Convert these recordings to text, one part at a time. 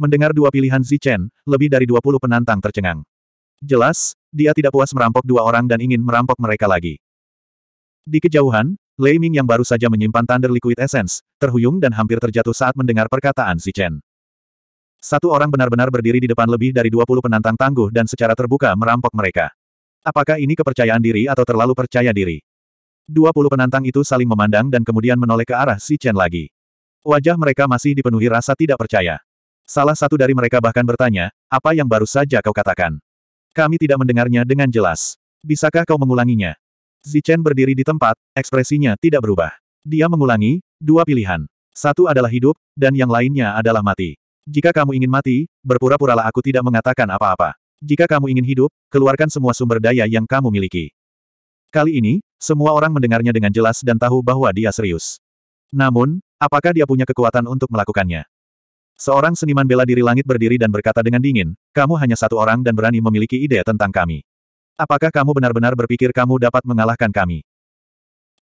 Mendengar dua pilihan Zichen, lebih dari 20 penantang tercengang. Jelas, dia tidak puas merampok dua orang dan ingin merampok mereka lagi. Di kejauhan, Lei Ming yang baru saja menyimpan Thunder Liquid Essence, terhuyung dan hampir terjatuh saat mendengar perkataan Zichen. Satu orang benar-benar berdiri di depan lebih dari 20 penantang tangguh dan secara terbuka merampok mereka. Apakah ini kepercayaan diri atau terlalu percaya diri? 20 penantang itu saling memandang dan kemudian menoleh ke arah Zichen lagi. Wajah mereka masih dipenuhi rasa tidak percaya. Salah satu dari mereka bahkan bertanya, apa yang baru saja kau katakan? Kami tidak mendengarnya dengan jelas. Bisakah kau mengulanginya? Zichen berdiri di tempat, ekspresinya tidak berubah. Dia mengulangi, dua pilihan. Satu adalah hidup, dan yang lainnya adalah mati. Jika kamu ingin mati, berpura-puralah aku tidak mengatakan apa-apa. Jika kamu ingin hidup, keluarkan semua sumber daya yang kamu miliki. Kali ini, semua orang mendengarnya dengan jelas dan tahu bahwa dia serius. Namun, apakah dia punya kekuatan untuk melakukannya? Seorang seniman bela diri langit berdiri dan berkata dengan dingin, kamu hanya satu orang dan berani memiliki ide tentang kami. Apakah kamu benar-benar berpikir kamu dapat mengalahkan kami?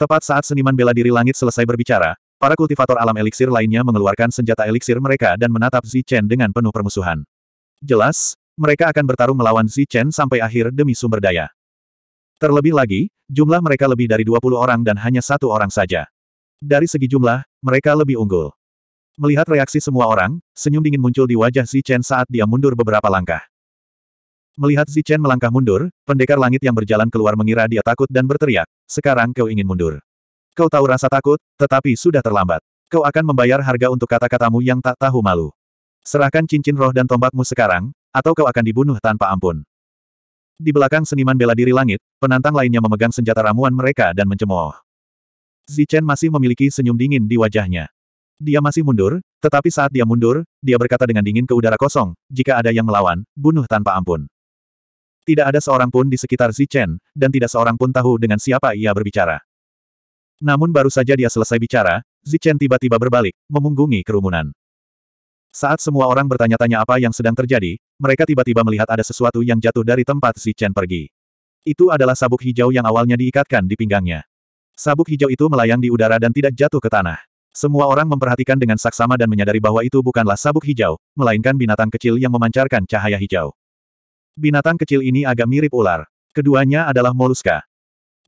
Tepat saat seniman bela diri langit selesai berbicara, para kultivator alam eliksir lainnya mengeluarkan senjata eliksir mereka dan menatap Chen dengan penuh permusuhan. Jelas, mereka akan bertarung melawan Chen sampai akhir demi sumber daya. Terlebih lagi, jumlah mereka lebih dari 20 orang dan hanya satu orang saja. Dari segi jumlah, mereka lebih unggul. Melihat reaksi semua orang, senyum dingin muncul di wajah Zichen saat dia mundur beberapa langkah. Melihat Zichen melangkah mundur, pendekar langit yang berjalan keluar mengira dia takut dan berteriak, sekarang kau ingin mundur. Kau tahu rasa takut, tetapi sudah terlambat. Kau akan membayar harga untuk kata-katamu yang tak tahu malu. Serahkan cincin roh dan tombakmu sekarang, atau kau akan dibunuh tanpa ampun. Di belakang seniman bela diri langit, penantang lainnya memegang senjata ramuan mereka dan mencemooh. Zichen masih memiliki senyum dingin di wajahnya. Dia masih mundur, tetapi saat dia mundur, dia berkata dengan dingin ke udara kosong, jika ada yang melawan, bunuh tanpa ampun. Tidak ada seorang pun di sekitar Zichen, dan tidak seorang pun tahu dengan siapa ia berbicara. Namun baru saja dia selesai bicara, Zichen tiba-tiba berbalik, memunggungi kerumunan. Saat semua orang bertanya-tanya apa yang sedang terjadi, mereka tiba-tiba melihat ada sesuatu yang jatuh dari tempat Zichen pergi. Itu adalah sabuk hijau yang awalnya diikatkan di pinggangnya. Sabuk hijau itu melayang di udara dan tidak jatuh ke tanah. Semua orang memperhatikan dengan saksama dan menyadari bahwa itu bukanlah sabuk hijau, melainkan binatang kecil yang memancarkan cahaya hijau. Binatang kecil ini agak mirip ular. Keduanya adalah moluska.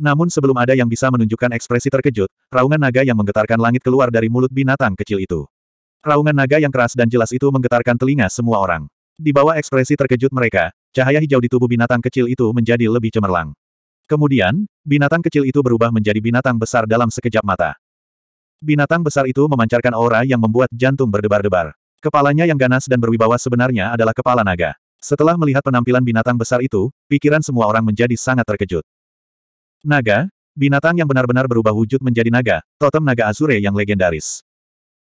Namun sebelum ada yang bisa menunjukkan ekspresi terkejut, raungan naga yang menggetarkan langit keluar dari mulut binatang kecil itu. Raungan naga yang keras dan jelas itu menggetarkan telinga semua orang. Di bawah ekspresi terkejut mereka, cahaya hijau di tubuh binatang kecil itu menjadi lebih cemerlang. Kemudian, binatang kecil itu berubah menjadi binatang besar dalam sekejap mata. Binatang besar itu memancarkan aura yang membuat jantung berdebar-debar. Kepalanya yang ganas dan berwibawa sebenarnya adalah kepala naga. Setelah melihat penampilan binatang besar itu, pikiran semua orang menjadi sangat terkejut. Naga, binatang yang benar-benar berubah wujud menjadi naga, totem naga Azure yang legendaris.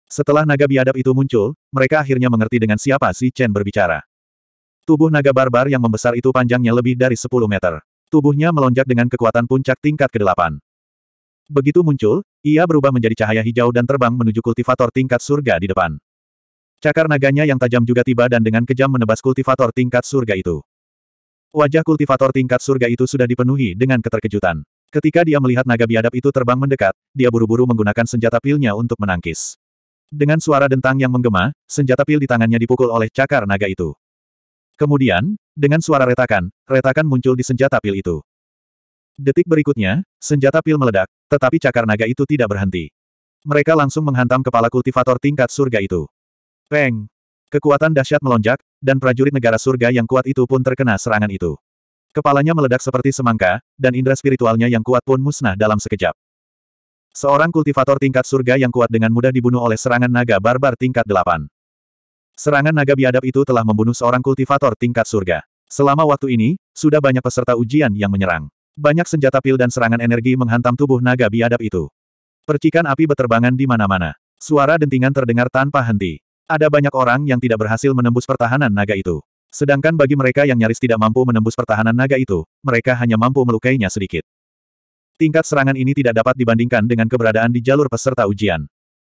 Setelah naga biadab itu muncul, mereka akhirnya mengerti dengan siapa si Chen berbicara. Tubuh naga barbar yang membesar itu panjangnya lebih dari 10 meter. Tubuhnya melonjak dengan kekuatan puncak tingkat ke-8. Begitu muncul, ia berubah menjadi cahaya hijau dan terbang menuju kultivator tingkat surga di depan. Cakar naganya yang tajam juga tiba dan dengan kejam menebas kultivator tingkat surga itu. Wajah kultivator tingkat surga itu sudah dipenuhi dengan keterkejutan. Ketika dia melihat naga biadab itu terbang mendekat, dia buru-buru menggunakan senjata pilnya untuk menangkis. Dengan suara dentang yang menggema, senjata pil di tangannya dipukul oleh cakar naga itu. Kemudian, dengan suara retakan, retakan muncul di senjata pil itu. Detik berikutnya, senjata pil meledak, tetapi cakar naga itu tidak berhenti. Mereka langsung menghantam kepala kultivator tingkat surga itu. Peng! Kekuatan dahsyat melonjak, dan prajurit negara surga yang kuat itu pun terkena serangan itu. Kepalanya meledak seperti semangka, dan indera spiritualnya yang kuat pun musnah dalam sekejap. Seorang kultivator tingkat surga yang kuat dengan mudah dibunuh oleh serangan naga barbar tingkat delapan. Serangan naga biadab itu telah membunuh seorang kultivator tingkat surga. Selama waktu ini, sudah banyak peserta ujian yang menyerang. Banyak senjata pil dan serangan energi menghantam tubuh naga biadab itu. Percikan api beterbangan di mana-mana. Suara dentingan terdengar tanpa henti. Ada banyak orang yang tidak berhasil menembus pertahanan naga itu. Sedangkan bagi mereka yang nyaris tidak mampu menembus pertahanan naga itu, mereka hanya mampu melukainya sedikit. Tingkat serangan ini tidak dapat dibandingkan dengan keberadaan di jalur peserta ujian.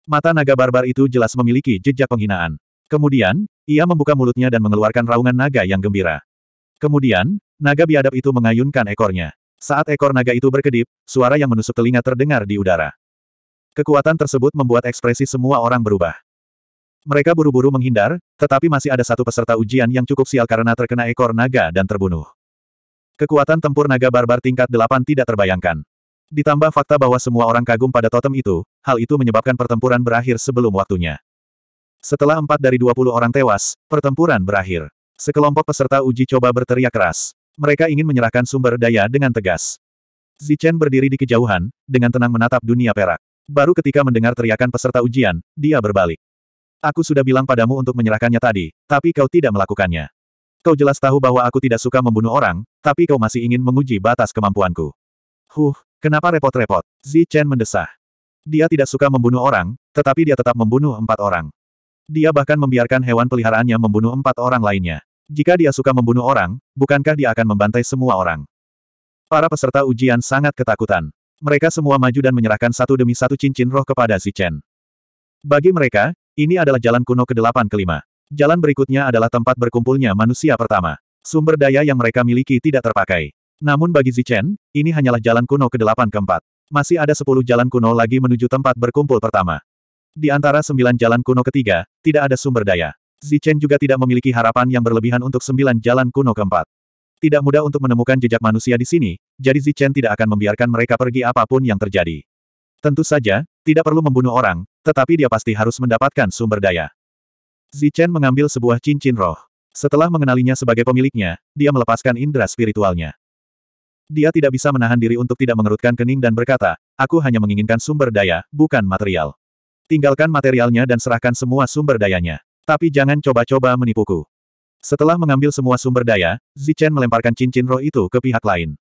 Mata naga barbar itu jelas memiliki jejak penghinaan. Kemudian, ia membuka mulutnya dan mengeluarkan raungan naga yang gembira. Kemudian, naga biadab itu mengayunkan ekornya. Saat ekor naga itu berkedip, suara yang menusuk telinga terdengar di udara. Kekuatan tersebut membuat ekspresi semua orang berubah. Mereka buru-buru menghindar, tetapi masih ada satu peserta ujian yang cukup sial karena terkena ekor naga dan terbunuh. Kekuatan tempur naga barbar tingkat 8 tidak terbayangkan. Ditambah fakta bahwa semua orang kagum pada totem itu, hal itu menyebabkan pertempuran berakhir sebelum waktunya. Setelah empat dari 20 orang tewas, pertempuran berakhir. Sekelompok peserta uji coba berteriak keras. Mereka ingin menyerahkan sumber daya dengan tegas. Zichen berdiri di kejauhan, dengan tenang menatap dunia perak. Baru ketika mendengar teriakan peserta ujian, dia berbalik. Aku sudah bilang padamu untuk menyerahkannya tadi, tapi kau tidak melakukannya. Kau jelas tahu bahwa aku tidak suka membunuh orang, tapi kau masih ingin menguji batas kemampuanku. Huh, kenapa repot-repot? Zichen mendesah. Dia tidak suka membunuh orang, tetapi dia tetap membunuh empat orang. Dia bahkan membiarkan hewan peliharaannya membunuh empat orang lainnya. Jika dia suka membunuh orang, bukankah dia akan membantai semua orang? Para peserta ujian sangat ketakutan. Mereka semua maju dan menyerahkan satu demi satu cincin roh kepada Zichen. Bagi mereka, ini adalah jalan kuno ke-8 kelima. Jalan berikutnya adalah tempat berkumpulnya manusia pertama. Sumber daya yang mereka miliki tidak terpakai. Namun bagi Zichen, ini hanyalah jalan kuno ke-8 keempat. Masih ada 10 jalan kuno lagi menuju tempat berkumpul pertama. Di antara 9 jalan kuno ketiga, tidak ada sumber daya. Zichen juga tidak memiliki harapan yang berlebihan untuk sembilan jalan kuno keempat. Tidak mudah untuk menemukan jejak manusia di sini, jadi Zichen tidak akan membiarkan mereka pergi apapun yang terjadi. Tentu saja, tidak perlu membunuh orang, tetapi dia pasti harus mendapatkan sumber daya. Zichen mengambil sebuah cincin roh. Setelah mengenalinya sebagai pemiliknya, dia melepaskan indera spiritualnya. Dia tidak bisa menahan diri untuk tidak mengerutkan kening dan berkata, aku hanya menginginkan sumber daya, bukan material. Tinggalkan materialnya dan serahkan semua sumber dayanya. Tapi jangan coba-coba menipuku. Setelah mengambil semua sumber daya, Zichen melemparkan cincin roh itu ke pihak lain.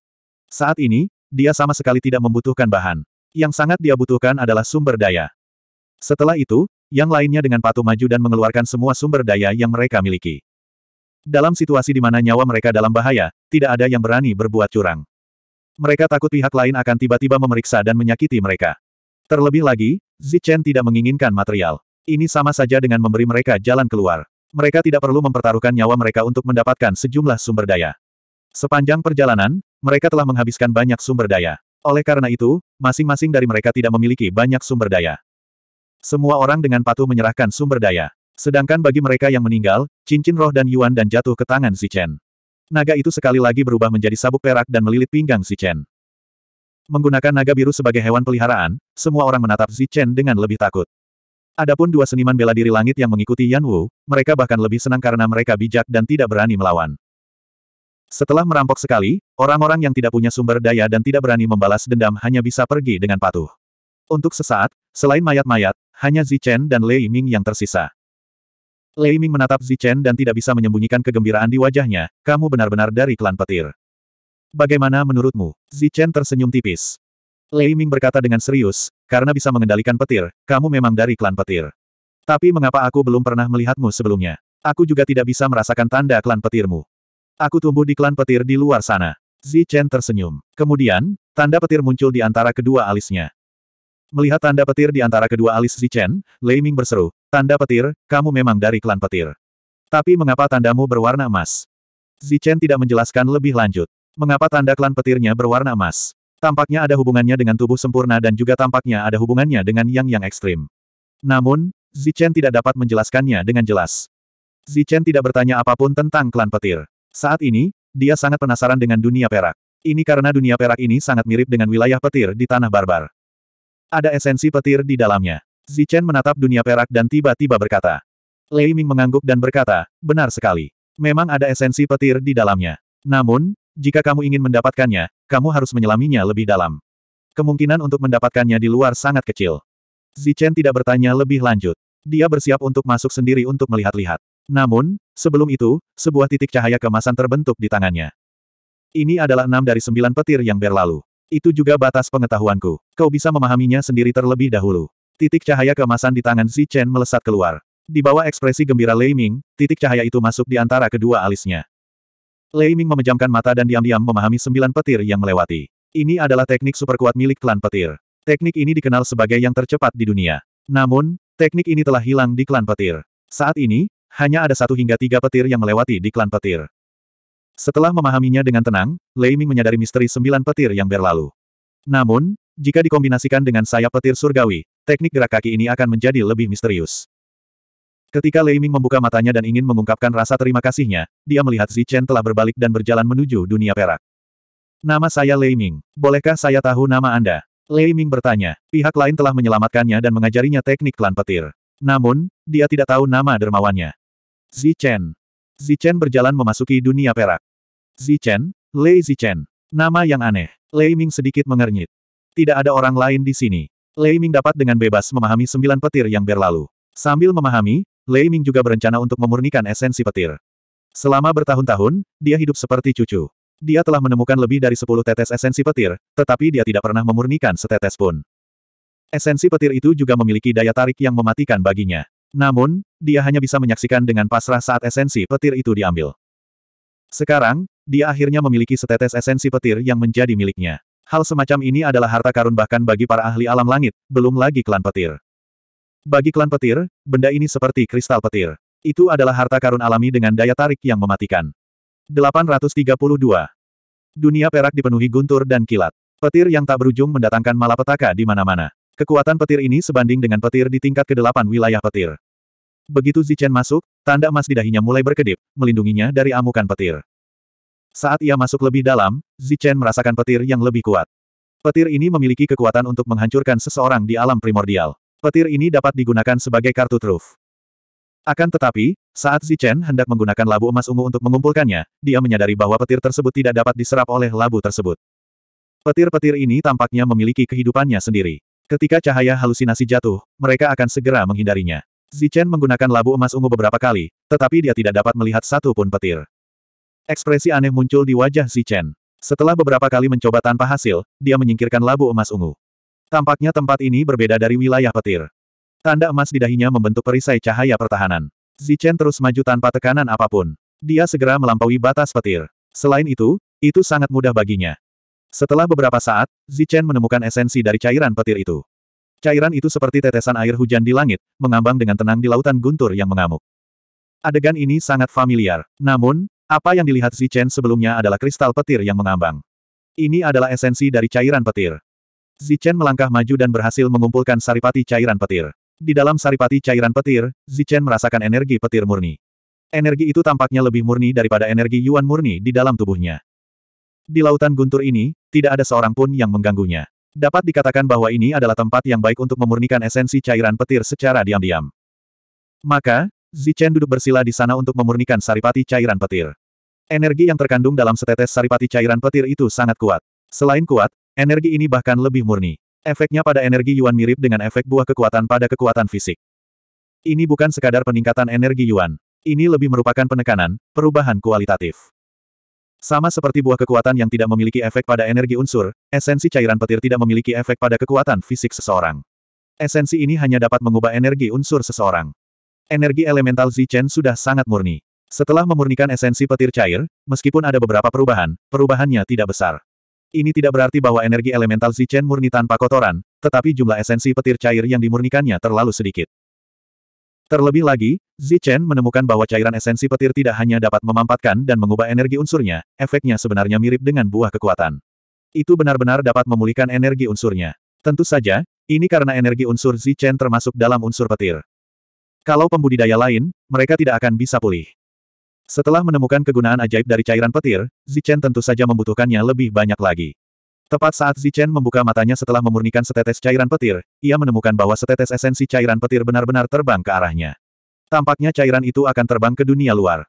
Saat ini, dia sama sekali tidak membutuhkan bahan. Yang sangat dia butuhkan adalah sumber daya. Setelah itu, yang lainnya dengan patuh maju dan mengeluarkan semua sumber daya yang mereka miliki. Dalam situasi di mana nyawa mereka dalam bahaya, tidak ada yang berani berbuat curang. Mereka takut pihak lain akan tiba-tiba memeriksa dan menyakiti mereka. Terlebih lagi, Zichen tidak menginginkan material. Ini sama saja dengan memberi mereka jalan keluar. Mereka tidak perlu mempertaruhkan nyawa mereka untuk mendapatkan sejumlah sumber daya. Sepanjang perjalanan, mereka telah menghabiskan banyak sumber daya. Oleh karena itu, masing-masing dari mereka tidak memiliki banyak sumber daya. Semua orang dengan patuh menyerahkan sumber daya. Sedangkan bagi mereka yang meninggal, cincin roh dan Yuan dan jatuh ke tangan si Chen. Naga itu sekali lagi berubah menjadi sabuk perak dan melilit pinggang si Chen. Menggunakan naga biru sebagai hewan peliharaan, semua orang menatap Chen dengan lebih takut. Adapun dua seniman bela diri langit yang mengikuti Yan Wu, mereka bahkan lebih senang karena mereka bijak dan tidak berani melawan. Setelah merampok sekali, orang-orang yang tidak punya sumber daya dan tidak berani membalas dendam hanya bisa pergi dengan patuh. Untuk sesaat, selain mayat-mayat, hanya Zichen dan Lei Ming yang tersisa. Lei Ming menatap Zichen dan tidak bisa menyembunyikan kegembiraan di wajahnya, kamu benar-benar dari klan petir. Bagaimana menurutmu? Zichen tersenyum tipis. Lei Ming berkata dengan serius, karena bisa mengendalikan petir, kamu memang dari klan petir. Tapi mengapa aku belum pernah melihatmu sebelumnya? Aku juga tidak bisa merasakan tanda klan petirmu. Aku tumbuh di klan petir di luar sana. Zi Chen tersenyum. Kemudian, tanda petir muncul di antara kedua alisnya. Melihat tanda petir di antara kedua alis Zi Chen, Lei Ming berseru, Tanda petir, kamu memang dari klan petir. Tapi mengapa tandamu berwarna emas? Zi Chen tidak menjelaskan lebih lanjut. Mengapa tanda klan petirnya berwarna emas? Tampaknya ada hubungannya dengan tubuh sempurna dan juga tampaknya ada hubungannya dengan yang-yang ekstrim. Namun, Zichen tidak dapat menjelaskannya dengan jelas. Zichen tidak bertanya apapun tentang klan petir. Saat ini, dia sangat penasaran dengan dunia perak. Ini karena dunia perak ini sangat mirip dengan wilayah petir di Tanah Barbar. Ada esensi petir di dalamnya. Zichen menatap dunia perak dan tiba-tiba berkata. Lei Ming mengangguk dan berkata, benar sekali. Memang ada esensi petir di dalamnya. Namun, jika kamu ingin mendapatkannya, kamu harus menyelaminya lebih dalam. Kemungkinan untuk mendapatkannya di luar sangat kecil. Zichen tidak bertanya lebih lanjut. Dia bersiap untuk masuk sendiri untuk melihat-lihat. Namun, sebelum itu, sebuah titik cahaya kemasan terbentuk di tangannya. Ini adalah enam dari sembilan petir yang berlalu. Itu juga batas pengetahuanku. Kau bisa memahaminya sendiri terlebih dahulu. Titik cahaya kemasan di tangan Zichen melesat keluar. Di bawah ekspresi gembira Lei Ming, titik cahaya itu masuk di antara kedua alisnya. Lei Ming memejamkan mata dan diam-diam memahami sembilan petir yang melewati. Ini adalah teknik super kuat milik klan petir. Teknik ini dikenal sebagai yang tercepat di dunia. Namun, teknik ini telah hilang di klan petir. Saat ini, hanya ada satu hingga tiga petir yang melewati di klan petir. Setelah memahaminya dengan tenang, Lei Ming menyadari misteri sembilan petir yang berlalu. Namun, jika dikombinasikan dengan sayap petir surgawi, teknik gerak kaki ini akan menjadi lebih misterius. Ketika Lei Ming membuka matanya dan ingin mengungkapkan rasa terima kasihnya, dia melihat Zi Chen telah berbalik dan berjalan menuju dunia perak. Nama saya Lei Ming. Bolehkah saya tahu nama Anda? Lei Ming bertanya. Pihak lain telah menyelamatkannya dan mengajarinya teknik klan petir. Namun, dia tidak tahu nama dermawannya. Zi Chen. Zi Chen berjalan memasuki dunia perak. Zi Chen, Lei Zi Chen. Nama yang aneh. Lei Ming sedikit mengernyit. Tidak ada orang lain di sini. Lei Ming dapat dengan bebas memahami sembilan petir yang berlalu. Sambil memahami, Lei Ming juga berencana untuk memurnikan esensi petir. Selama bertahun-tahun, dia hidup seperti cucu. Dia telah menemukan lebih dari 10 tetes esensi petir, tetapi dia tidak pernah memurnikan setetes pun. Esensi petir itu juga memiliki daya tarik yang mematikan baginya. Namun, dia hanya bisa menyaksikan dengan pasrah saat esensi petir itu diambil. Sekarang, dia akhirnya memiliki setetes esensi petir yang menjadi miliknya. Hal semacam ini adalah harta karun bahkan bagi para ahli alam langit, belum lagi klan petir. Bagi klan petir, benda ini seperti kristal petir. Itu adalah harta karun alami dengan daya tarik yang mematikan. 832. Dunia perak dipenuhi guntur dan kilat. Petir yang tak berujung mendatangkan malapetaka di mana-mana. Kekuatan petir ini sebanding dengan petir di tingkat ke-8 wilayah petir. Begitu Zichen masuk, tanda emas di dahinya mulai berkedip, melindunginya dari amukan petir. Saat ia masuk lebih dalam, Zichen merasakan petir yang lebih kuat. Petir ini memiliki kekuatan untuk menghancurkan seseorang di alam primordial. Petir ini dapat digunakan sebagai kartu truf. Akan tetapi, saat Zichen hendak menggunakan labu emas ungu untuk mengumpulkannya, dia menyadari bahwa petir tersebut tidak dapat diserap oleh labu tersebut. Petir-petir ini tampaknya memiliki kehidupannya sendiri. Ketika cahaya halusinasi jatuh, mereka akan segera menghindarinya. Zichen menggunakan labu emas ungu beberapa kali, tetapi dia tidak dapat melihat satu pun petir. Ekspresi aneh muncul di wajah Zichen. Setelah beberapa kali mencoba tanpa hasil, dia menyingkirkan labu emas ungu. Tampaknya tempat ini berbeda dari wilayah petir. Tanda emas di dahinya membentuk perisai cahaya pertahanan. Zichen terus maju tanpa tekanan apapun. Dia segera melampaui batas petir. Selain itu, itu sangat mudah baginya. Setelah beberapa saat, Zichen menemukan esensi dari cairan petir itu. Cairan itu seperti tetesan air hujan di langit, mengambang dengan tenang di lautan guntur yang mengamuk. Adegan ini sangat familiar. Namun, apa yang dilihat Zichen sebelumnya adalah kristal petir yang mengambang. Ini adalah esensi dari cairan petir. Zichen melangkah maju dan berhasil mengumpulkan saripati cairan petir. Di dalam saripati cairan petir, Zichen merasakan energi petir murni. Energi itu tampaknya lebih murni daripada energi Yuan murni di dalam tubuhnya. Di lautan guntur ini, tidak ada seorang pun yang mengganggunya. Dapat dikatakan bahwa ini adalah tempat yang baik untuk memurnikan esensi cairan petir secara diam-diam. Maka, Zichen duduk bersila di sana untuk memurnikan saripati cairan petir. Energi yang terkandung dalam setetes saripati cairan petir itu sangat kuat. Selain kuat, Energi ini bahkan lebih murni. Efeknya pada energi Yuan mirip dengan efek buah kekuatan pada kekuatan fisik. Ini bukan sekadar peningkatan energi Yuan. Ini lebih merupakan penekanan, perubahan kualitatif. Sama seperti buah kekuatan yang tidak memiliki efek pada energi unsur, esensi cairan petir tidak memiliki efek pada kekuatan fisik seseorang. Esensi ini hanya dapat mengubah energi unsur seseorang. Energi elemental Zichen sudah sangat murni. Setelah memurnikan esensi petir cair, meskipun ada beberapa perubahan, perubahannya tidak besar. Ini tidak berarti bahwa energi elemental Zichen murni tanpa kotoran, tetapi jumlah esensi petir cair yang dimurnikannya terlalu sedikit. Terlebih lagi, Zichen menemukan bahwa cairan esensi petir tidak hanya dapat memampatkan dan mengubah energi unsurnya, efeknya sebenarnya mirip dengan buah kekuatan. Itu benar-benar dapat memulihkan energi unsurnya. Tentu saja, ini karena energi unsur Zichen termasuk dalam unsur petir. Kalau pembudidaya lain, mereka tidak akan bisa pulih. Setelah menemukan kegunaan ajaib dari cairan petir, Zichen tentu saja membutuhkannya lebih banyak lagi. Tepat saat Zichen membuka matanya setelah memurnikan setetes cairan petir, ia menemukan bahwa setetes esensi cairan petir benar-benar terbang ke arahnya. Tampaknya cairan itu akan terbang ke dunia luar.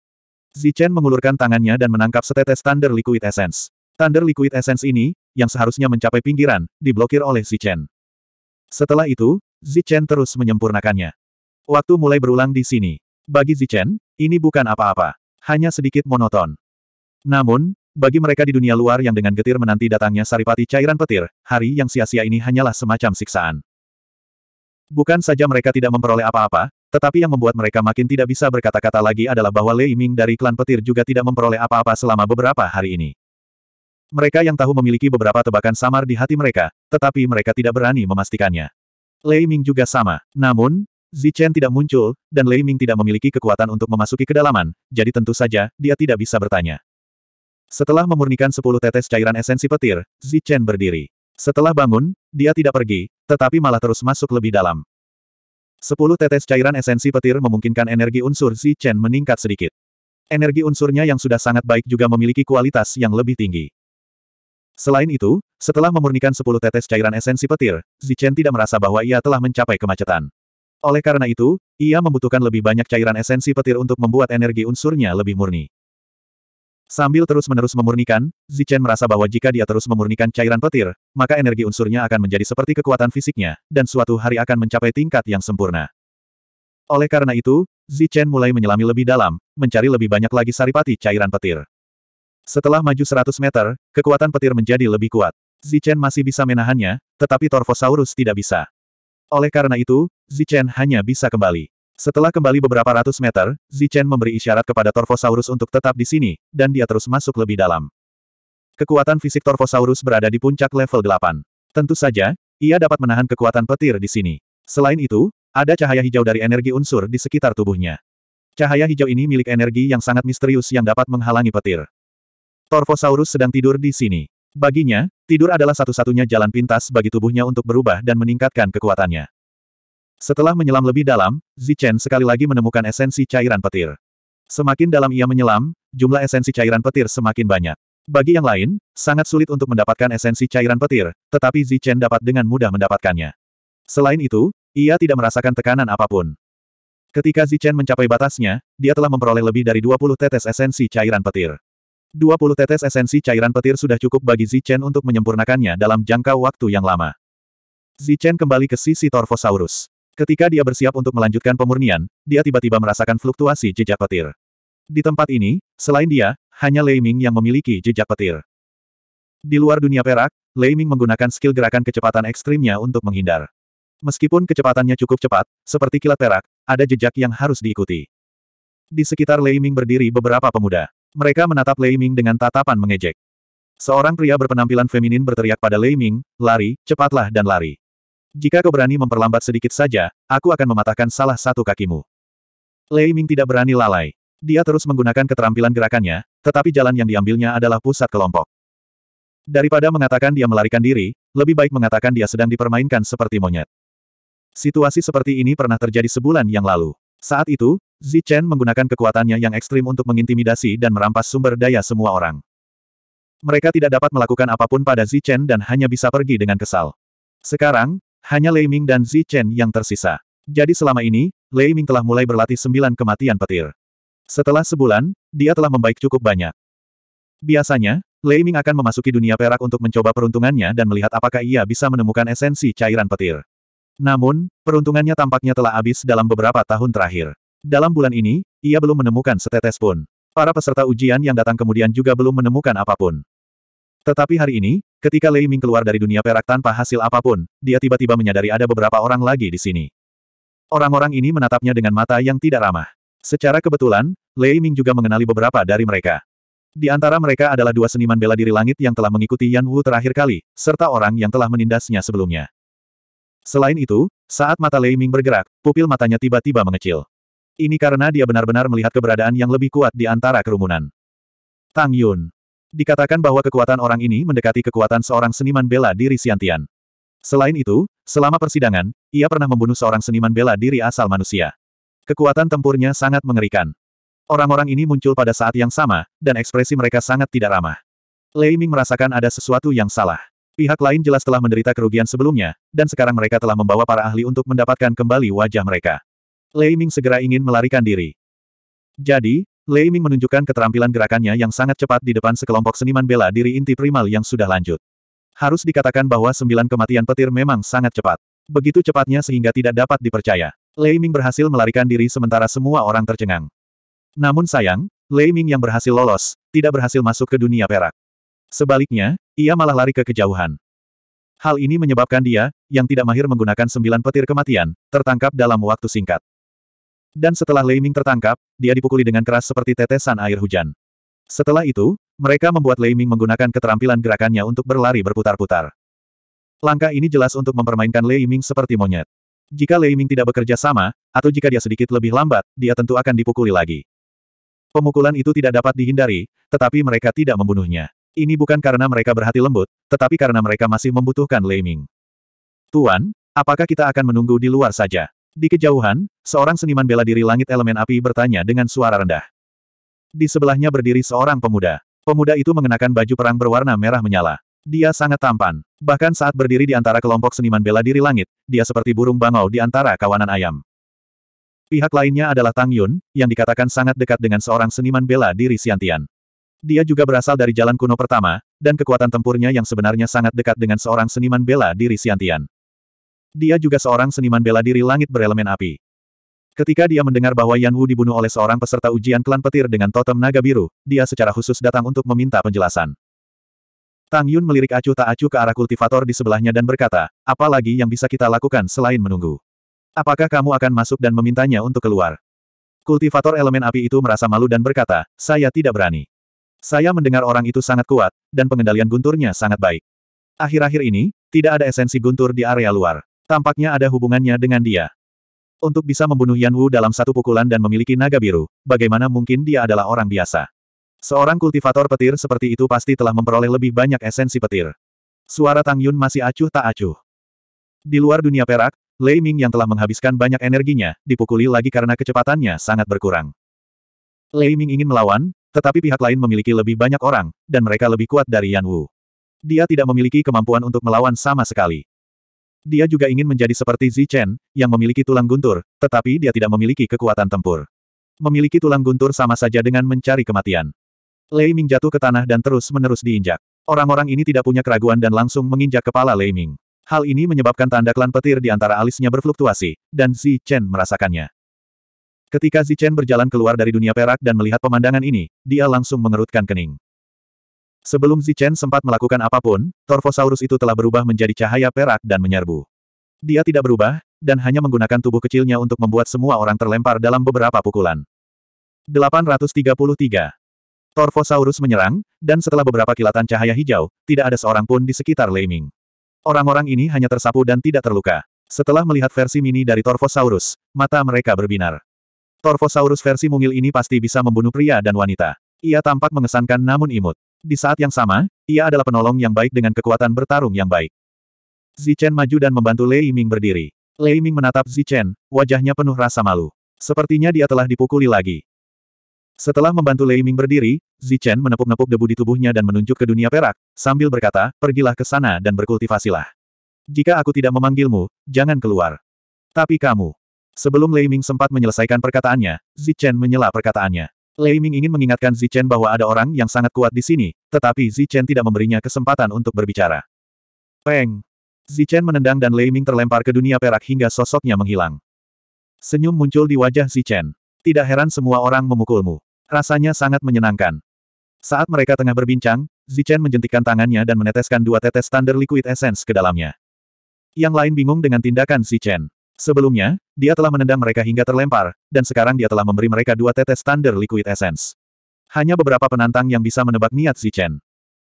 Zichen mengulurkan tangannya dan menangkap setetes Thunder Liquid Essence. Thunder Liquid Essence ini, yang seharusnya mencapai pinggiran, diblokir oleh Zichen. Setelah itu, Zichen terus menyempurnakannya. Waktu mulai berulang di sini. Bagi Zichen, ini bukan apa-apa hanya sedikit monoton. Namun, bagi mereka di dunia luar yang dengan getir menanti datangnya saripati cairan petir, hari yang sia-sia ini hanyalah semacam siksaan. Bukan saja mereka tidak memperoleh apa-apa, tetapi yang membuat mereka makin tidak bisa berkata-kata lagi adalah bahwa Lei Ming dari klan petir juga tidak memperoleh apa-apa selama beberapa hari ini. Mereka yang tahu memiliki beberapa tebakan samar di hati mereka, tetapi mereka tidak berani memastikannya. Lei Ming juga sama. Namun, Zichen tidak muncul, dan Lei Ming tidak memiliki kekuatan untuk memasuki kedalaman, jadi tentu saja, dia tidak bisa bertanya. Setelah memurnikan sepuluh tetes cairan esensi petir, Zichen berdiri. Setelah bangun, dia tidak pergi, tetapi malah terus masuk lebih dalam. Sepuluh tetes cairan esensi petir memungkinkan energi unsur Zichen meningkat sedikit. Energi unsurnya yang sudah sangat baik juga memiliki kualitas yang lebih tinggi. Selain itu, setelah memurnikan sepuluh tetes cairan esensi petir, Zichen tidak merasa bahwa ia telah mencapai kemacetan. Oleh karena itu, ia membutuhkan lebih banyak cairan esensi petir untuk membuat energi unsurnya lebih murni. Sambil terus-menerus memurnikan, Zichen merasa bahwa jika dia terus memurnikan cairan petir, maka energi unsurnya akan menjadi seperti kekuatan fisiknya, dan suatu hari akan mencapai tingkat yang sempurna. Oleh karena itu, Zichen mulai menyelami lebih dalam, mencari lebih banyak lagi saripati cairan petir. Setelah maju 100 meter, kekuatan petir menjadi lebih kuat. Zichen masih bisa menahannya, tetapi Torvosaurus tidak bisa. Oleh karena itu, Zichen hanya bisa kembali. Setelah kembali beberapa ratus meter, Zichen memberi isyarat kepada Torvosaurus untuk tetap di sini, dan dia terus masuk lebih dalam. Kekuatan fisik Torvosaurus berada di puncak level 8. Tentu saja, ia dapat menahan kekuatan petir di sini. Selain itu, ada cahaya hijau dari energi unsur di sekitar tubuhnya. Cahaya hijau ini milik energi yang sangat misterius yang dapat menghalangi petir. Torvosaurus sedang tidur di sini. Baginya, tidur adalah satu-satunya jalan pintas bagi tubuhnya untuk berubah dan meningkatkan kekuatannya. Setelah menyelam lebih dalam, Zichen sekali lagi menemukan esensi cairan petir. Semakin dalam ia menyelam, jumlah esensi cairan petir semakin banyak. Bagi yang lain, sangat sulit untuk mendapatkan esensi cairan petir, tetapi Zichen dapat dengan mudah mendapatkannya. Selain itu, ia tidak merasakan tekanan apapun. Ketika Zichen mencapai batasnya, dia telah memperoleh lebih dari 20 tetes esensi cairan petir. 20 tetes esensi cairan petir sudah cukup bagi Zichen untuk menyempurnakannya dalam jangka waktu yang lama. Zichen kembali ke sisi Torvosaurus. Ketika dia bersiap untuk melanjutkan pemurnian, dia tiba-tiba merasakan fluktuasi jejak petir. Di tempat ini, selain dia, hanya Lei Ming yang memiliki jejak petir. Di luar dunia perak, Lei Ming menggunakan skill gerakan kecepatan ekstrimnya untuk menghindar. Meskipun kecepatannya cukup cepat, seperti kilat perak, ada jejak yang harus diikuti. Di sekitar Lei Ming berdiri beberapa pemuda. Mereka menatap Lei Ming dengan tatapan mengejek. Seorang pria berpenampilan feminin berteriak pada Lei Ming, lari, cepatlah dan lari. Jika kau berani memperlambat sedikit saja, aku akan mematahkan salah satu kakimu. Lei Ming tidak berani lalai. Dia terus menggunakan keterampilan gerakannya, tetapi jalan yang diambilnya adalah pusat kelompok. Daripada mengatakan dia melarikan diri, lebih baik mengatakan dia sedang dipermainkan seperti monyet. Situasi seperti ini pernah terjadi sebulan yang lalu. Saat itu, Zichen menggunakan kekuatannya yang ekstrim untuk mengintimidasi dan merampas sumber daya semua orang. Mereka tidak dapat melakukan apapun pada Zichen dan hanya bisa pergi dengan kesal. Sekarang, hanya Lei Ming dan Zichen yang tersisa. Jadi selama ini, Lei Ming telah mulai berlatih sembilan kematian petir. Setelah sebulan, dia telah membaik cukup banyak. Biasanya, Lei Ming akan memasuki dunia perak untuk mencoba peruntungannya dan melihat apakah ia bisa menemukan esensi cairan petir. Namun, peruntungannya tampaknya telah habis dalam beberapa tahun terakhir. Dalam bulan ini, ia belum menemukan setetes pun. Para peserta ujian yang datang kemudian juga belum menemukan apapun. Tetapi hari ini, ketika Lei Ming keluar dari dunia perak tanpa hasil apapun, dia tiba-tiba menyadari ada beberapa orang lagi di sini. Orang-orang ini menatapnya dengan mata yang tidak ramah. Secara kebetulan, Lei Ming juga mengenali beberapa dari mereka. Di antara mereka adalah dua seniman bela diri langit yang telah mengikuti Yan Wu terakhir kali, serta orang yang telah menindasnya sebelumnya. Selain itu, saat mata Lei Ming bergerak, pupil matanya tiba-tiba mengecil. Ini karena dia benar-benar melihat keberadaan yang lebih kuat di antara kerumunan. Tang Yun. Dikatakan bahwa kekuatan orang ini mendekati kekuatan seorang seniman bela diri Siantian. Selain itu, selama persidangan, ia pernah membunuh seorang seniman bela diri asal manusia. Kekuatan tempurnya sangat mengerikan. Orang-orang ini muncul pada saat yang sama, dan ekspresi mereka sangat tidak ramah. Lei Ming merasakan ada sesuatu yang salah. Pihak lain jelas telah menderita kerugian sebelumnya, dan sekarang mereka telah membawa para ahli untuk mendapatkan kembali wajah mereka. Lei Ming segera ingin melarikan diri. Jadi, Lei Ming menunjukkan keterampilan gerakannya yang sangat cepat di depan sekelompok seniman bela diri inti primal yang sudah lanjut. Harus dikatakan bahwa sembilan kematian petir memang sangat cepat. Begitu cepatnya sehingga tidak dapat dipercaya. Lei Ming berhasil melarikan diri sementara semua orang tercengang. Namun sayang, Lei Ming yang berhasil lolos, tidak berhasil masuk ke dunia perak. Sebaliknya, ia malah lari ke kejauhan. Hal ini menyebabkan dia, yang tidak mahir menggunakan sembilan petir kematian, tertangkap dalam waktu singkat. Dan setelah Lei Ming tertangkap, dia dipukuli dengan keras seperti tetesan air hujan. Setelah itu, mereka membuat Lei Ming menggunakan keterampilan gerakannya untuk berlari berputar-putar. Langkah ini jelas untuk mempermainkan Lei Ming seperti monyet. Jika Lei Ming tidak bekerja sama, atau jika dia sedikit lebih lambat, dia tentu akan dipukuli lagi. Pemukulan itu tidak dapat dihindari, tetapi mereka tidak membunuhnya. Ini bukan karena mereka berhati lembut, tetapi karena mereka masih membutuhkan Lei Ming. Tuan, apakah kita akan menunggu di luar saja? Di kejauhan, seorang seniman bela diri langit elemen api bertanya dengan suara rendah. Di sebelahnya berdiri seorang pemuda. Pemuda itu mengenakan baju perang berwarna merah menyala. Dia sangat tampan. Bahkan saat berdiri di antara kelompok seniman bela diri langit, dia seperti burung bangau di antara kawanan ayam. Pihak lainnya adalah Tang Yun, yang dikatakan sangat dekat dengan seorang seniman bela diri Siantian. Dia juga berasal dari jalan kuno pertama, dan kekuatan tempurnya yang sebenarnya sangat dekat dengan seorang seniman bela diri Siantian. Dia juga seorang seniman bela diri langit berelemen api. Ketika dia mendengar bahwa Yan Wu dibunuh oleh seorang peserta ujian klan petir dengan totem naga biru, dia secara khusus datang untuk meminta penjelasan. Tang Yun melirik acuh tak acuh ke arah kultivator di sebelahnya dan berkata, "Apa lagi yang bisa kita lakukan selain menunggu. Apakah kamu akan masuk dan memintanya untuk keluar? Kultivator elemen api itu merasa malu dan berkata, saya tidak berani. Saya mendengar orang itu sangat kuat, dan pengendalian gunturnya sangat baik. Akhir-akhir ini, tidak ada esensi guntur di area luar. Tampaknya ada hubungannya dengan dia. Untuk bisa membunuh Yan Wu dalam satu pukulan dan memiliki naga biru, bagaimana mungkin dia adalah orang biasa? Seorang kultivator petir seperti itu pasti telah memperoleh lebih banyak esensi petir. Suara Tang Yun masih acuh tak acuh. Di luar dunia perak, Lei Ming yang telah menghabiskan banyak energinya, dipukuli lagi karena kecepatannya sangat berkurang. Lei Ming ingin melawan, tetapi pihak lain memiliki lebih banyak orang, dan mereka lebih kuat dari Yan Wu. Dia tidak memiliki kemampuan untuk melawan sama sekali. Dia juga ingin menjadi seperti Zi Chen, yang memiliki tulang guntur, tetapi dia tidak memiliki kekuatan tempur. Memiliki tulang guntur sama saja dengan mencari kematian. Lei Ming jatuh ke tanah dan terus-menerus diinjak. Orang-orang ini tidak punya keraguan dan langsung menginjak kepala Lei Ming. Hal ini menyebabkan tanda klan petir di antara alisnya berfluktuasi, dan Zi Chen merasakannya. Ketika Zi Chen berjalan keluar dari dunia perak dan melihat pemandangan ini, dia langsung mengerutkan kening. Sebelum Zichen sempat melakukan apapun, Torvosaurus itu telah berubah menjadi cahaya perak dan menyerbu. Dia tidak berubah, dan hanya menggunakan tubuh kecilnya untuk membuat semua orang terlempar dalam beberapa pukulan. 833. Torvosaurus menyerang, dan setelah beberapa kilatan cahaya hijau, tidak ada seorang pun di sekitar Leiming. Orang-orang ini hanya tersapu dan tidak terluka. Setelah melihat versi mini dari Torvosaurus, mata mereka berbinar. Torvosaurus versi mungil ini pasti bisa membunuh pria dan wanita. Ia tampak mengesankan namun imut. Di saat yang sama, ia adalah penolong yang baik dengan kekuatan bertarung yang baik. Zichen maju dan membantu Lei Ming berdiri. Lei Ming menatap Zichen, wajahnya penuh rasa malu. Sepertinya dia telah dipukuli lagi. Setelah membantu Lei Ming berdiri, Zichen menepuk-nepuk debu di tubuhnya dan menunjuk ke dunia perak, sambil berkata, pergilah ke sana dan berkultivasilah. Jika aku tidak memanggilmu, jangan keluar. Tapi kamu. Sebelum Lei Ming sempat menyelesaikan perkataannya, Zichen menyela perkataannya. Lei Ming ingin mengingatkan Zichen bahwa ada orang yang sangat kuat di sini, tetapi Zichen tidak memberinya kesempatan untuk berbicara. Peng! Zichen menendang dan Lei Ming terlempar ke dunia perak hingga sosoknya menghilang. Senyum muncul di wajah Zichen. Tidak heran semua orang memukulmu. Rasanya sangat menyenangkan. Saat mereka tengah berbincang, Zichen menjentikkan tangannya dan meneteskan dua tetes standar liquid essence ke dalamnya. Yang lain bingung dengan tindakan Zichen. Sebelumnya, dia telah menendang mereka hingga terlempar, dan sekarang dia telah memberi mereka dua tetes Thunder Liquid Essence. Hanya beberapa penantang yang bisa menebak niat Zichen.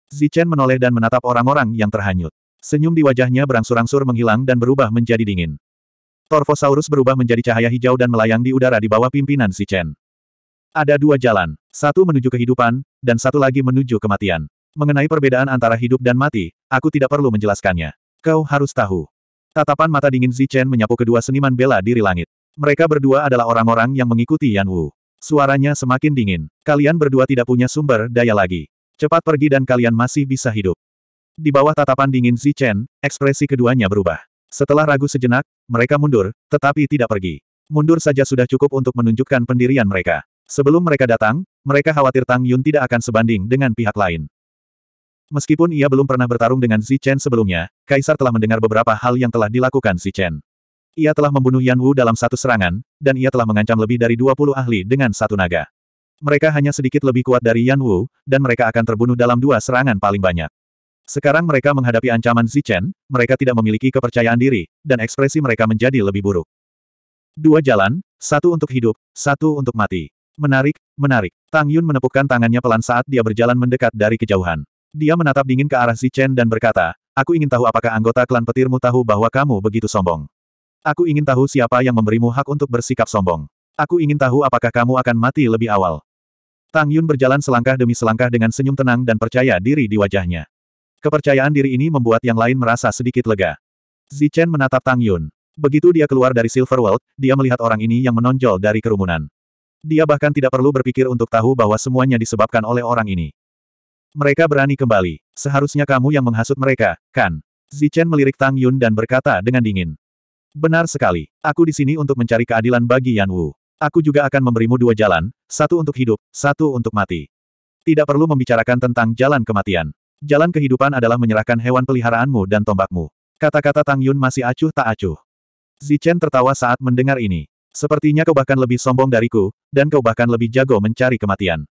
Zichen menoleh dan menatap orang-orang yang terhanyut. Senyum di wajahnya berangsur-angsur menghilang dan berubah menjadi dingin. Torvosaurus berubah menjadi cahaya hijau dan melayang di udara di bawah pimpinan Zichen. Ada dua jalan, satu menuju kehidupan, dan satu lagi menuju kematian. Mengenai perbedaan antara hidup dan mati, aku tidak perlu menjelaskannya. Kau harus tahu. Tatapan mata dingin Zichen menyapu kedua seniman bela diri langit. Mereka berdua adalah orang-orang yang mengikuti Yan Wu. Suaranya semakin dingin. Kalian berdua tidak punya sumber daya lagi. Cepat pergi dan kalian masih bisa hidup. Di bawah tatapan dingin Zichen, ekspresi keduanya berubah. Setelah ragu sejenak, mereka mundur, tetapi tidak pergi. Mundur saja sudah cukup untuk menunjukkan pendirian mereka. Sebelum mereka datang, mereka khawatir Tang Yun tidak akan sebanding dengan pihak lain. Meskipun ia belum pernah bertarung dengan Chen sebelumnya, Kaisar telah mendengar beberapa hal yang telah dilakukan Chen. Ia telah membunuh Yan Wu dalam satu serangan, dan ia telah mengancam lebih dari 20 ahli dengan satu naga. Mereka hanya sedikit lebih kuat dari Yan Wu, dan mereka akan terbunuh dalam dua serangan paling banyak. Sekarang mereka menghadapi ancaman Chen, mereka tidak memiliki kepercayaan diri, dan ekspresi mereka menjadi lebih buruk. Dua jalan, satu untuk hidup, satu untuk mati. Menarik, menarik. Tang Yun menepukkan tangannya pelan saat dia berjalan mendekat dari kejauhan. Dia menatap dingin ke arah Chen dan berkata, Aku ingin tahu apakah anggota klan petirmu tahu bahwa kamu begitu sombong. Aku ingin tahu siapa yang memberimu hak untuk bersikap sombong. Aku ingin tahu apakah kamu akan mati lebih awal. Tang Yun berjalan selangkah demi selangkah dengan senyum tenang dan percaya diri di wajahnya. Kepercayaan diri ini membuat yang lain merasa sedikit lega. Zi Chen menatap Tang Yun. Begitu dia keluar dari Silver World, dia melihat orang ini yang menonjol dari kerumunan. Dia bahkan tidak perlu berpikir untuk tahu bahwa semuanya disebabkan oleh orang ini. Mereka berani kembali. Seharusnya kamu yang menghasut mereka, kan? Zichen melirik Tang Yun dan berkata dengan dingin. Benar sekali. Aku di sini untuk mencari keadilan bagi Yan Wu. Aku juga akan memberimu dua jalan, satu untuk hidup, satu untuk mati. Tidak perlu membicarakan tentang jalan kematian. Jalan kehidupan adalah menyerahkan hewan peliharaanmu dan tombakmu. Kata-kata Tang Yun masih acuh tak acuh. Zichen tertawa saat mendengar ini. Sepertinya kau bahkan lebih sombong dariku, dan kau bahkan lebih jago mencari kematian.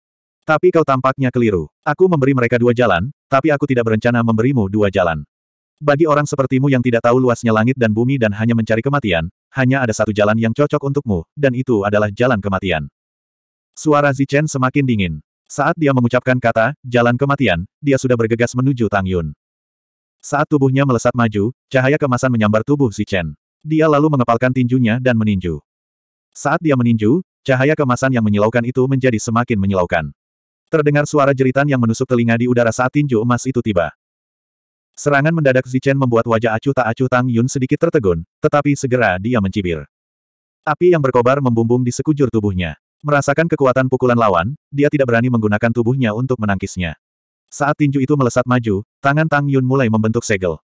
Tapi kau tampaknya keliru. Aku memberi mereka dua jalan, tapi aku tidak berencana memberimu dua jalan. Bagi orang sepertimu yang tidak tahu luasnya langit dan bumi dan hanya mencari kematian, hanya ada satu jalan yang cocok untukmu, dan itu adalah jalan kematian. Suara Zichen semakin dingin. Saat dia mengucapkan kata, jalan kematian, dia sudah bergegas menuju Tang Yun. Saat tubuhnya melesat maju, cahaya kemasan menyambar tubuh Zichen. Dia lalu mengepalkan tinjunya dan meninju. Saat dia meninju, cahaya kemasan yang menyilaukan itu menjadi semakin menyilaukan. Terdengar suara jeritan yang menusuk telinga di udara saat tinju emas itu tiba. Serangan mendadak Zichen membuat wajah acuh tak acuh Tang Yun sedikit tertegun, tetapi segera dia mencibir. Api yang berkobar membumbung di sekujur tubuhnya. Merasakan kekuatan pukulan lawan, dia tidak berani menggunakan tubuhnya untuk menangkisnya. Saat tinju itu melesat maju, tangan Tang Yun mulai membentuk segel.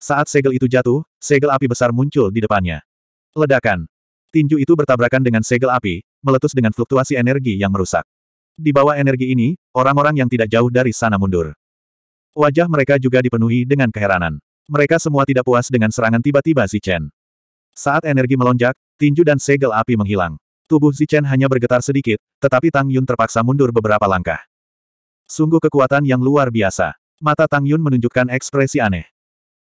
Saat segel itu jatuh, segel api besar muncul di depannya. Ledakan. Tinju itu bertabrakan dengan segel api, meletus dengan fluktuasi energi yang merusak. Di bawah energi ini, orang-orang yang tidak jauh dari sana mundur. Wajah mereka juga dipenuhi dengan keheranan. Mereka semua tidak puas dengan serangan tiba-tiba Zichen. Saat energi melonjak, tinju dan segel api menghilang. Tubuh Zichen hanya bergetar sedikit, tetapi Tang Yun terpaksa mundur beberapa langkah. Sungguh kekuatan yang luar biasa. Mata Tang Yun menunjukkan ekspresi aneh.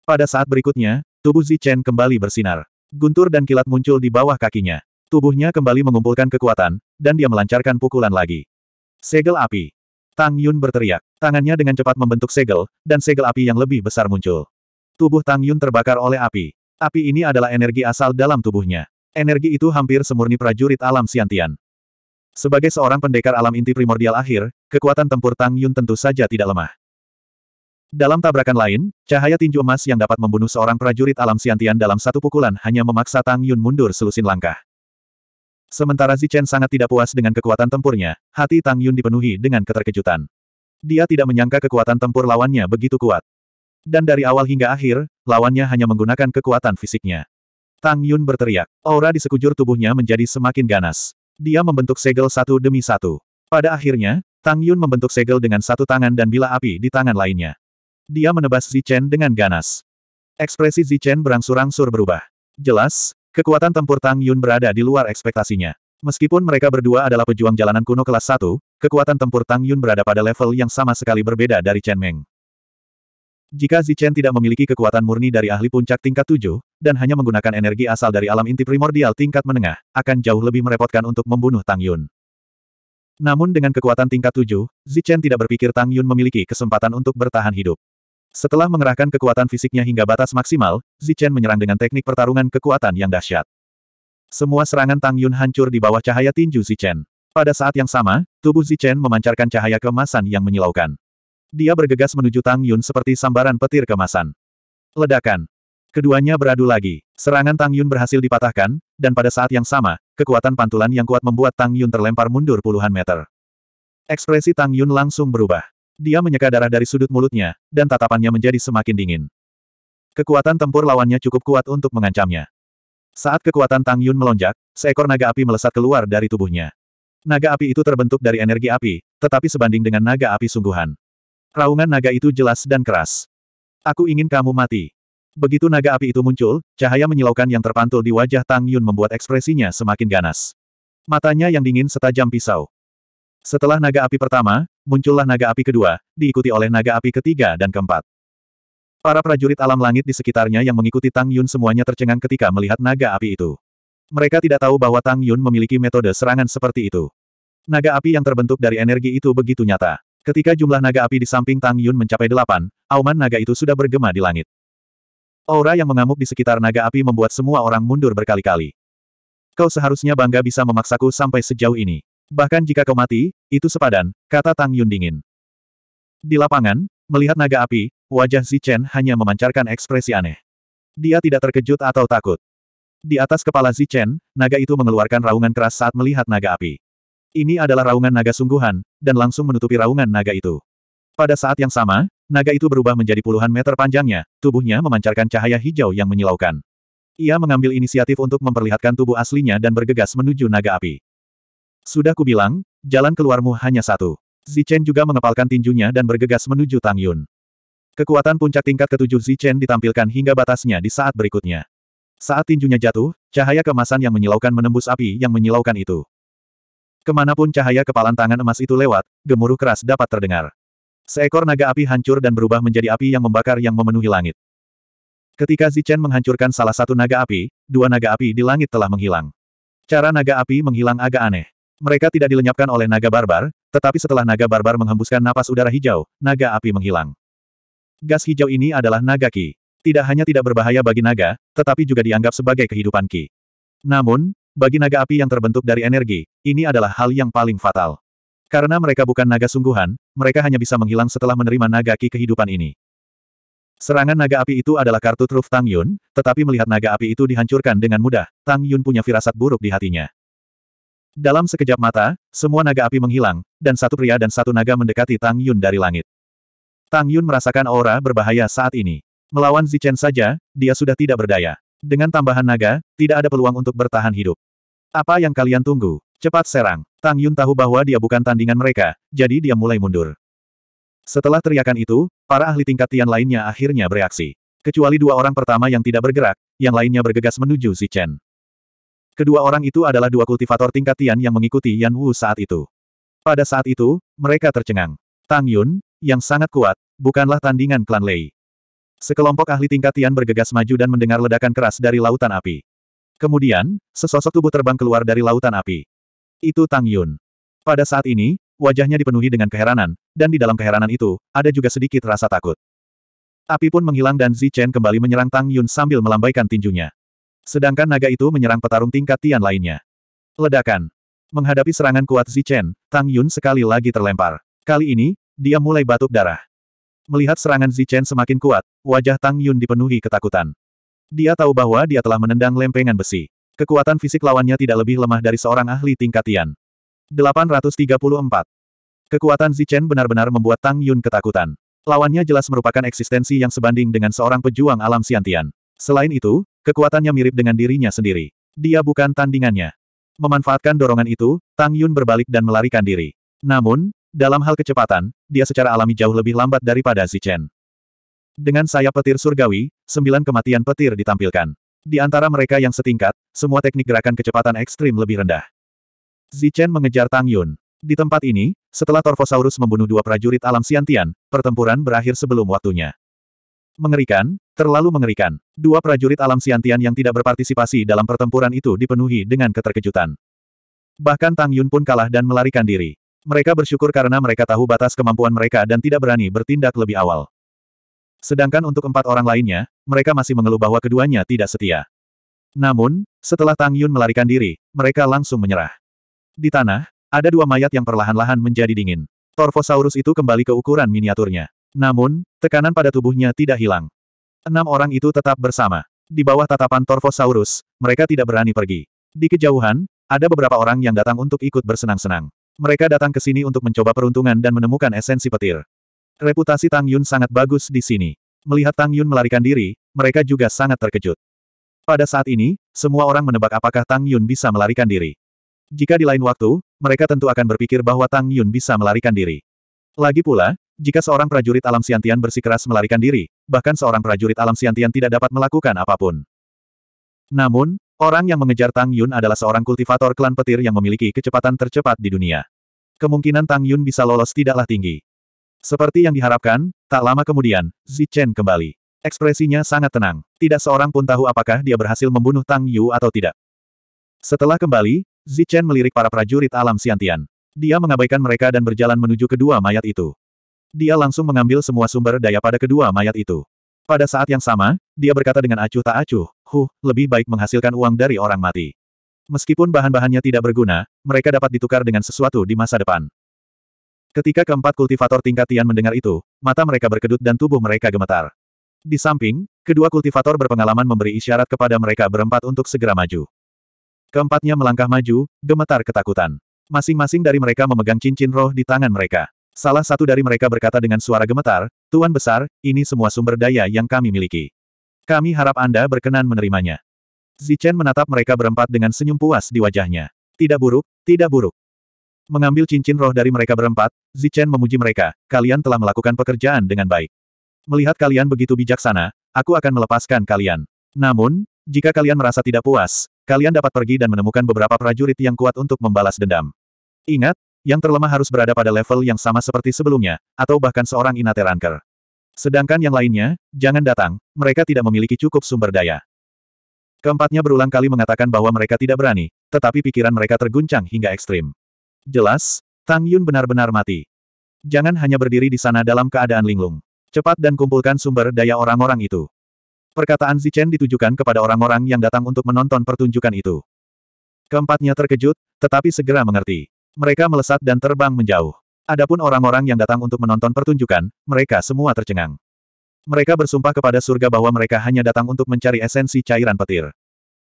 Pada saat berikutnya, tubuh Zichen kembali bersinar. Guntur dan kilat muncul di bawah kakinya. Tubuhnya kembali mengumpulkan kekuatan, dan dia melancarkan pukulan lagi. Segel api. Tang Yun berteriak. Tangannya dengan cepat membentuk segel, dan segel api yang lebih besar muncul. Tubuh Tang Yun terbakar oleh api. Api ini adalah energi asal dalam tubuhnya. Energi itu hampir semurni prajurit alam Siantian. Sebagai seorang pendekar alam inti primordial akhir, kekuatan tempur Tang Yun tentu saja tidak lemah. Dalam tabrakan lain, cahaya tinju emas yang dapat membunuh seorang prajurit alam Siantian dalam satu pukulan hanya memaksa Tang Yun mundur selusin langkah. Sementara Zichen sangat tidak puas dengan kekuatan tempurnya, hati Tang Yun dipenuhi dengan keterkejutan. Dia tidak menyangka kekuatan tempur lawannya begitu kuat. Dan dari awal hingga akhir, lawannya hanya menggunakan kekuatan fisiknya. Tang Yun berteriak. Aura di sekujur tubuhnya menjadi semakin ganas. Dia membentuk segel satu demi satu. Pada akhirnya, Tang Yun membentuk segel dengan satu tangan dan bila api di tangan lainnya. Dia menebas Zichen dengan ganas. Ekspresi Zichen berangsur-angsur berubah. Jelas, Kekuatan tempur Tang Yun berada di luar ekspektasinya. Meskipun mereka berdua adalah pejuang jalanan kuno kelas 1, kekuatan tempur Tang Yun berada pada level yang sama sekali berbeda dari Chen Meng. Jika Zichen tidak memiliki kekuatan murni dari ahli puncak tingkat 7, dan hanya menggunakan energi asal dari alam inti primordial tingkat menengah, akan jauh lebih merepotkan untuk membunuh Tang Yun. Namun dengan kekuatan tingkat 7, Zichen tidak berpikir Tang Yun memiliki kesempatan untuk bertahan hidup. Setelah mengerahkan kekuatan fisiknya hingga batas maksimal, Zichen menyerang dengan teknik pertarungan kekuatan yang dahsyat. Semua serangan Tang Yun hancur di bawah cahaya tinju Zichen. Pada saat yang sama, tubuh Zichen memancarkan cahaya kemasan yang menyilaukan. Dia bergegas menuju Tang Yun seperti sambaran petir kemasan. Ledakan. Keduanya beradu lagi. Serangan Tang Yun berhasil dipatahkan, dan pada saat yang sama, kekuatan pantulan yang kuat membuat Tang Yun terlempar mundur puluhan meter. Ekspresi Tang Yun langsung berubah. Dia menyeka darah dari sudut mulutnya, dan tatapannya menjadi semakin dingin. Kekuatan tempur lawannya cukup kuat untuk mengancamnya. Saat kekuatan Tang Yun melonjak, seekor naga api melesat keluar dari tubuhnya. Naga api itu terbentuk dari energi api, tetapi sebanding dengan naga api sungguhan. Raungan naga itu jelas dan keras. Aku ingin kamu mati. Begitu naga api itu muncul, cahaya menyilaukan yang terpantul di wajah Tang Yun membuat ekspresinya semakin ganas. Matanya yang dingin setajam pisau. Setelah naga api pertama, muncullah naga api kedua, diikuti oleh naga api ketiga dan keempat. Para prajurit alam langit di sekitarnya yang mengikuti Tang Yun semuanya tercengang ketika melihat naga api itu. Mereka tidak tahu bahwa Tang Yun memiliki metode serangan seperti itu. Naga api yang terbentuk dari energi itu begitu nyata. Ketika jumlah naga api di samping Tang Yun mencapai delapan, auman naga itu sudah bergema di langit. Aura yang mengamuk di sekitar naga api membuat semua orang mundur berkali-kali. Kau seharusnya bangga bisa memaksaku sampai sejauh ini. Bahkan jika kau mati, itu sepadan, kata Tang Yun dingin. Di lapangan, melihat naga api, wajah Chen hanya memancarkan ekspresi aneh. Dia tidak terkejut atau takut. Di atas kepala Chen, naga itu mengeluarkan raungan keras saat melihat naga api. Ini adalah raungan naga sungguhan, dan langsung menutupi raungan naga itu. Pada saat yang sama, naga itu berubah menjadi puluhan meter panjangnya, tubuhnya memancarkan cahaya hijau yang menyilaukan. Ia mengambil inisiatif untuk memperlihatkan tubuh aslinya dan bergegas menuju naga api. Sudah kubilang, jalan keluarmu hanya satu. Zichen juga mengepalkan tinjunya dan bergegas menuju Tang Yun. Kekuatan puncak tingkat ketujuh Zichen ditampilkan hingga batasnya di saat berikutnya. Saat tinjunya jatuh, cahaya kemasan yang menyilaukan menembus api yang menyilaukan itu. Kemanapun cahaya kepalan tangan emas itu lewat, gemuruh keras dapat terdengar. Seekor naga api hancur dan berubah menjadi api yang membakar yang memenuhi langit. Ketika Zichen menghancurkan salah satu naga api, dua naga api di langit telah menghilang. Cara naga api menghilang agak aneh. Mereka tidak dilenyapkan oleh naga barbar, tetapi setelah naga barbar menghembuskan napas udara hijau, naga api menghilang. Gas hijau ini adalah naga ki. Tidak hanya tidak berbahaya bagi naga, tetapi juga dianggap sebagai kehidupan ki. Namun, bagi naga api yang terbentuk dari energi, ini adalah hal yang paling fatal. Karena mereka bukan naga sungguhan, mereka hanya bisa menghilang setelah menerima naga ki kehidupan ini. Serangan naga api itu adalah kartu truf Tang Yun, tetapi melihat naga api itu dihancurkan dengan mudah, Tang Yun punya firasat buruk di hatinya. Dalam sekejap mata, semua naga api menghilang, dan satu pria dan satu naga mendekati Tang Yun dari langit. Tang Yun merasakan aura berbahaya saat ini. Melawan Zichen saja, dia sudah tidak berdaya. Dengan tambahan naga, tidak ada peluang untuk bertahan hidup. Apa yang kalian tunggu? Cepat serang. Tang Yun tahu bahwa dia bukan tandingan mereka, jadi dia mulai mundur. Setelah teriakan itu, para ahli tingkat Tian lainnya akhirnya bereaksi. Kecuali dua orang pertama yang tidak bergerak, yang lainnya bergegas menuju Zichen. Kedua orang itu adalah dua kultivator tingkat Tian yang mengikuti Yan Wu saat itu. Pada saat itu, mereka tercengang. Tang Yun, yang sangat kuat, bukanlah tandingan klan Lei. Sekelompok ahli tingkat Tian bergegas maju dan mendengar ledakan keras dari lautan api. Kemudian, sesosok tubuh terbang keluar dari lautan api. Itu Tang Yun. Pada saat ini, wajahnya dipenuhi dengan keheranan, dan di dalam keheranan itu, ada juga sedikit rasa takut. Api pun menghilang dan Chen kembali menyerang Tang Yun sambil melambaikan tinjunya. Sedangkan naga itu menyerang petarung tingkat Tian lainnya. Ledakan. Menghadapi serangan kuat Zichen, Tang Yun sekali lagi terlempar. Kali ini, dia mulai batuk darah. Melihat serangan Zichen semakin kuat, wajah Tang Yun dipenuhi ketakutan. Dia tahu bahwa dia telah menendang lempengan besi. Kekuatan fisik lawannya tidak lebih lemah dari seorang ahli tingkat Tian. 834. Kekuatan Zichen benar-benar membuat Tang Yun ketakutan. Lawannya jelas merupakan eksistensi yang sebanding dengan seorang pejuang alam siantian. Selain itu, Kekuatannya mirip dengan dirinya sendiri. Dia bukan tandingannya. Memanfaatkan dorongan itu, Tang Yun berbalik dan melarikan diri. Namun, dalam hal kecepatan, dia secara alami jauh lebih lambat daripada Zichen. Dengan sayap petir surgawi, sembilan kematian petir ditampilkan. Di antara mereka yang setingkat, semua teknik gerakan kecepatan ekstrim lebih rendah. Zichen mengejar Tang Yun. Di tempat ini, setelah Torfosaurus membunuh dua prajurit alam Siantian, pertempuran berakhir sebelum waktunya. Mengerikan, terlalu mengerikan. Dua prajurit alam siantian yang tidak berpartisipasi dalam pertempuran itu dipenuhi dengan keterkejutan. Bahkan Tang Yun pun kalah dan melarikan diri. Mereka bersyukur karena mereka tahu batas kemampuan mereka dan tidak berani bertindak lebih awal. Sedangkan untuk empat orang lainnya, mereka masih mengeluh bahwa keduanya tidak setia. Namun, setelah Tang Yun melarikan diri, mereka langsung menyerah. Di tanah, ada dua mayat yang perlahan-lahan menjadi dingin. Torvosaurus itu kembali ke ukuran miniaturnya. Namun, tekanan pada tubuhnya tidak hilang. Enam orang itu tetap bersama. Di bawah tatapan Torvosaurus, mereka tidak berani pergi. Di kejauhan, ada beberapa orang yang datang untuk ikut bersenang-senang. Mereka datang ke sini untuk mencoba peruntungan dan menemukan esensi petir. Reputasi Tang Yun sangat bagus di sini. Melihat Tang Yun melarikan diri, mereka juga sangat terkejut. Pada saat ini, semua orang menebak apakah Tang Yun bisa melarikan diri. Jika di lain waktu, mereka tentu akan berpikir bahwa Tang Yun bisa melarikan diri. Lagi pula, jika seorang prajurit alam siantian bersikeras melarikan diri, bahkan seorang prajurit alam siantian tidak dapat melakukan apapun. Namun, orang yang mengejar Tang Yun adalah seorang kultivator klan petir yang memiliki kecepatan tercepat di dunia. Kemungkinan Tang Yun bisa lolos tidaklah tinggi. Seperti yang diharapkan, tak lama kemudian, Zi Chen kembali. Ekspresinya sangat tenang. Tidak seorang pun tahu apakah dia berhasil membunuh Tang Yu atau tidak. Setelah kembali, Zi Chen melirik para prajurit alam siantian. Dia mengabaikan mereka dan berjalan menuju kedua mayat itu. Dia langsung mengambil semua sumber daya pada kedua mayat itu. Pada saat yang sama, dia berkata dengan acuh tak acuh, huh, lebih baik menghasilkan uang dari orang mati. Meskipun bahan-bahannya tidak berguna, mereka dapat ditukar dengan sesuatu di masa depan. Ketika keempat kultivator tingkat Tian mendengar itu, mata mereka berkedut dan tubuh mereka gemetar. Di samping, kedua kultivator berpengalaman memberi isyarat kepada mereka berempat untuk segera maju. Keempatnya melangkah maju, gemetar ketakutan. Masing-masing dari mereka memegang cincin roh di tangan mereka. Salah satu dari mereka berkata dengan suara gemetar, Tuan Besar, ini semua sumber daya yang kami miliki. Kami harap Anda berkenan menerimanya. Zichen menatap mereka berempat dengan senyum puas di wajahnya. Tidak buruk, tidak buruk. Mengambil cincin roh dari mereka berempat, Zichen memuji mereka, kalian telah melakukan pekerjaan dengan baik. Melihat kalian begitu bijaksana, aku akan melepaskan kalian. Namun, jika kalian merasa tidak puas, kalian dapat pergi dan menemukan beberapa prajurit yang kuat untuk membalas dendam. Ingat, yang terlemah harus berada pada level yang sama seperti sebelumnya, atau bahkan seorang Inate Ranker. Sedangkan yang lainnya, jangan datang, mereka tidak memiliki cukup sumber daya. Keempatnya berulang kali mengatakan bahwa mereka tidak berani, tetapi pikiran mereka terguncang hingga ekstrim. Jelas, Tang Yun benar-benar mati. Jangan hanya berdiri di sana dalam keadaan linglung. Cepat dan kumpulkan sumber daya orang-orang itu. Perkataan Zichen ditujukan kepada orang-orang yang datang untuk menonton pertunjukan itu. Keempatnya terkejut, tetapi segera mengerti. Mereka melesat dan terbang menjauh. Adapun orang-orang yang datang untuk menonton pertunjukan, mereka semua tercengang. Mereka bersumpah kepada surga bahwa mereka hanya datang untuk mencari esensi cairan petir.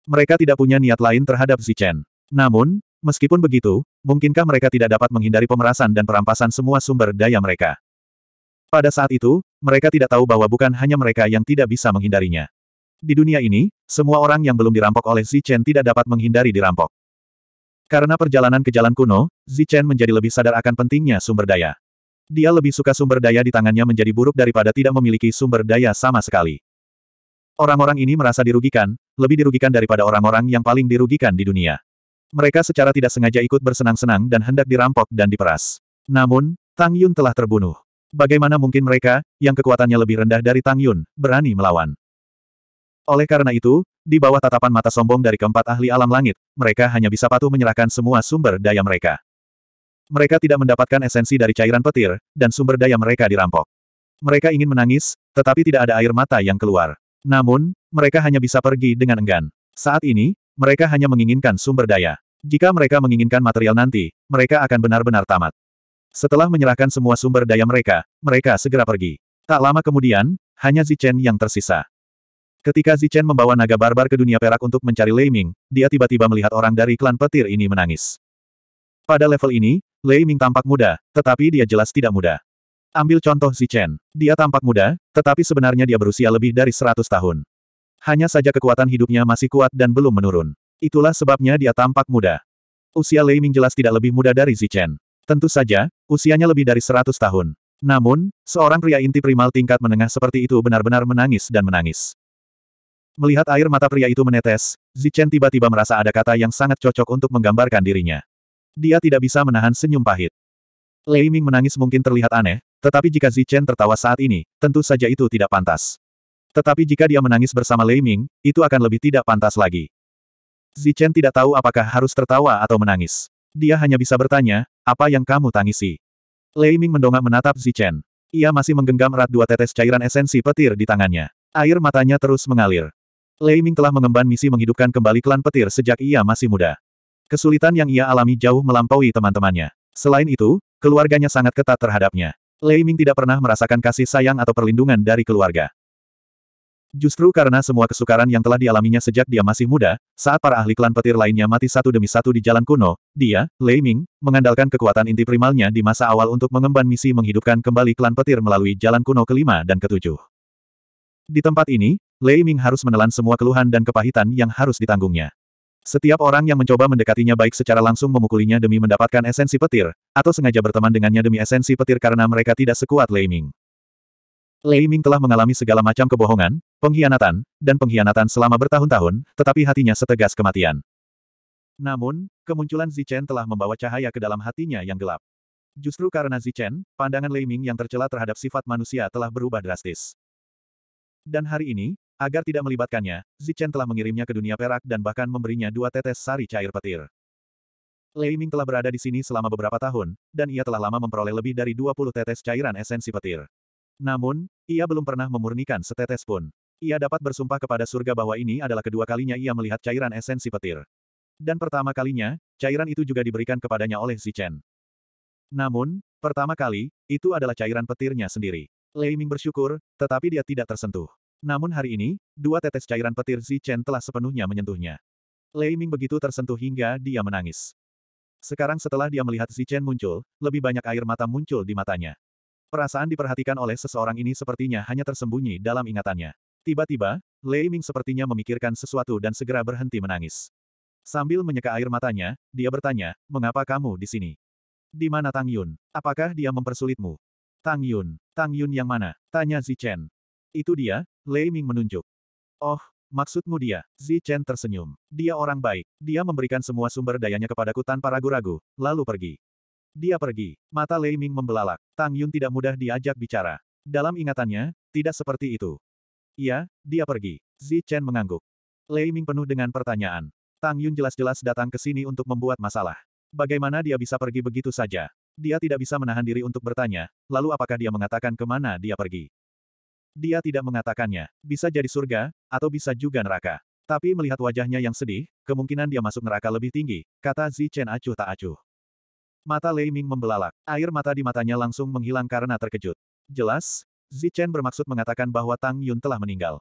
Mereka tidak punya niat lain terhadap Zichen. Namun, meskipun begitu, mungkinkah mereka tidak dapat menghindari pemerasan dan perampasan semua sumber daya mereka? Pada saat itu, mereka tidak tahu bahwa bukan hanya mereka yang tidak bisa menghindarinya. Di dunia ini, semua orang yang belum dirampok oleh Zichen tidak dapat menghindari dirampok. Karena perjalanan ke jalan kuno, Zichen menjadi lebih sadar akan pentingnya sumber daya. Dia lebih suka sumber daya di tangannya menjadi buruk daripada tidak memiliki sumber daya sama sekali. Orang-orang ini merasa dirugikan, lebih dirugikan daripada orang-orang yang paling dirugikan di dunia. Mereka secara tidak sengaja ikut bersenang-senang dan hendak dirampok dan diperas. Namun, Tang Yun telah terbunuh. Bagaimana mungkin mereka, yang kekuatannya lebih rendah dari Tang Yun, berani melawan? Oleh karena itu, di bawah tatapan mata sombong dari keempat ahli alam langit, mereka hanya bisa patuh menyerahkan semua sumber daya mereka. Mereka tidak mendapatkan esensi dari cairan petir, dan sumber daya mereka dirampok. Mereka ingin menangis, tetapi tidak ada air mata yang keluar. Namun, mereka hanya bisa pergi dengan enggan. Saat ini, mereka hanya menginginkan sumber daya. Jika mereka menginginkan material nanti, mereka akan benar-benar tamat. Setelah menyerahkan semua sumber daya mereka, mereka segera pergi. Tak lama kemudian, hanya Zichen yang tersisa. Ketika Zichen membawa naga barbar ke dunia perak untuk mencari Lei Ming, dia tiba-tiba melihat orang dari klan petir ini menangis. Pada level ini, Lei Ming tampak muda, tetapi dia jelas tidak muda. Ambil contoh Zichen. Dia tampak muda, tetapi sebenarnya dia berusia lebih dari 100 tahun. Hanya saja kekuatan hidupnya masih kuat dan belum menurun. Itulah sebabnya dia tampak muda. Usia Lei Ming jelas tidak lebih muda dari Zichen. Tentu saja, usianya lebih dari 100 tahun. Namun, seorang pria inti primal tingkat menengah seperti itu benar-benar menangis dan menangis. Melihat air mata pria itu menetes, Zichen tiba-tiba merasa ada kata yang sangat cocok untuk menggambarkan dirinya. Dia tidak bisa menahan senyum pahit. Lei Ming menangis mungkin terlihat aneh, tetapi jika Zichen tertawa saat ini, tentu saja itu tidak pantas. Tetapi jika dia menangis bersama Lei Ming, itu akan lebih tidak pantas lagi. Zichen tidak tahu apakah harus tertawa atau menangis. Dia hanya bisa bertanya, apa yang kamu tangisi? Lei Ming mendongak menatap Zichen. Ia masih menggenggam erat dua tetes cairan esensi petir di tangannya. Air matanya terus mengalir. Lei Ming telah mengemban misi menghidupkan kembali klan petir sejak ia masih muda. Kesulitan yang ia alami jauh melampaui teman-temannya. Selain itu, keluarganya sangat ketat terhadapnya. Lei Ming tidak pernah merasakan kasih sayang atau perlindungan dari keluarga. Justru karena semua kesukaran yang telah dialaminya sejak dia masih muda, saat para ahli klan petir lainnya mati satu demi satu di jalan kuno, dia, Lei Ming, mengandalkan kekuatan inti primalnya di masa awal untuk mengemban misi menghidupkan kembali klan petir melalui jalan kuno kelima dan ketujuh. Di tempat ini, Lei Ming harus menelan semua keluhan dan kepahitan yang harus ditanggungnya. Setiap orang yang mencoba mendekatinya baik secara langsung memukulinya demi mendapatkan esensi petir, atau sengaja berteman dengannya demi esensi petir karena mereka tidak sekuat Lei Ming. Lei Ming telah mengalami segala macam kebohongan, pengkhianatan, dan pengkhianatan selama bertahun-tahun, tetapi hatinya setegas kematian. Namun, kemunculan Zichen telah membawa cahaya ke dalam hatinya yang gelap. Justru karena Zichen, pandangan Lei Ming yang tercela terhadap sifat manusia telah berubah drastis. Dan hari ini, Agar tidak melibatkannya, Zichen telah mengirimnya ke dunia perak dan bahkan memberinya dua tetes sari cair petir. Lei Ming telah berada di sini selama beberapa tahun, dan ia telah lama memperoleh lebih dari 20 tetes cairan esensi petir. Namun, ia belum pernah memurnikan setetes pun. Ia dapat bersumpah kepada surga bahwa ini adalah kedua kalinya ia melihat cairan esensi petir. Dan pertama kalinya, cairan itu juga diberikan kepadanya oleh Zichen. Namun, pertama kali, itu adalah cairan petirnya sendiri. Lei Ming bersyukur, tetapi dia tidak tersentuh. Namun hari ini, dua tetes cairan petir Zi Chen telah sepenuhnya menyentuhnya. Lei Ming begitu tersentuh hingga dia menangis. Sekarang setelah dia melihat Zi Chen muncul, lebih banyak air mata muncul di matanya. Perasaan diperhatikan oleh seseorang ini sepertinya hanya tersembunyi dalam ingatannya. Tiba-tiba, Lei Ming sepertinya memikirkan sesuatu dan segera berhenti menangis. Sambil menyeka air matanya, dia bertanya, mengapa kamu di sini? Di mana Tang Yun? Apakah dia mempersulitmu? Tang Yun, Tang Yun yang mana? Tanya Zi Chen. Itu dia, Lei Ming menunjuk. Oh, maksudmu dia? Zi Chen tersenyum. Dia orang baik. Dia memberikan semua sumber dayanya kepadaku tanpa ragu-ragu, lalu pergi. Dia pergi. Mata Lei Ming membelalak. Tang Yun tidak mudah diajak bicara. Dalam ingatannya, tidak seperti itu. Iya, dia pergi. Zi Chen mengangguk. Lei Ming penuh dengan pertanyaan. Tang Yun jelas-jelas datang ke sini untuk membuat masalah. Bagaimana dia bisa pergi begitu saja? Dia tidak bisa menahan diri untuk bertanya, lalu apakah dia mengatakan kemana dia pergi? Dia tidak mengatakannya, bisa jadi surga, atau bisa juga neraka. Tapi melihat wajahnya yang sedih, kemungkinan dia masuk neraka lebih tinggi, kata Zi Chen acuh tak acuh. Mata Lei Ming membelalak, air mata di matanya langsung menghilang karena terkejut. Jelas, Zi Chen bermaksud mengatakan bahwa Tang Yun telah meninggal.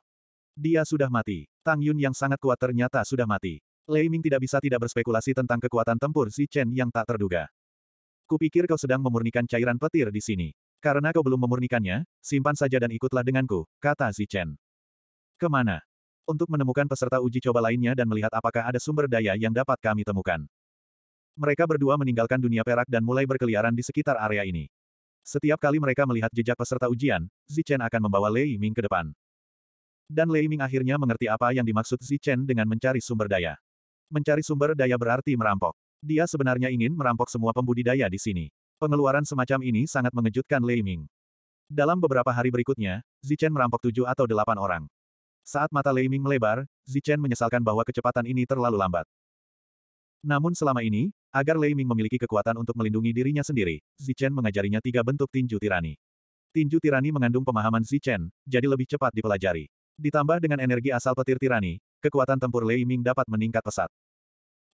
Dia sudah mati. Tang Yun yang sangat kuat ternyata sudah mati. Lei Ming tidak bisa tidak berspekulasi tentang kekuatan tempur Zi Chen yang tak terduga. Kupikir kau sedang memurnikan cairan petir di sini. Karena kau belum memurnikannya, simpan saja dan ikutlah denganku, kata Zichen. Kemana? Untuk menemukan peserta uji coba lainnya dan melihat apakah ada sumber daya yang dapat kami temukan. Mereka berdua meninggalkan dunia perak dan mulai berkeliaran di sekitar area ini. Setiap kali mereka melihat jejak peserta ujian, Zichen akan membawa Lei Ming ke depan. Dan Lei Ming akhirnya mengerti apa yang dimaksud Zichen dengan mencari sumber daya. Mencari sumber daya berarti merampok. Dia sebenarnya ingin merampok semua pembudidaya di sini. Pengeluaran semacam ini sangat mengejutkan Lei Ming. Dalam beberapa hari berikutnya, Zichen merampok tujuh atau delapan orang. Saat mata Lei Ming melebar, Zichen menyesalkan bahwa kecepatan ini terlalu lambat. Namun selama ini, agar Lei Ming memiliki kekuatan untuk melindungi dirinya sendiri, Zichen mengajarinya tiga bentuk tinju tirani. Tinju tirani mengandung pemahaman Zichen, jadi lebih cepat dipelajari. Ditambah dengan energi asal petir tirani, kekuatan tempur Lei Ming dapat meningkat pesat.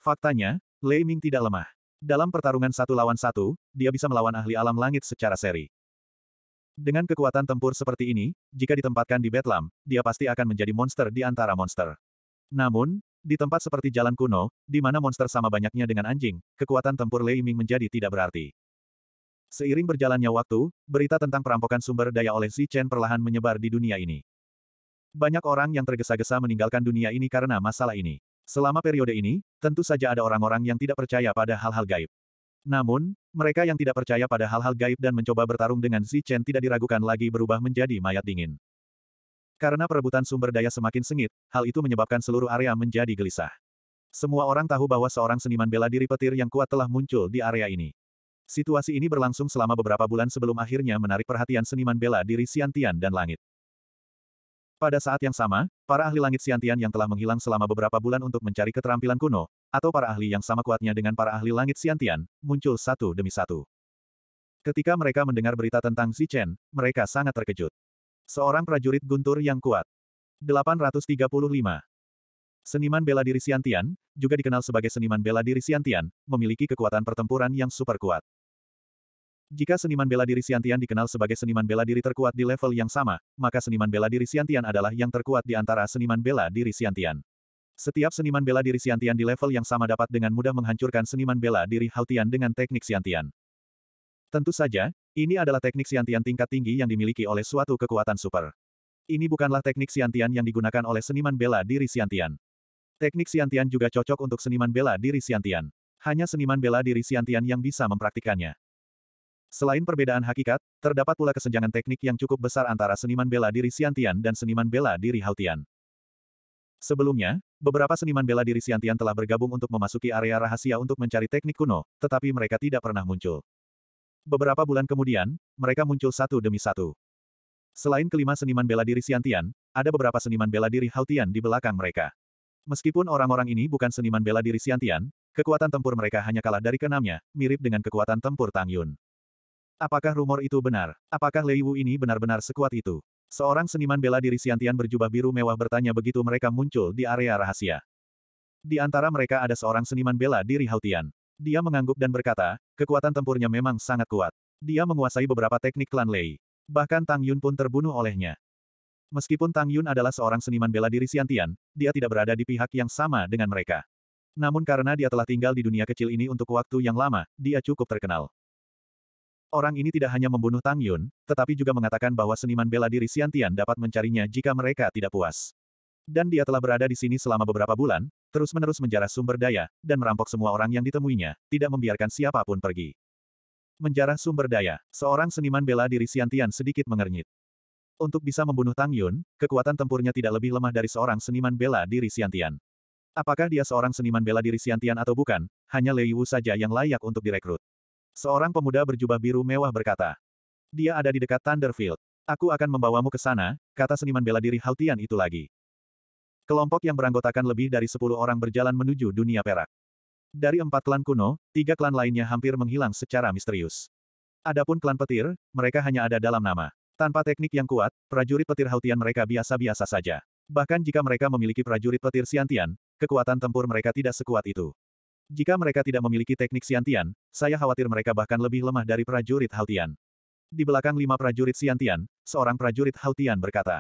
Faktanya, Lei Ming tidak lemah. Dalam pertarungan satu lawan satu, dia bisa melawan ahli alam langit secara seri. Dengan kekuatan tempur seperti ini, jika ditempatkan di Betlam, dia pasti akan menjadi monster di antara monster. Namun, di tempat seperti jalan kuno, di mana monster sama banyaknya dengan anjing, kekuatan tempur Lei Ming menjadi tidak berarti. Seiring berjalannya waktu, berita tentang perampokan sumber daya oleh Xi Chen perlahan menyebar di dunia ini. Banyak orang yang tergesa-gesa meninggalkan dunia ini karena masalah ini. Selama periode ini, tentu saja ada orang-orang yang tidak percaya pada hal-hal gaib. Namun, mereka yang tidak percaya pada hal-hal gaib dan mencoba bertarung dengan Zi Chen tidak diragukan lagi berubah menjadi mayat dingin. Karena perebutan sumber daya semakin sengit, hal itu menyebabkan seluruh area menjadi gelisah. Semua orang tahu bahwa seorang seniman bela diri petir yang kuat telah muncul di area ini. Situasi ini berlangsung selama beberapa bulan sebelum akhirnya menarik perhatian seniman bela diri Siantian dan Langit. Pada saat yang sama, para ahli langit Siantian yang telah menghilang selama beberapa bulan untuk mencari keterampilan kuno, atau para ahli yang sama kuatnya dengan para ahli langit Siantian, muncul satu demi satu. Ketika mereka mendengar berita tentang Zichen, mereka sangat terkejut. Seorang prajurit guntur yang kuat. 835. Seniman bela diri Siantian, juga dikenal sebagai seniman bela diri Siantian, memiliki kekuatan pertempuran yang super kuat. Jika seniman bela diri Siantian dikenal sebagai seniman bela diri terkuat di level yang sama, maka seniman bela diri Siantian adalah yang terkuat di antara seniman bela diri Siantian. Setiap seniman bela diri Siantian di level yang sama dapat dengan mudah menghancurkan seniman bela diri Haltian dengan teknik Siantian. Tentu saja, ini adalah teknik Siantian tingkat tinggi yang dimiliki oleh suatu kekuatan super. Ini bukanlah teknik Siantian yang digunakan oleh seniman bela diri Siantian. Teknik Siantian juga cocok untuk seniman bela diri Siantian. Hanya seniman bela diri Siantian yang bisa mempraktikannya. Selain perbedaan hakikat, terdapat pula kesenjangan teknik yang cukup besar antara seniman bela diri siantian dan seniman bela diri Haotian. Sebelumnya, beberapa seniman bela diri siantian telah bergabung untuk memasuki area rahasia untuk mencari teknik kuno, tetapi mereka tidak pernah muncul. Beberapa bulan kemudian, mereka muncul satu demi satu. Selain kelima seniman bela diri siantian, ada beberapa seniman bela diri Haotian di belakang mereka. Meskipun orang-orang ini bukan seniman bela diri siantian, kekuatan tempur mereka hanya kalah dari keenamnya, mirip dengan kekuatan tempur Tang Yun. Apakah rumor itu benar? Apakah Lei Wu ini benar-benar sekuat itu? Seorang seniman bela diri Siantian berjubah biru mewah bertanya begitu mereka muncul di area rahasia. Di antara mereka ada seorang seniman bela diri Hautian. Dia mengangguk dan berkata, kekuatan tempurnya memang sangat kuat. Dia menguasai beberapa teknik klan Lei. Bahkan Tang Yun pun terbunuh olehnya. Meskipun Tang Yun adalah seorang seniman bela diri Siantian, dia tidak berada di pihak yang sama dengan mereka. Namun karena dia telah tinggal di dunia kecil ini untuk waktu yang lama, dia cukup terkenal. Orang ini tidak hanya membunuh Tang Yun, tetapi juga mengatakan bahwa seniman bela diri Siantian dapat mencarinya jika mereka tidak puas. Dan dia telah berada di sini selama beberapa bulan, terus-menerus menjarah sumber daya, dan merampok semua orang yang ditemuinya, tidak membiarkan siapapun pergi. Menjarah sumber daya, seorang seniman bela diri Siantian sedikit mengernyit. Untuk bisa membunuh Tang Yun, kekuatan tempurnya tidak lebih lemah dari seorang seniman bela diri Siantian. Apakah dia seorang seniman bela diri Siantian atau bukan, hanya Lei Wu saja yang layak untuk direkrut. Seorang pemuda berjubah biru mewah berkata. Dia ada di dekat Thunderfield. Aku akan membawamu ke sana, kata seniman bela diri Haltian itu lagi. Kelompok yang beranggotakan lebih dari sepuluh orang berjalan menuju dunia perak. Dari empat klan kuno, tiga klan lainnya hampir menghilang secara misterius. Adapun klan petir, mereka hanya ada dalam nama. Tanpa teknik yang kuat, prajurit petir Haltian mereka biasa-biasa saja. Bahkan jika mereka memiliki prajurit petir Siantian, kekuatan tempur mereka tidak sekuat itu. Jika mereka tidak memiliki teknik siantian, saya khawatir mereka bahkan lebih lemah dari prajurit Haltian. Di belakang lima prajurit siantian, seorang prajurit Haltian berkata,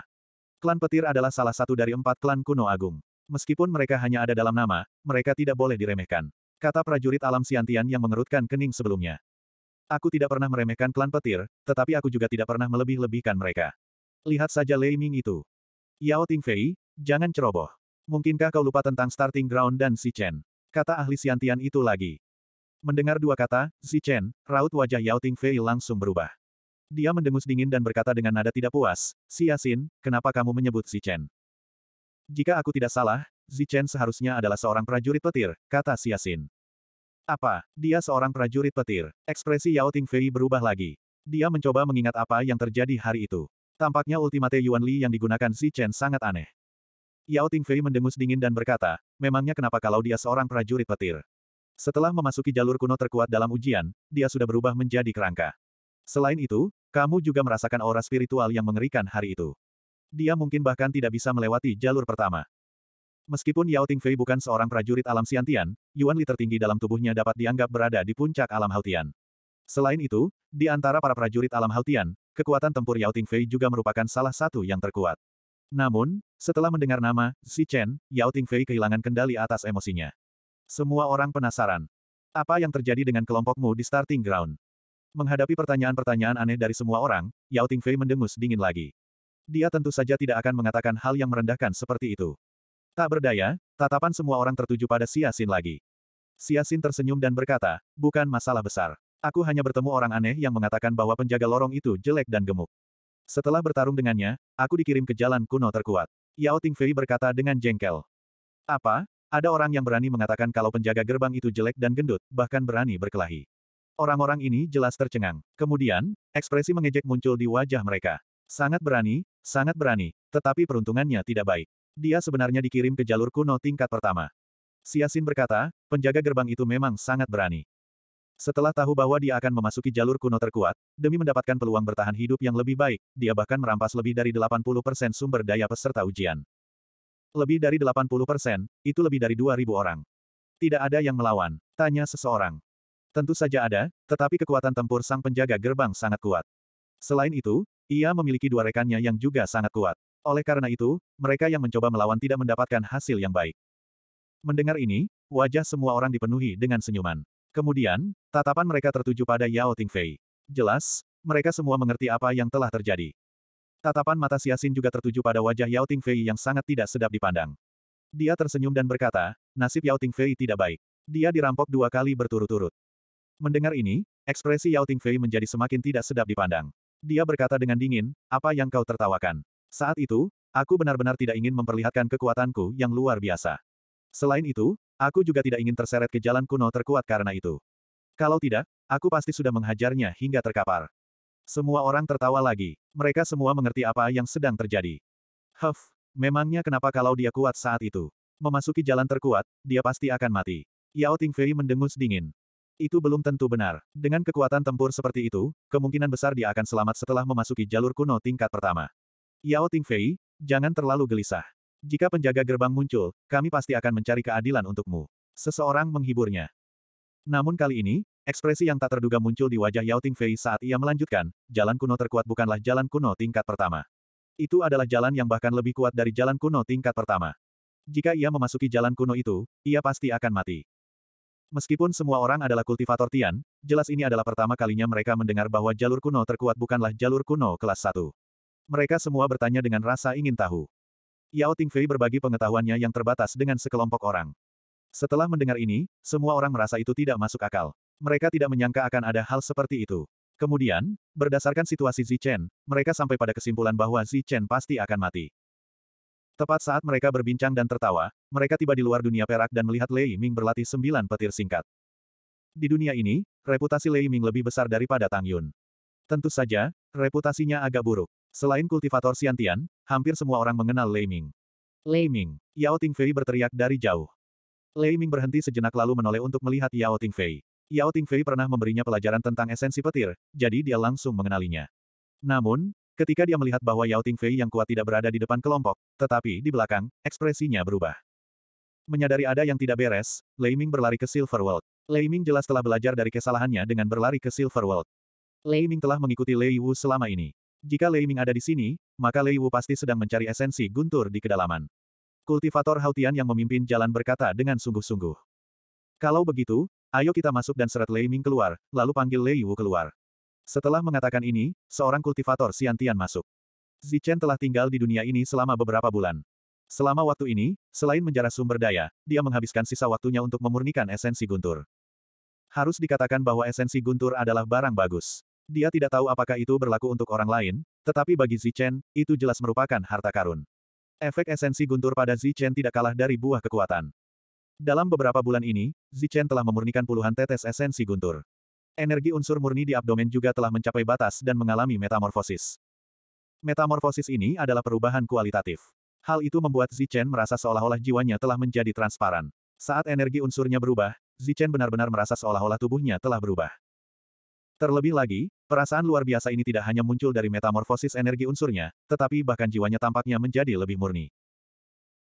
Klan Petir adalah salah satu dari empat klan kuno agung. Meskipun mereka hanya ada dalam nama, mereka tidak boleh diremehkan. Kata prajurit alam Siantian yang mengerutkan kening sebelumnya. Aku tidak pernah meremehkan klan petir, tetapi aku juga tidak pernah melebih-lebihkan mereka. Lihat saja Lei Ming itu. Yao Tingfei, jangan ceroboh. Mungkinkah kau lupa tentang starting ground dan Si Chen? kata ahli siantian itu lagi. Mendengar dua kata, Zichen, raut wajah Yao Ting Fei langsung berubah. Dia mendengus dingin dan berkata dengan nada tidak puas, Si Yasin, kenapa kamu menyebut Zichen? Jika aku tidak salah, Zichen seharusnya adalah seorang prajurit petir, kata Si Yasin. Apa, dia seorang prajurit petir? Ekspresi Yao Ting Fei berubah lagi. Dia mencoba mengingat apa yang terjadi hari itu. Tampaknya ultimate Yuan Li yang digunakan Zichen sangat aneh. Yao Tingfei mendengus dingin dan berkata, memangnya kenapa kalau dia seorang prajurit petir? Setelah memasuki jalur kuno terkuat dalam ujian, dia sudah berubah menjadi kerangka. Selain itu, kamu juga merasakan aura spiritual yang mengerikan hari itu. Dia mungkin bahkan tidak bisa melewati jalur pertama. Meskipun Yao Tingfei bukan seorang prajurit alam Siantian, Yuan Li tertinggi dalam tubuhnya dapat dianggap berada di puncak alam haltian. Selain itu, di antara para prajurit alam haltian, kekuatan tempur Yao Tingfei juga merupakan salah satu yang terkuat. Namun, setelah mendengar nama, Si Chen, Yao Tingfei kehilangan kendali atas emosinya. Semua orang penasaran. Apa yang terjadi dengan kelompokmu di starting ground? Menghadapi pertanyaan-pertanyaan aneh dari semua orang, Yao Tingfei mendengus dingin lagi. Dia tentu saja tidak akan mengatakan hal yang merendahkan seperti itu. Tak berdaya, tatapan semua orang tertuju pada Xin lagi. Xin tersenyum dan berkata, bukan masalah besar. Aku hanya bertemu orang aneh yang mengatakan bahwa penjaga lorong itu jelek dan gemuk. Setelah bertarung dengannya, aku dikirim ke jalan kuno terkuat. Yao Tingfei berkata dengan jengkel. Apa? Ada orang yang berani mengatakan kalau penjaga gerbang itu jelek dan gendut, bahkan berani berkelahi. Orang-orang ini jelas tercengang. Kemudian, ekspresi mengejek muncul di wajah mereka. Sangat berani, sangat berani, tetapi peruntungannya tidak baik. Dia sebenarnya dikirim ke jalur kuno tingkat pertama. Siasin berkata, penjaga gerbang itu memang sangat berani. Setelah tahu bahwa dia akan memasuki jalur kuno terkuat, demi mendapatkan peluang bertahan hidup yang lebih baik, dia bahkan merampas lebih dari 80% sumber daya peserta ujian. Lebih dari 80%, itu lebih dari 2.000 orang. Tidak ada yang melawan, tanya seseorang. Tentu saja ada, tetapi kekuatan tempur sang penjaga gerbang sangat kuat. Selain itu, ia memiliki dua rekannya yang juga sangat kuat. Oleh karena itu, mereka yang mencoba melawan tidak mendapatkan hasil yang baik. Mendengar ini, wajah semua orang dipenuhi dengan senyuman. Kemudian, tatapan mereka tertuju pada Yao Tingfei. Jelas, mereka semua mengerti apa yang telah terjadi. Tatapan mata Siasin juga tertuju pada wajah Yao Tingfei yang sangat tidak sedap dipandang. Dia tersenyum dan berkata, nasib Yao Tingfei tidak baik. Dia dirampok dua kali berturut-turut. Mendengar ini, ekspresi Yao Tingfei menjadi semakin tidak sedap dipandang. Dia berkata dengan dingin, apa yang kau tertawakan? Saat itu, aku benar-benar tidak ingin memperlihatkan kekuatanku yang luar biasa. Selain itu, Aku juga tidak ingin terseret ke jalan kuno terkuat karena itu. Kalau tidak, aku pasti sudah menghajarnya hingga terkapar. Semua orang tertawa lagi. Mereka semua mengerti apa yang sedang terjadi. Huff, memangnya kenapa kalau dia kuat saat itu? Memasuki jalan terkuat, dia pasti akan mati. Yao Tingfei mendengus dingin. Itu belum tentu benar. Dengan kekuatan tempur seperti itu, kemungkinan besar dia akan selamat setelah memasuki jalur kuno tingkat pertama. Yao Tingfei, jangan terlalu gelisah. Jika penjaga gerbang muncul, kami pasti akan mencari keadilan untukmu. Seseorang menghiburnya. Namun kali ini, ekspresi yang tak terduga muncul di wajah Yao Tingfei saat ia melanjutkan, jalan kuno terkuat bukanlah jalan kuno tingkat pertama. Itu adalah jalan yang bahkan lebih kuat dari jalan kuno tingkat pertama. Jika ia memasuki jalan kuno itu, ia pasti akan mati. Meskipun semua orang adalah kultivator Tian, jelas ini adalah pertama kalinya mereka mendengar bahwa jalur kuno terkuat bukanlah jalur kuno kelas 1. Mereka semua bertanya dengan rasa ingin tahu. Yao Tingfei berbagi pengetahuannya yang terbatas dengan sekelompok orang. Setelah mendengar ini, semua orang merasa itu tidak masuk akal. Mereka tidak menyangka akan ada hal seperti itu. Kemudian, berdasarkan situasi Zichen, mereka sampai pada kesimpulan bahwa Zichen pasti akan mati. Tepat saat mereka berbincang dan tertawa, mereka tiba di luar dunia perak dan melihat Lei Ming berlatih sembilan petir singkat. Di dunia ini, reputasi Lei Ming lebih besar daripada Tang Yun. Tentu saja, reputasinya agak buruk. Selain kultivator siantian hampir semua orang mengenal Lei Ming. Lei Ming, Yao Tingfei berteriak dari jauh. Lei Ming berhenti sejenak lalu menoleh untuk melihat Yao Tingfei. Yao Tingfei pernah memberinya pelajaran tentang esensi petir, jadi dia langsung mengenalinya. Namun, ketika dia melihat bahwa Yao Tingfei yang kuat tidak berada di depan kelompok, tetapi di belakang, ekspresinya berubah. Menyadari ada yang tidak beres, Lei Ming berlari ke Silver World. Lei Ming jelas telah belajar dari kesalahannya dengan berlari ke Silver World. Lei Ming telah mengikuti Lei Wu selama ini. Jika Lei Ming ada di sini, maka Lei Wu pasti sedang mencari esensi guntur di kedalaman. Kultivator Hautian yang memimpin jalan berkata dengan sungguh-sungguh. Kalau begitu, ayo kita masuk dan seret Lei Ming keluar, lalu panggil Lei Wu keluar. Setelah mengatakan ini, seorang kultivator siantian masuk. Zichen telah tinggal di dunia ini selama beberapa bulan. Selama waktu ini, selain menjarah sumber daya, dia menghabiskan sisa waktunya untuk memurnikan esensi guntur. Harus dikatakan bahwa esensi guntur adalah barang bagus. Dia tidak tahu apakah itu berlaku untuk orang lain, tetapi bagi Zichen, itu jelas merupakan harta karun. Efek esensi guntur pada Zichen tidak kalah dari buah kekuatan. Dalam beberapa bulan ini, Zichen telah memurnikan puluhan tetes esensi guntur. Energi unsur murni di abdomen juga telah mencapai batas dan mengalami metamorfosis. Metamorfosis ini adalah perubahan kualitatif. Hal itu membuat Zichen merasa seolah-olah jiwanya telah menjadi transparan. Saat energi unsurnya berubah, Zichen benar-benar merasa seolah-olah tubuhnya telah berubah. Terlebih lagi, perasaan luar biasa ini tidak hanya muncul dari metamorfosis energi unsurnya, tetapi bahkan jiwanya tampaknya menjadi lebih murni.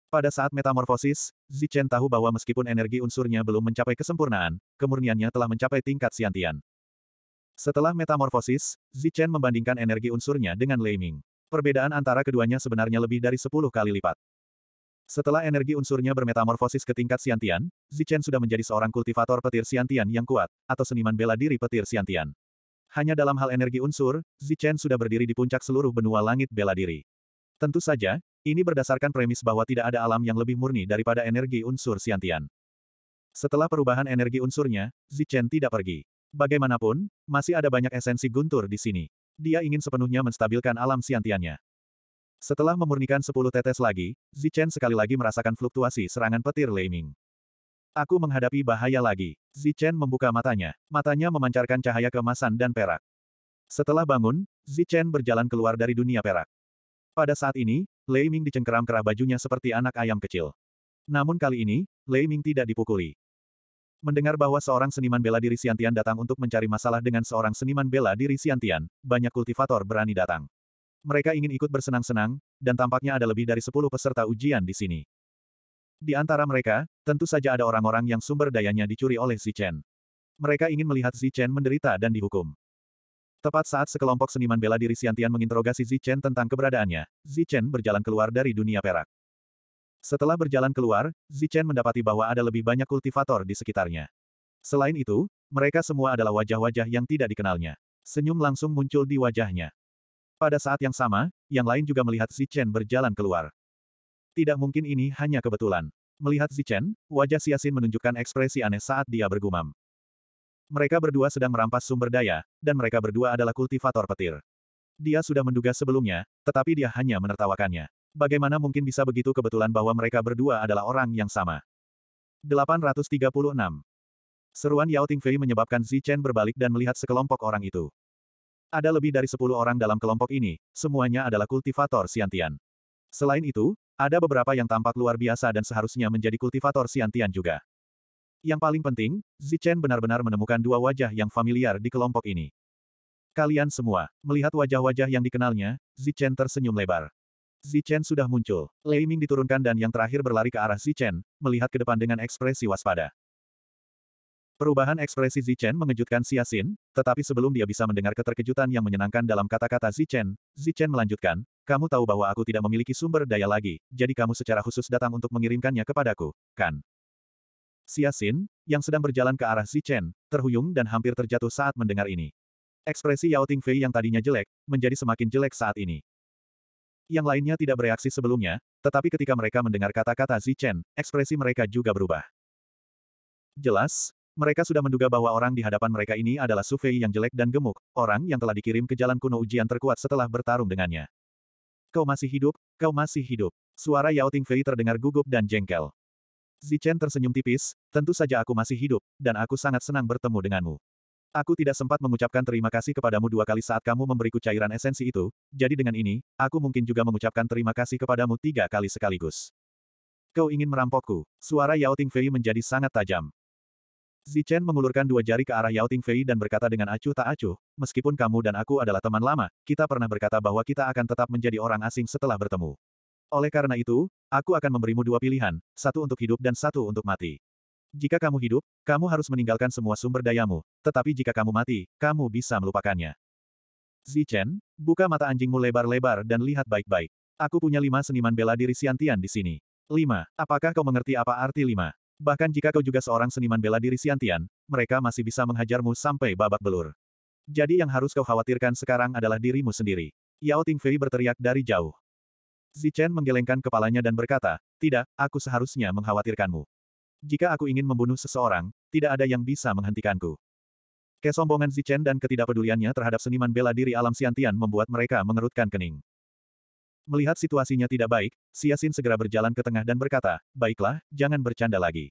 Pada saat metamorfosis, Zichen tahu bahwa meskipun energi unsurnya belum mencapai kesempurnaan, kemurniannya telah mencapai tingkat siantian. Setelah metamorfosis, Zichen membandingkan energi unsurnya dengan Lei Ming. Perbedaan antara keduanya sebenarnya lebih dari 10 kali lipat. Setelah energi unsurnya bermetamorfosis ke tingkat Siantian, Zichen sudah menjadi seorang kultivator petir Siantian yang kuat, atau seniman bela diri petir Siantian. Hanya dalam hal energi unsur, Zichen sudah berdiri di puncak seluruh benua langit bela diri. Tentu saja, ini berdasarkan premis bahwa tidak ada alam yang lebih murni daripada energi unsur siantian. Setelah perubahan energi unsurnya, Zichen tidak pergi. Bagaimanapun, masih ada banyak esensi guntur di sini. Dia ingin sepenuhnya menstabilkan alam siantiannya. Setelah memurnikan 10 tetes lagi, Zichen sekali lagi merasakan fluktuasi serangan petir Leiming. Aku menghadapi bahaya lagi. Zichen membuka matanya. Matanya memancarkan cahaya kemasan dan perak. Setelah bangun, Zichen berjalan keluar dari dunia perak. Pada saat ini, Lei Ming dicengkeram kerah bajunya seperti anak ayam kecil. Namun kali ini, Lei Ming tidak dipukuli. Mendengar bahwa seorang seniman bela diri siantian datang untuk mencari masalah dengan seorang seniman bela diri siantian, banyak kultivator berani datang. Mereka ingin ikut bersenang-senang, dan tampaknya ada lebih dari 10 peserta ujian di sini. Di antara mereka, tentu saja ada orang-orang yang sumber dayanya dicuri oleh Zichen. Mereka ingin melihat Zichen menderita dan dihukum. Tepat saat sekelompok seniman bela diri Siantian menginterogasi Zichen tentang keberadaannya, Zichen berjalan keluar dari dunia perak. Setelah berjalan keluar, Zichen mendapati bahwa ada lebih banyak kultivator di sekitarnya. Selain itu, mereka semua adalah wajah-wajah yang tidak dikenalnya. Senyum langsung muncul di wajahnya. Pada saat yang sama, yang lain juga melihat Zichen berjalan keluar. Tidak mungkin ini hanya kebetulan. Melihat Zichen, wajah Siasin menunjukkan ekspresi aneh saat dia bergumam. Mereka berdua sedang merampas sumber daya, dan mereka berdua adalah kultivator petir. Dia sudah menduga sebelumnya, tetapi dia hanya menertawakannya. Bagaimana mungkin bisa begitu kebetulan bahwa mereka berdua adalah orang yang sama? 836. Seruan Yao Tingfei menyebabkan Zichen berbalik dan melihat sekelompok orang itu. Ada lebih dari sepuluh orang dalam kelompok ini, semuanya adalah kultivator siantian. Selain itu, ada beberapa yang tampak luar biasa dan seharusnya menjadi kultivator siantian juga. Yang paling penting, Zichen benar-benar menemukan dua wajah yang familiar di kelompok ini. Kalian semua, melihat wajah-wajah yang dikenalnya, Zichen tersenyum lebar. Zichen sudah muncul. Lei Ming diturunkan dan yang terakhir berlari ke arah Zichen, melihat ke depan dengan ekspresi waspada. Perubahan ekspresi Zichen mengejutkan Siasin, tetapi sebelum dia bisa mendengar keterkejutan yang menyenangkan dalam kata-kata Zichen, Zichen melanjutkan, kamu tahu bahwa aku tidak memiliki sumber daya lagi, jadi kamu secara khusus datang untuk mengirimkannya kepadaku, kan? Siasin, yang sedang berjalan ke arah Zichen, terhuyung dan hampir terjatuh saat mendengar ini. Ekspresi Yao Tingfei yang tadinya jelek, menjadi semakin jelek saat ini. Yang lainnya tidak bereaksi sebelumnya, tetapi ketika mereka mendengar kata-kata Zichen, ekspresi mereka juga berubah. Jelas, mereka sudah menduga bahwa orang di hadapan mereka ini adalah Sufei yang jelek dan gemuk, orang yang telah dikirim ke jalan kuno ujian terkuat setelah bertarung dengannya. Kau masih hidup, kau masih hidup. Suara Yao Ting Fei terdengar gugup dan jengkel. Zichen tersenyum tipis, tentu saja aku masih hidup, dan aku sangat senang bertemu denganmu. Aku tidak sempat mengucapkan terima kasih kepadamu dua kali saat kamu memberiku cairan esensi itu, jadi dengan ini, aku mungkin juga mengucapkan terima kasih kepadamu tiga kali sekaligus. Kau ingin merampokku. Suara Yao Ting Fei menjadi sangat tajam. Zichen mengulurkan dua jari ke arah Yao Tingfei dan berkata dengan acuh tak acuh, meskipun kamu dan aku adalah teman lama, kita pernah berkata bahwa kita akan tetap menjadi orang asing setelah bertemu. Oleh karena itu, aku akan memberimu dua pilihan, satu untuk hidup dan satu untuk mati. Jika kamu hidup, kamu harus meninggalkan semua sumber dayamu, tetapi jika kamu mati, kamu bisa melupakannya. Zichen, buka mata anjingmu lebar-lebar dan lihat baik-baik. Aku punya lima seniman bela diri siantian di sini. Lima, Apakah kau mengerti apa arti lima? Bahkan jika kau juga seorang seniman bela diri Siantian, mereka masih bisa menghajarmu sampai babak belur. Jadi yang harus kau khawatirkan sekarang adalah dirimu sendiri. Yao Tingfei berteriak dari jauh. Zichen menggelengkan kepalanya dan berkata, tidak, aku seharusnya mengkhawatirkanmu. Jika aku ingin membunuh seseorang, tidak ada yang bisa menghentikanku. Kesombongan Zichen dan ketidakpeduliannya terhadap seniman bela diri alam Siantian membuat mereka mengerutkan kening. Melihat situasinya tidak baik, Siasin segera berjalan ke tengah dan berkata, Baiklah, jangan bercanda lagi.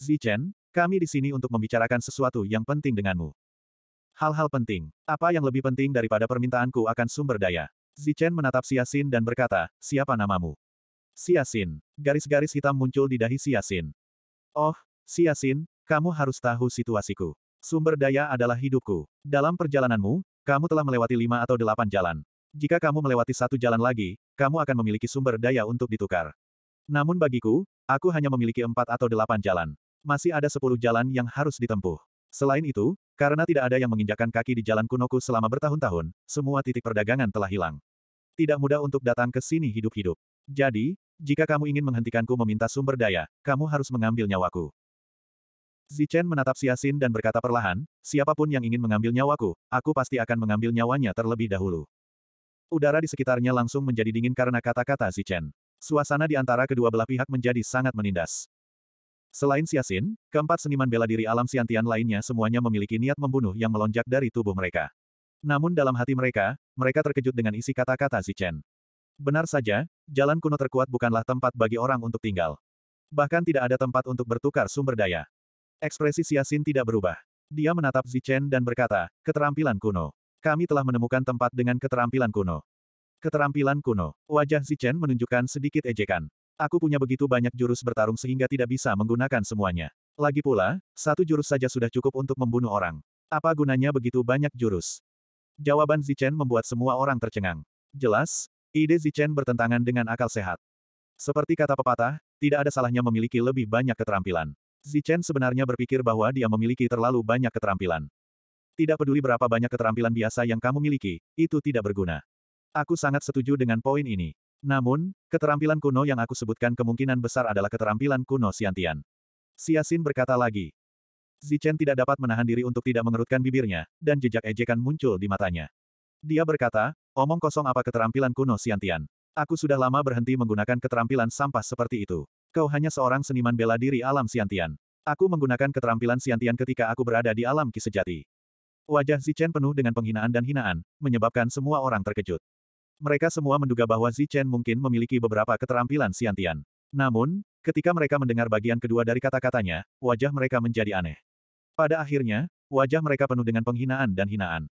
Zichen, kami di sini untuk membicarakan sesuatu yang penting denganmu. Hal-hal penting. Apa yang lebih penting daripada permintaanku akan sumber daya? Zichen menatap Siasin dan berkata, Siapa namamu? Siasin, Garis-garis hitam muncul di dahi Siasin. Oh, Siasin, kamu harus tahu situasiku. Sumber daya adalah hidupku. Dalam perjalananmu, kamu telah melewati lima atau delapan jalan. Jika kamu melewati satu jalan lagi, kamu akan memiliki sumber daya untuk ditukar. Namun bagiku, aku hanya memiliki empat atau delapan jalan. Masih ada sepuluh jalan yang harus ditempuh. Selain itu, karena tidak ada yang menginjakan kaki di jalan kunoku selama bertahun-tahun, semua titik perdagangan telah hilang. Tidak mudah untuk datang ke sini hidup-hidup. Jadi, jika kamu ingin menghentikanku meminta sumber daya, kamu harus mengambil nyawaku. Zichen menatap Siasin dan berkata perlahan, siapapun yang ingin mengambil nyawaku, aku pasti akan mengambil nyawanya terlebih dahulu. Udara di sekitarnya langsung menjadi dingin karena kata-kata Zichen. Suasana di antara kedua belah pihak menjadi sangat menindas. Selain Siasin, keempat seniman bela diri alam Siantian lainnya semuanya memiliki niat membunuh yang melonjak dari tubuh mereka. Namun dalam hati mereka, mereka terkejut dengan isi kata-kata Zichen. Benar saja, jalan kuno terkuat bukanlah tempat bagi orang untuk tinggal. Bahkan tidak ada tempat untuk bertukar sumber daya. Ekspresi Siasin tidak berubah. Dia menatap Zichen dan berkata, keterampilan kuno. Kami telah menemukan tempat dengan keterampilan kuno. Keterampilan kuno. Wajah Zichen menunjukkan sedikit ejekan. Aku punya begitu banyak jurus bertarung sehingga tidak bisa menggunakan semuanya. Lagi pula, satu jurus saja sudah cukup untuk membunuh orang. Apa gunanya begitu banyak jurus? Jawaban Zichen membuat semua orang tercengang. Jelas, ide Zichen bertentangan dengan akal sehat. Seperti kata pepatah, tidak ada salahnya memiliki lebih banyak keterampilan. Zichen sebenarnya berpikir bahwa dia memiliki terlalu banyak keterampilan. Tidak peduli berapa banyak keterampilan biasa yang kamu miliki, itu tidak berguna. Aku sangat setuju dengan poin ini. Namun, keterampilan kuno yang aku sebutkan kemungkinan besar adalah keterampilan kuno siantian. Siasin berkata lagi. Zichen tidak dapat menahan diri untuk tidak mengerutkan bibirnya, dan jejak ejekan muncul di matanya. Dia berkata, omong kosong apa keterampilan kuno siantian? Aku sudah lama berhenti menggunakan keterampilan sampah seperti itu. Kau hanya seorang seniman bela diri alam siantian. Aku menggunakan keterampilan siantian ketika aku berada di alam Ki sejati. Wajah Zichen penuh dengan penghinaan dan hinaan, menyebabkan semua orang terkejut. Mereka semua menduga bahwa Zichen mungkin memiliki beberapa keterampilan siantian. Namun, ketika mereka mendengar bagian kedua dari kata-katanya, wajah mereka menjadi aneh. Pada akhirnya, wajah mereka penuh dengan penghinaan dan hinaan.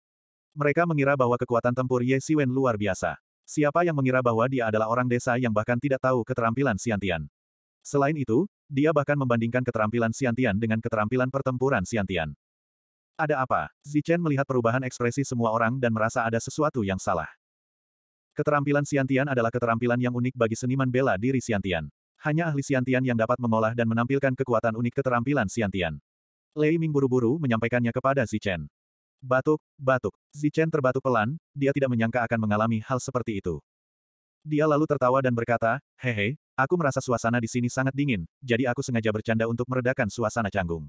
Mereka mengira bahwa kekuatan tempur Ye Siwen luar biasa. Siapa yang mengira bahwa dia adalah orang desa yang bahkan tidak tahu keterampilan siantian? Selain itu, dia bahkan membandingkan keterampilan siantian dengan keterampilan pertempuran siantian. Ada apa? Zichen melihat perubahan ekspresi semua orang dan merasa ada sesuatu yang salah. Keterampilan Siantian adalah keterampilan yang unik bagi seniman bela diri Siantian. Hanya ahli Siantian yang dapat mengolah dan menampilkan kekuatan unik keterampilan Siantian. Lei Ming buru-buru menyampaikannya kepada Zichen. Batuk, batuk. Zichen terbatuk pelan, dia tidak menyangka akan mengalami hal seperti itu. Dia lalu tertawa dan berkata, hehe, aku merasa suasana di sini sangat dingin, jadi aku sengaja bercanda untuk meredakan suasana canggung.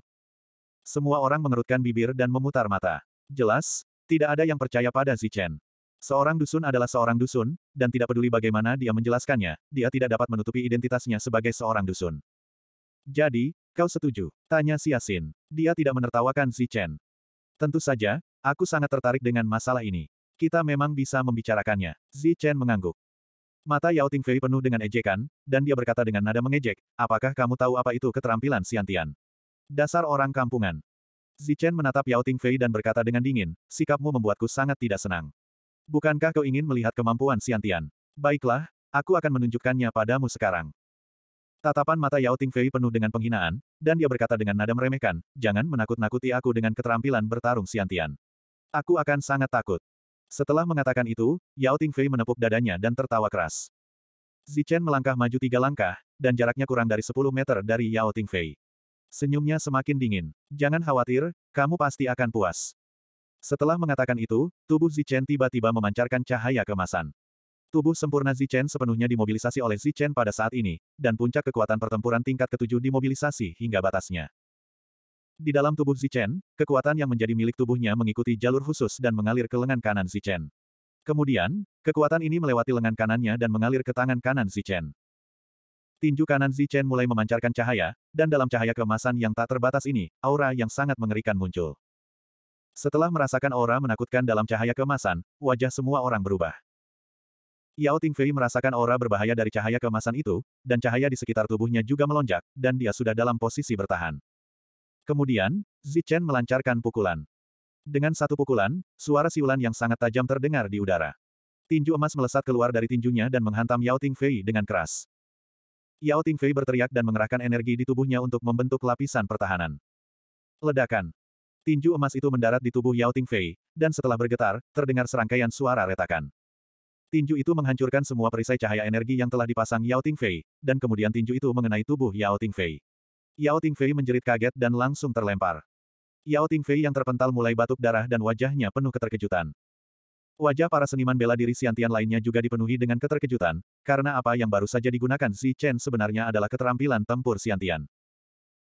Semua orang mengerutkan bibir dan memutar mata. Jelas, tidak ada yang percaya pada Zichen. Seorang dusun adalah seorang dusun, dan tidak peduli bagaimana dia menjelaskannya, dia tidak dapat menutupi identitasnya sebagai seorang dusun. Jadi, kau setuju? Tanya si Dia tidak menertawakan Zichen. Tentu saja, aku sangat tertarik dengan masalah ini. Kita memang bisa membicarakannya. Zichen mengangguk. Mata Yao Ting Fei penuh dengan ejekan, dan dia berkata dengan nada mengejek, apakah kamu tahu apa itu keterampilan siantian? Dasar orang kampungan. Zichen menatap Yao Tingfei dan berkata dengan dingin, sikapmu membuatku sangat tidak senang. Bukankah kau ingin melihat kemampuan Siantian? Baiklah, aku akan menunjukkannya padamu sekarang. Tatapan mata Yao Tingfei penuh dengan penghinaan, dan dia berkata dengan nada meremehkan, jangan menakut-nakuti aku dengan keterampilan bertarung Siantian. Aku akan sangat takut. Setelah mengatakan itu, Yao Tingfei menepuk dadanya dan tertawa keras. Zichen melangkah maju tiga langkah, dan jaraknya kurang dari 10 meter dari Yao Tingfei. Senyumnya semakin dingin. Jangan khawatir, kamu pasti akan puas. Setelah mengatakan itu, tubuh Zichen tiba-tiba memancarkan cahaya kemasan. Tubuh sempurna Zichen sepenuhnya dimobilisasi oleh Zichen pada saat ini, dan puncak kekuatan pertempuran tingkat ketujuh dimobilisasi hingga batasnya. Di dalam tubuh Zichen, kekuatan yang menjadi milik tubuhnya mengikuti jalur khusus dan mengalir ke lengan kanan Zichen. Kemudian, kekuatan ini melewati lengan kanannya dan mengalir ke tangan kanan Zichen. Tinju kanan Zichen mulai memancarkan cahaya, dan dalam cahaya kemasan yang tak terbatas ini, aura yang sangat mengerikan muncul. Setelah merasakan aura menakutkan dalam cahaya kemasan, wajah semua orang berubah. Yao Tingfei merasakan aura berbahaya dari cahaya kemasan itu, dan cahaya di sekitar tubuhnya juga melonjak, dan dia sudah dalam posisi bertahan. Kemudian, Zichen melancarkan pukulan. Dengan satu pukulan, suara siulan yang sangat tajam terdengar di udara. Tinju emas melesat keluar dari tinjunya dan menghantam Yao Tingfei dengan keras. Yao Tingfei berteriak dan mengerahkan energi di tubuhnya untuk membentuk lapisan pertahanan. Ledakan. Tinju emas itu mendarat di tubuh Yao Tingfei, dan setelah bergetar, terdengar serangkaian suara retakan. Tinju itu menghancurkan semua perisai cahaya energi yang telah dipasang Yao Tingfei, dan kemudian tinju itu mengenai tubuh Yao Tingfei. Yao Tingfei menjerit kaget dan langsung terlempar. Yao Tingfei yang terpental mulai batuk darah dan wajahnya penuh keterkejutan. Wajah para seniman bela diri Siantian lainnya juga dipenuhi dengan keterkejutan, karena apa yang baru saja digunakan si Chen sebenarnya adalah keterampilan tempur Siantian.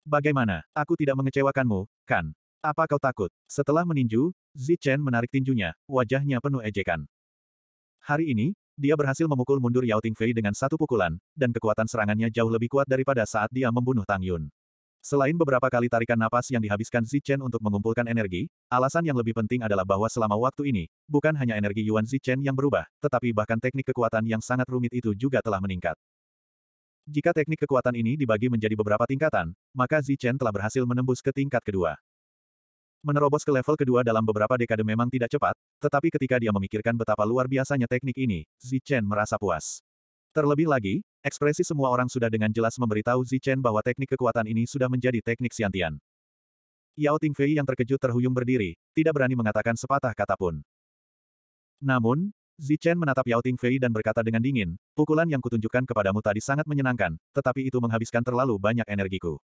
Bagaimana, aku tidak mengecewakanmu, kan? Apa kau takut? Setelah meninju, Zi Chen menarik tinjunya, wajahnya penuh ejekan. Hari ini, dia berhasil memukul mundur Yao Tingfei dengan satu pukulan, dan kekuatan serangannya jauh lebih kuat daripada saat dia membunuh Tang Yun. Selain beberapa kali tarikan napas yang dihabiskan Zichen untuk mengumpulkan energi, alasan yang lebih penting adalah bahwa selama waktu ini, bukan hanya energi Yuan Zichen yang berubah, tetapi bahkan teknik kekuatan yang sangat rumit itu juga telah meningkat. Jika teknik kekuatan ini dibagi menjadi beberapa tingkatan, maka Zichen telah berhasil menembus ke tingkat kedua. Menerobos ke level kedua dalam beberapa dekade memang tidak cepat, tetapi ketika dia memikirkan betapa luar biasanya teknik ini, Zichen merasa puas. Terlebih lagi, ekspresi semua orang sudah dengan jelas memberitahu Zichen bahwa teknik kekuatan ini sudah menjadi teknik siantian. Yao Tingfei yang terkejut terhuyung berdiri, tidak berani mengatakan sepatah kata pun. Namun, Zichen menatap Yao Tingfei dan berkata dengan dingin, pukulan yang kutunjukkan kepadamu tadi sangat menyenangkan, tetapi itu menghabiskan terlalu banyak energiku.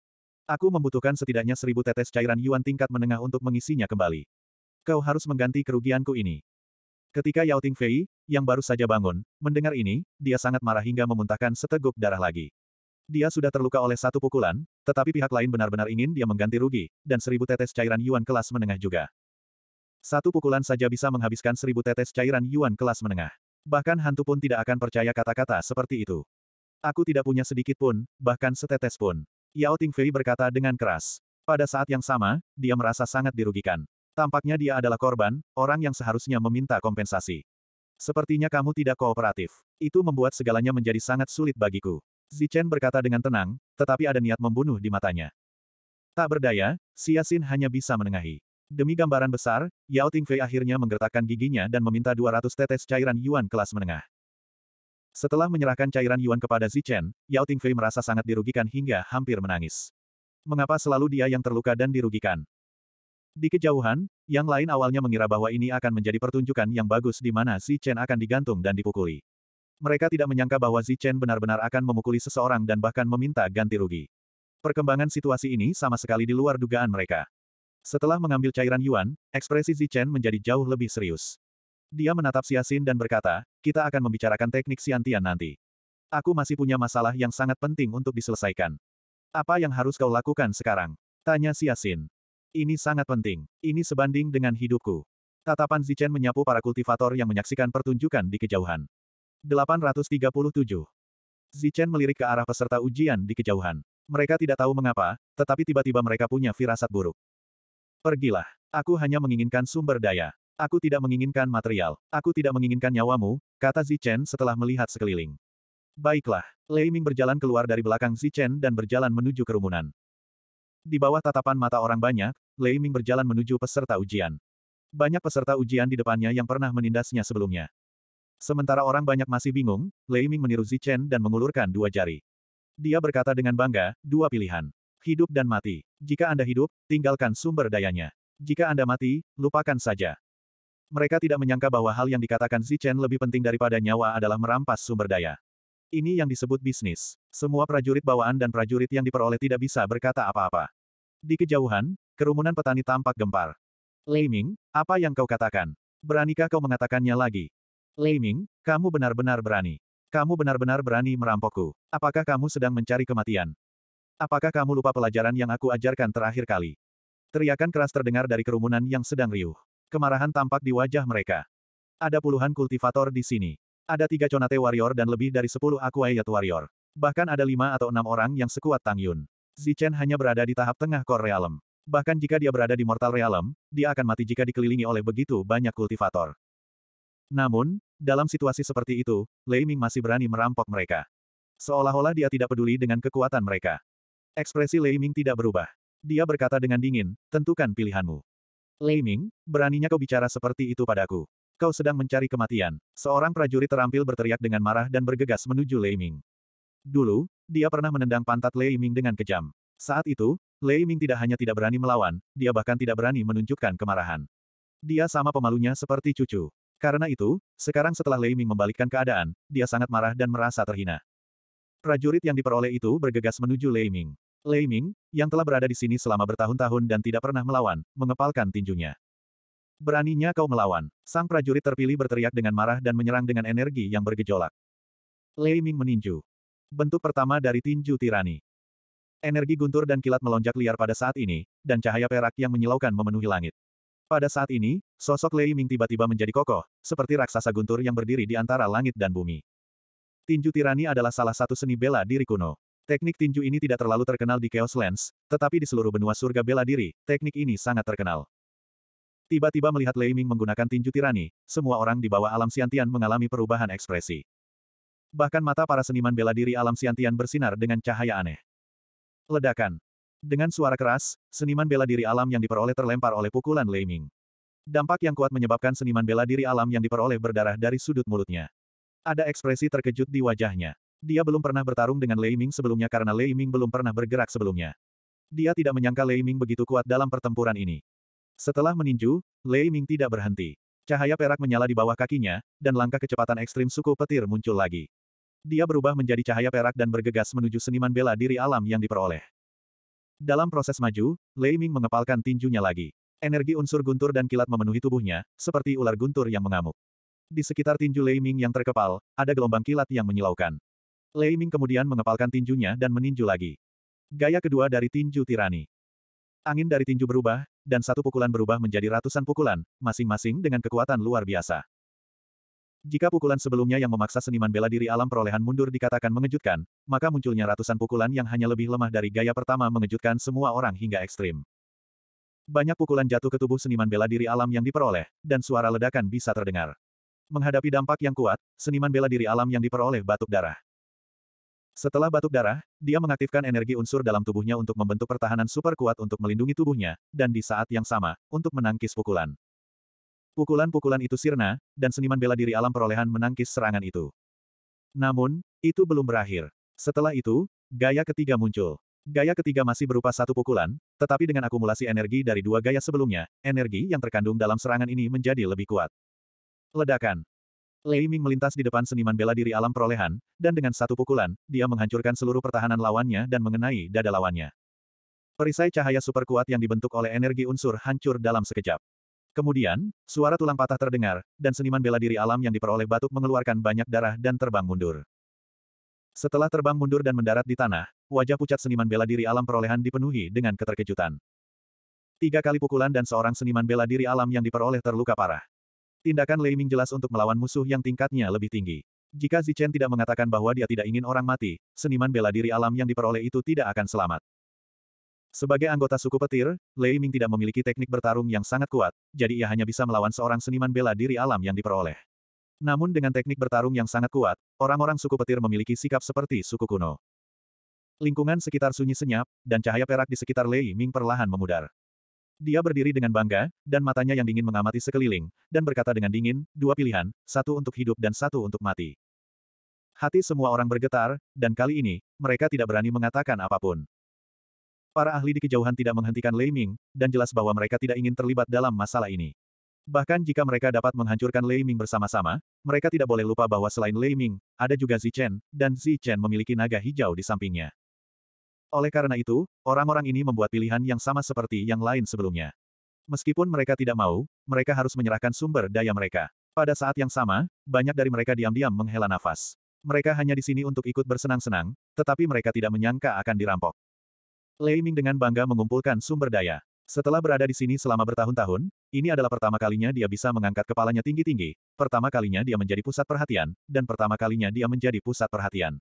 Aku membutuhkan setidaknya seribu tetes cairan Yuan tingkat menengah untuk mengisinya kembali. Kau harus mengganti kerugianku ini. Ketika Yao Ting Fei, yang baru saja bangun, mendengar ini, dia sangat marah hingga memuntahkan seteguk darah lagi. Dia sudah terluka oleh satu pukulan, tetapi pihak lain benar-benar ingin dia mengganti rugi, dan seribu tetes cairan yuan kelas menengah juga. Satu pukulan saja bisa menghabiskan seribu tetes cairan yuan kelas menengah. Bahkan hantu pun tidak akan percaya kata-kata seperti itu. Aku tidak punya sedikit pun, bahkan setetes pun. Yao Ting Fei berkata dengan keras. Pada saat yang sama, dia merasa sangat dirugikan. Tampaknya dia adalah korban, orang yang seharusnya meminta kompensasi. Sepertinya kamu tidak kooperatif. Itu membuat segalanya menjadi sangat sulit bagiku. Zichen berkata dengan tenang, tetapi ada niat membunuh di matanya. Tak berdaya, Siasin hanya bisa menengahi. Demi gambaran besar, Yao Tingfei akhirnya menggertakkan giginya dan meminta 200 tetes cairan yuan kelas menengah. Setelah menyerahkan cairan yuan kepada Zichen, Yao Tingfei merasa sangat dirugikan hingga hampir menangis. Mengapa selalu dia yang terluka dan dirugikan? Di kejauhan, yang lain awalnya mengira bahwa ini akan menjadi pertunjukan yang bagus di mana Chen akan digantung dan dipukuli. Mereka tidak menyangka bahwa Chen benar-benar akan memukuli seseorang dan bahkan meminta ganti rugi. Perkembangan situasi ini sama sekali di luar dugaan mereka. Setelah mengambil cairan Yuan, ekspresi Chen menjadi jauh lebih serius. Dia menatap Xiaxin dan berkata, kita akan membicarakan teknik Xiantian nanti. Aku masih punya masalah yang sangat penting untuk diselesaikan. Apa yang harus kau lakukan sekarang? Tanya Xiaxin. Ini sangat penting. Ini sebanding dengan hidupku. Tatapan Zichen menyapu para kultivator yang menyaksikan pertunjukan di kejauhan. 837. Zichen melirik ke arah peserta ujian di kejauhan. Mereka tidak tahu mengapa, tetapi tiba-tiba mereka punya firasat buruk. Pergilah. Aku hanya menginginkan sumber daya. Aku tidak menginginkan material. Aku tidak menginginkan nyawamu, kata Zichen setelah melihat sekeliling. Baiklah. Lei Ming berjalan keluar dari belakang Zichen dan berjalan menuju kerumunan. Di bawah tatapan mata orang banyak, Lei Ming berjalan menuju peserta ujian. Banyak peserta ujian di depannya yang pernah menindasnya sebelumnya. Sementara orang banyak masih bingung, Lei Ming meniru Zichen dan mengulurkan dua jari. Dia berkata dengan bangga, dua pilihan. Hidup dan mati. Jika Anda hidup, tinggalkan sumber dayanya. Jika Anda mati, lupakan saja. Mereka tidak menyangka bahwa hal yang dikatakan Zichen lebih penting daripada nyawa adalah merampas sumber daya. Ini yang disebut bisnis. Semua prajurit bawaan dan prajurit yang diperoleh tidak bisa berkata apa-apa. Di kejauhan, kerumunan petani tampak gempar. Ming, apa yang kau katakan? Beranikah kau mengatakannya lagi? Ming, kamu benar-benar berani. Kamu benar-benar berani merampokku. Apakah kamu sedang mencari kematian? Apakah kamu lupa pelajaran yang aku ajarkan terakhir kali? Teriakan keras terdengar dari kerumunan yang sedang riuh. Kemarahan tampak di wajah mereka. Ada puluhan kultivator di sini. Ada tiga Conate Warrior dan lebih dari sepuluh Aquayat Warrior. Bahkan ada lima atau enam orang yang sekuat Tang Yun. Zichen hanya berada di tahap tengah Core Realm. Bahkan jika dia berada di Mortal Realm, dia akan mati jika dikelilingi oleh begitu banyak kultivator. Namun, dalam situasi seperti itu, Lei Ming masih berani merampok mereka. Seolah-olah dia tidak peduli dengan kekuatan mereka. Ekspresi Lei Ming tidak berubah. Dia berkata dengan dingin, tentukan pilihanmu. Lei Ming, beraninya kau bicara seperti itu padaku. Kau sedang mencari kematian. Seorang prajurit terampil berteriak dengan marah dan bergegas menuju Lei Ming. Dulu, dia pernah menendang pantat Lei Ming dengan kejam. Saat itu, Lei Ming tidak hanya tidak berani melawan, dia bahkan tidak berani menunjukkan kemarahan. Dia sama pemalunya seperti cucu. Karena itu, sekarang setelah Lei Ming membalikkan keadaan, dia sangat marah dan merasa terhina. Prajurit yang diperoleh itu bergegas menuju Lei Ming. Lei Ming, yang telah berada di sini selama bertahun-tahun dan tidak pernah melawan, mengepalkan tinjunya. Beraninya kau melawan. Sang prajurit terpilih berteriak dengan marah dan menyerang dengan energi yang bergejolak. Lei Ming meninju. Bentuk pertama dari tinju tirani. Energi guntur dan kilat melonjak liar pada saat ini, dan cahaya perak yang menyilaukan memenuhi langit. Pada saat ini, sosok Lei Ming tiba-tiba menjadi kokoh, seperti raksasa guntur yang berdiri di antara langit dan bumi. Tinju tirani adalah salah satu seni bela diri kuno. Teknik tinju ini tidak terlalu terkenal di Chaos Lands, tetapi di seluruh benua surga bela diri, teknik ini sangat terkenal. Tiba-tiba melihat Lei Ming menggunakan tinju tirani, semua orang di bawah alam siantian mengalami perubahan ekspresi. Bahkan mata para seniman bela diri alam siantian bersinar dengan cahaya aneh. Ledakan. Dengan suara keras, seniman bela diri alam yang diperoleh terlempar oleh pukulan Lei Ming. Dampak yang kuat menyebabkan seniman bela diri alam yang diperoleh berdarah dari sudut mulutnya. Ada ekspresi terkejut di wajahnya. Dia belum pernah bertarung dengan Lei Ming sebelumnya karena Lei Ming belum pernah bergerak sebelumnya. Dia tidak menyangka Lei Ming begitu kuat dalam pertempuran ini. Setelah meninju, Lei Ming tidak berhenti. Cahaya perak menyala di bawah kakinya, dan langkah kecepatan ekstrim suku petir muncul lagi. Dia berubah menjadi cahaya perak dan bergegas menuju seniman bela diri alam yang diperoleh. Dalam proses maju, Lei Ming mengepalkan tinjunya lagi. Energi unsur guntur dan kilat memenuhi tubuhnya, seperti ular guntur yang mengamuk. Di sekitar tinju Lei Ming yang terkepal, ada gelombang kilat yang menyilaukan. Lei Ming kemudian mengepalkan tinjunya dan meninju lagi. Gaya kedua dari tinju tirani. Angin dari tinju berubah, dan satu pukulan berubah menjadi ratusan pukulan, masing-masing dengan kekuatan luar biasa. Jika pukulan sebelumnya yang memaksa seniman bela diri alam perolehan mundur dikatakan mengejutkan, maka munculnya ratusan pukulan yang hanya lebih lemah dari gaya pertama mengejutkan semua orang hingga ekstrim. Banyak pukulan jatuh ke tubuh seniman bela diri alam yang diperoleh, dan suara ledakan bisa terdengar. Menghadapi dampak yang kuat, seniman bela diri alam yang diperoleh batuk darah. Setelah batuk darah, dia mengaktifkan energi unsur dalam tubuhnya untuk membentuk pertahanan super kuat untuk melindungi tubuhnya, dan di saat yang sama, untuk menangkis pukulan. Pukulan-pukulan itu sirna, dan seniman bela diri alam perolehan menangkis serangan itu. Namun, itu belum berakhir. Setelah itu, gaya ketiga muncul. Gaya ketiga masih berupa satu pukulan, tetapi dengan akumulasi energi dari dua gaya sebelumnya, energi yang terkandung dalam serangan ini menjadi lebih kuat. Ledakan. Lei Ming melintas di depan seniman bela diri alam perolehan, dan dengan satu pukulan, dia menghancurkan seluruh pertahanan lawannya dan mengenai dada lawannya. Perisai cahaya super kuat yang dibentuk oleh energi unsur hancur dalam sekejap. Kemudian, suara tulang patah terdengar, dan seniman bela diri alam yang diperoleh batuk mengeluarkan banyak darah dan terbang mundur. Setelah terbang mundur dan mendarat di tanah, wajah pucat seniman bela diri alam perolehan dipenuhi dengan keterkejutan. Tiga kali pukulan dan seorang seniman bela diri alam yang diperoleh terluka parah. Tindakan Lei Ming jelas untuk melawan musuh yang tingkatnya lebih tinggi. Jika Zichen tidak mengatakan bahwa dia tidak ingin orang mati, seniman bela diri alam yang diperoleh itu tidak akan selamat. Sebagai anggota suku petir, Lei Ming tidak memiliki teknik bertarung yang sangat kuat, jadi ia hanya bisa melawan seorang seniman bela diri alam yang diperoleh. Namun dengan teknik bertarung yang sangat kuat, orang-orang suku petir memiliki sikap seperti suku kuno. Lingkungan sekitar sunyi senyap, dan cahaya perak di sekitar Lei Ming perlahan memudar. Dia berdiri dengan bangga, dan matanya yang dingin mengamati sekeliling, dan berkata dengan dingin, dua pilihan, satu untuk hidup dan satu untuk mati. Hati semua orang bergetar, dan kali ini, mereka tidak berani mengatakan apapun. Para ahli di kejauhan tidak menghentikan Lei Ming, dan jelas bahwa mereka tidak ingin terlibat dalam masalah ini. Bahkan jika mereka dapat menghancurkan Lei Ming bersama-sama, mereka tidak boleh lupa bahwa selain Lei Ming, ada juga Zi Chen, dan Zi Chen memiliki naga hijau di sampingnya. Oleh karena itu, orang-orang ini membuat pilihan yang sama seperti yang lain sebelumnya. Meskipun mereka tidak mau, mereka harus menyerahkan sumber daya mereka. Pada saat yang sama, banyak dari mereka diam-diam menghela nafas. Mereka hanya di sini untuk ikut bersenang-senang, tetapi mereka tidak menyangka akan dirampok. Lei Ming dengan bangga mengumpulkan sumber daya. Setelah berada di sini selama bertahun-tahun, ini adalah pertama kalinya dia bisa mengangkat kepalanya tinggi-tinggi, pertama kalinya dia menjadi pusat perhatian, dan pertama kalinya dia menjadi pusat perhatian.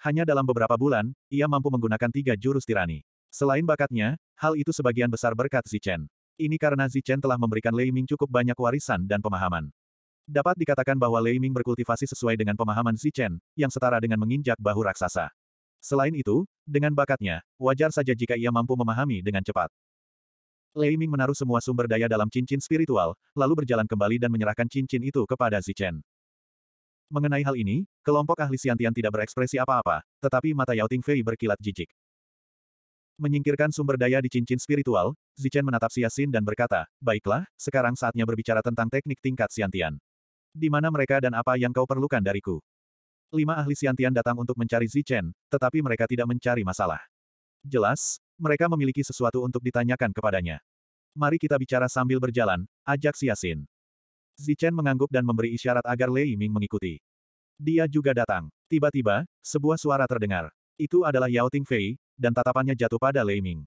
Hanya dalam beberapa bulan, ia mampu menggunakan tiga jurus tirani. Selain bakatnya, hal itu sebagian besar berkat Zichen. Ini karena Zichen telah memberikan Lei Ming cukup banyak warisan dan pemahaman. Dapat dikatakan bahwa Lei Ming berkultivasi sesuai dengan pemahaman Zichen, yang setara dengan menginjak bahu raksasa. Selain itu, dengan bakatnya, wajar saja jika ia mampu memahami dengan cepat. Lei Ming menaruh semua sumber daya dalam cincin spiritual, lalu berjalan kembali dan menyerahkan cincin itu kepada Zichen. Mengenai hal ini, kelompok ahli Siantian tidak berekspresi apa-apa, tetapi mata Yao Tingfei berkilat jijik. Menyingkirkan sumber daya di cincin spiritual, Zichen menatap Siasin dan berkata, Baiklah, sekarang saatnya berbicara tentang teknik tingkat Siantian. Di mana mereka dan apa yang kau perlukan dariku? Lima ahli Siantian datang untuk mencari Zichen, tetapi mereka tidak mencari masalah. Jelas, mereka memiliki sesuatu untuk ditanyakan kepadanya. Mari kita bicara sambil berjalan, ajak Siasin. Zichen mengangguk dan memberi isyarat agar Lei Ming mengikuti. Dia juga datang. Tiba-tiba, sebuah suara terdengar. Itu adalah Yao Ting Fei, dan tatapannya jatuh pada Lei Ming.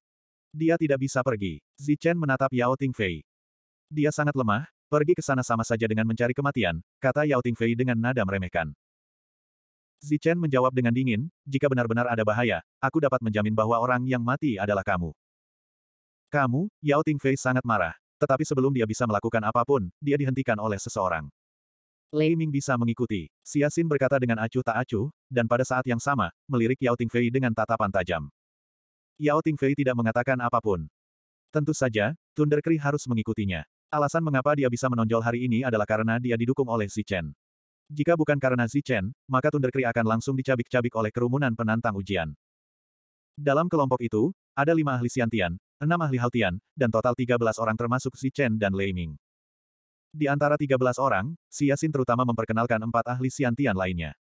Dia tidak bisa pergi. Zichen menatap Yao Ting Fei. Dia sangat lemah, pergi ke sana sama saja dengan mencari kematian, kata Yao Ting Fei dengan nada meremehkan. Zichen menjawab dengan dingin, jika benar-benar ada bahaya, aku dapat menjamin bahwa orang yang mati adalah kamu. Kamu, Yao Ting Fei sangat marah. Tetapi sebelum dia bisa melakukan apapun, dia dihentikan oleh seseorang. Lei Ming bisa mengikuti. Xin berkata dengan acuh tak acuh, dan pada saat yang sama, melirik Yao Tingfei dengan tatapan tajam. Yao Tingfei tidak mengatakan apapun. Tentu saja, Thunder Kri harus mengikutinya. Alasan mengapa dia bisa menonjol hari ini adalah karena dia didukung oleh Chen. Jika bukan karena Chen, maka Thunder Kri akan langsung dicabik-cabik oleh kerumunan penantang ujian. Dalam kelompok itu, ada lima ahli siantian, enam ahli Haltian, dan total 13 orang termasuk Si Chen dan Lei Ming. Di antara 13 orang, Si Yasin terutama memperkenalkan empat ahli siantian lainnya.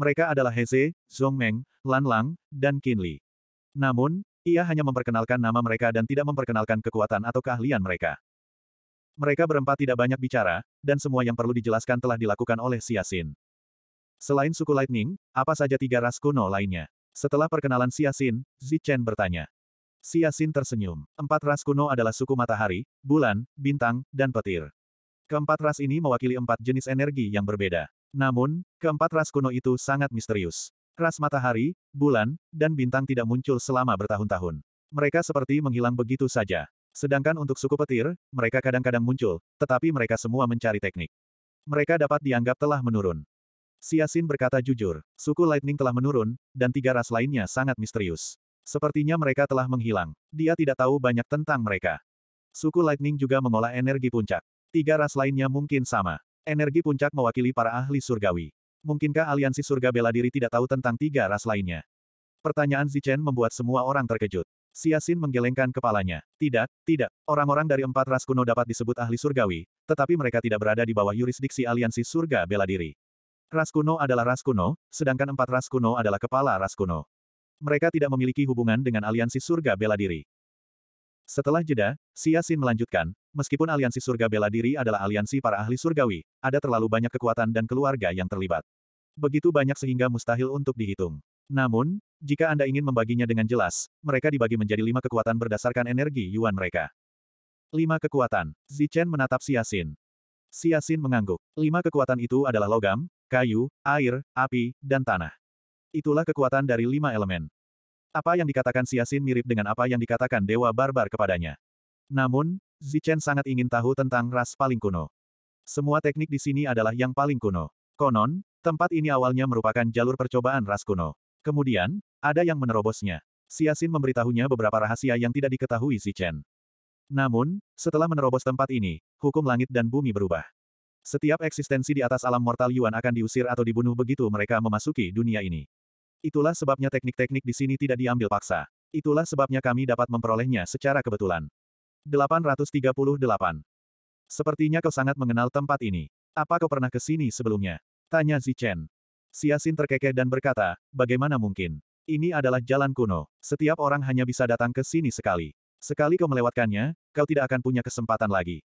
Mereka adalah Heze, Zhong Meng, Lan Lang, dan Qin Li. Namun, ia hanya memperkenalkan nama mereka dan tidak memperkenalkan kekuatan atau keahlian mereka. Mereka berempat tidak banyak bicara, dan semua yang perlu dijelaskan telah dilakukan oleh Si Yasin. Selain suku Lightning, apa saja tiga ras kuno lainnya? Setelah perkenalan Siasin, Zi Chen bertanya. Siasin tersenyum. Empat ras kuno adalah suku matahari, bulan, bintang, dan petir. Keempat ras ini mewakili empat jenis energi yang berbeda. Namun, keempat ras kuno itu sangat misterius. Ras matahari, bulan, dan bintang tidak muncul selama bertahun-tahun. Mereka seperti menghilang begitu saja. Sedangkan untuk suku petir, mereka kadang-kadang muncul, tetapi mereka semua mencari teknik. Mereka dapat dianggap telah menurun. Siasin berkata jujur, suku Lightning telah menurun, dan tiga ras lainnya sangat misterius. Sepertinya mereka telah menghilang. Dia tidak tahu banyak tentang mereka. Suku Lightning juga mengolah energi puncak. Tiga ras lainnya mungkin sama. Energi puncak mewakili para ahli surgawi. Mungkinkah aliansi surga bela diri tidak tahu tentang tiga ras lainnya? Pertanyaan Zichen membuat semua orang terkejut. Siasin menggelengkan kepalanya. Tidak, tidak. Orang-orang dari empat ras kuno dapat disebut ahli surgawi, tetapi mereka tidak berada di bawah yurisdiksi aliansi surga bela diri. Ras kuno adalah ras kuno, sedangkan empat ras kuno adalah kepala ras kuno. Mereka tidak memiliki hubungan dengan aliansi surga bela diri. Setelah jeda, Siasin melanjutkan, meskipun aliansi surga bela diri adalah aliansi para ahli surgawi, ada terlalu banyak kekuatan dan keluarga yang terlibat. Begitu banyak sehingga mustahil untuk dihitung. Namun, jika Anda ingin membaginya dengan jelas, mereka dibagi menjadi lima kekuatan berdasarkan energi yuan mereka. Lima kekuatan. Zichen menatap Siasin. Siasin mengangguk. Lima kekuatan itu adalah logam, kayu, air, api, dan tanah. Itulah kekuatan dari lima elemen. Apa yang dikatakan Siasin mirip dengan apa yang dikatakan Dewa Barbar kepadanya. Namun, Zichen sangat ingin tahu tentang ras paling kuno. Semua teknik di sini adalah yang paling kuno. Konon, tempat ini awalnya merupakan jalur percobaan ras kuno. Kemudian, ada yang menerobosnya. Siasin memberitahunya beberapa rahasia yang tidak diketahui Zichen. Namun, setelah menerobos tempat ini, hukum langit dan bumi berubah. Setiap eksistensi di atas alam mortal Yuan akan diusir atau dibunuh begitu mereka memasuki dunia ini. Itulah sebabnya teknik-teknik di sini tidak diambil paksa. Itulah sebabnya kami dapat memperolehnya secara kebetulan. 838. Sepertinya kau sangat mengenal tempat ini. Apa kau pernah ke sini sebelumnya? Tanya Zichen. Siasin terkekeh dan berkata, bagaimana mungkin? Ini adalah jalan kuno. Setiap orang hanya bisa datang ke sini sekali. Sekali kau melewatkannya, kau tidak akan punya kesempatan lagi.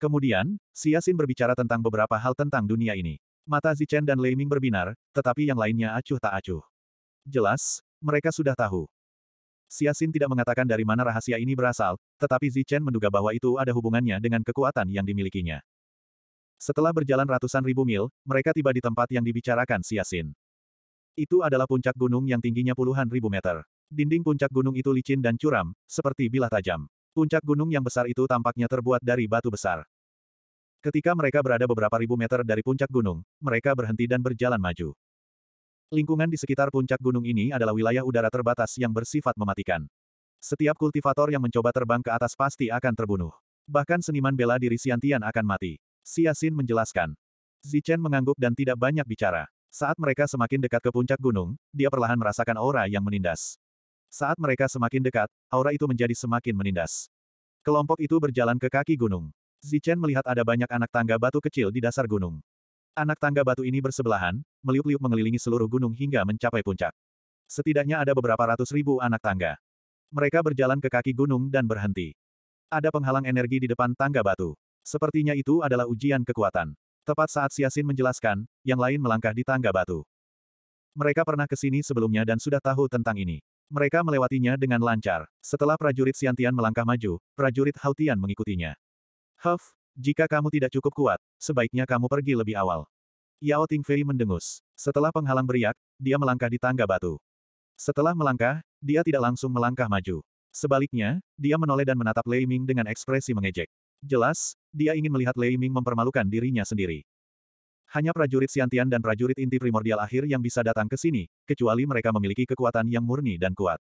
Kemudian, Siasin berbicara tentang beberapa hal tentang dunia ini. Mata Zichen dan Leiming berbinar, tetapi yang lainnya acuh tak acuh. Jelas, mereka sudah tahu. Siasin tidak mengatakan dari mana rahasia ini berasal, tetapi Zichen menduga bahwa itu ada hubungannya dengan kekuatan yang dimilikinya. Setelah berjalan ratusan ribu mil, mereka tiba di tempat yang dibicarakan Siasin. Itu adalah puncak gunung yang tingginya puluhan ribu meter. Dinding puncak gunung itu licin dan curam, seperti bilah tajam. Puncak gunung yang besar itu tampaknya terbuat dari batu besar. Ketika mereka berada beberapa ribu meter dari puncak gunung, mereka berhenti dan berjalan maju. Lingkungan di sekitar puncak gunung ini adalah wilayah udara terbatas yang bersifat mematikan. Setiap kultivator yang mencoba terbang ke atas pasti akan terbunuh. Bahkan seniman bela diri Siantian akan mati. Siasin menjelaskan. Zichen mengangguk dan tidak banyak bicara. Saat mereka semakin dekat ke puncak gunung, dia perlahan merasakan aura yang menindas. Saat mereka semakin dekat, aura itu menjadi semakin menindas. Kelompok itu berjalan ke kaki gunung. Zichen melihat ada banyak anak tangga batu kecil di dasar gunung. Anak tangga batu ini bersebelahan, meliuk-liuk mengelilingi seluruh gunung hingga mencapai puncak. Setidaknya ada beberapa ratus ribu anak tangga. Mereka berjalan ke kaki gunung dan berhenti. Ada penghalang energi di depan tangga batu. Sepertinya itu adalah ujian kekuatan. Tepat saat Siasin menjelaskan, yang lain melangkah di tangga batu. Mereka pernah ke sini sebelumnya dan sudah tahu tentang ini. Mereka melewatinya dengan lancar. Setelah prajurit Siantian melangkah maju, prajurit Hautian mengikutinya. Huff, jika kamu tidak cukup kuat, sebaiknya kamu pergi lebih awal. Yao Tingfei mendengus. Setelah penghalang beriak, dia melangkah di tangga batu. Setelah melangkah, dia tidak langsung melangkah maju. Sebaliknya, dia menoleh dan menatap Lei Ming dengan ekspresi mengejek. Jelas, dia ingin melihat Lei Ming mempermalukan dirinya sendiri. Hanya prajurit Siantian dan prajurit inti primordial akhir yang bisa datang ke sini, kecuali mereka memiliki kekuatan yang murni dan kuat.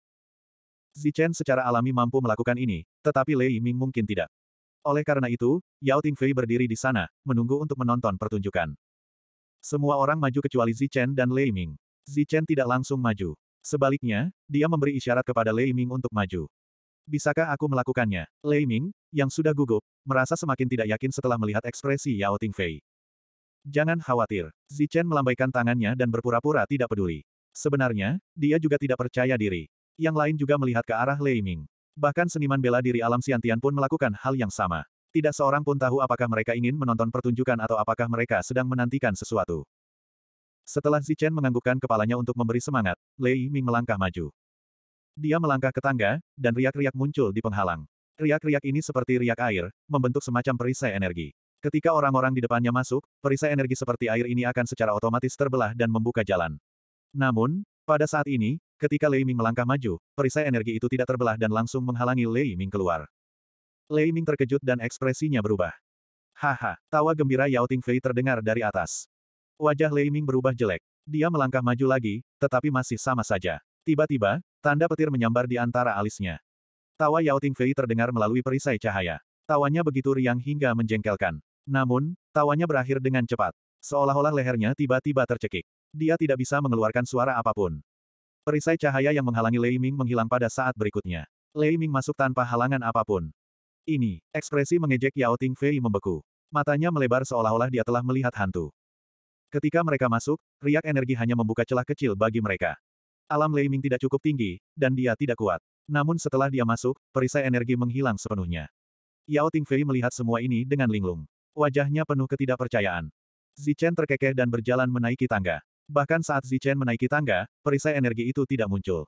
Zichen secara alami mampu melakukan ini, tetapi Lei Ming mungkin tidak. Oleh karena itu, Yao Tingfei berdiri di sana, menunggu untuk menonton pertunjukan. Semua orang maju kecuali Zichen dan Lei Ming. Zichen tidak langsung maju. Sebaliknya, dia memberi isyarat kepada Lei Ming untuk maju. Bisakah aku melakukannya? Lei Ming, yang sudah gugup, merasa semakin tidak yakin setelah melihat ekspresi Yao Tingfei. Jangan khawatir. Zichen melambaikan tangannya dan berpura-pura tidak peduli. Sebenarnya, dia juga tidak percaya diri. Yang lain juga melihat ke arah Lei Ming. Bahkan seniman bela diri alam Siantian pun melakukan hal yang sama. Tidak seorang pun tahu apakah mereka ingin menonton pertunjukan atau apakah mereka sedang menantikan sesuatu. Setelah Zichen menganggukkan kepalanya untuk memberi semangat, Lei Ming melangkah maju. Dia melangkah ke tangga, dan riak-riak muncul di penghalang. Riak-riak ini seperti riak air, membentuk semacam perisai energi. Ketika orang-orang di depannya masuk, perisai energi seperti air ini akan secara otomatis terbelah dan membuka jalan. Namun, pada saat ini, ketika Lei Ming melangkah maju, perisai energi itu tidak terbelah dan langsung menghalangi Lei Ming keluar. Lei Ming terkejut dan ekspresinya berubah. Haha, tawa gembira Yao Ting Fei terdengar dari atas. Wajah Lei Ming berubah jelek. Dia melangkah maju lagi, tetapi masih sama saja. Tiba-tiba, tanda petir menyambar di antara alisnya. Tawa Yao Ting Fei terdengar melalui perisai cahaya. Tawanya begitu riang hingga menjengkelkan. Namun, tawanya berakhir dengan cepat. Seolah-olah lehernya tiba-tiba tercekik. Dia tidak bisa mengeluarkan suara apapun. Perisai cahaya yang menghalangi Lei Ming menghilang pada saat berikutnya. Lei Ming masuk tanpa halangan apapun. Ini, ekspresi mengejek Yao Ting Fei membeku. Matanya melebar seolah-olah dia telah melihat hantu. Ketika mereka masuk, riak energi hanya membuka celah kecil bagi mereka. Alam Lei Ming tidak cukup tinggi, dan dia tidak kuat. Namun setelah dia masuk, perisai energi menghilang sepenuhnya. Yao Ting Fei melihat semua ini dengan linglung. Wajahnya penuh ketidakpercayaan. Zichen terkekeh dan berjalan menaiki tangga. Bahkan saat Zichen menaiki tangga, perisai energi itu tidak muncul.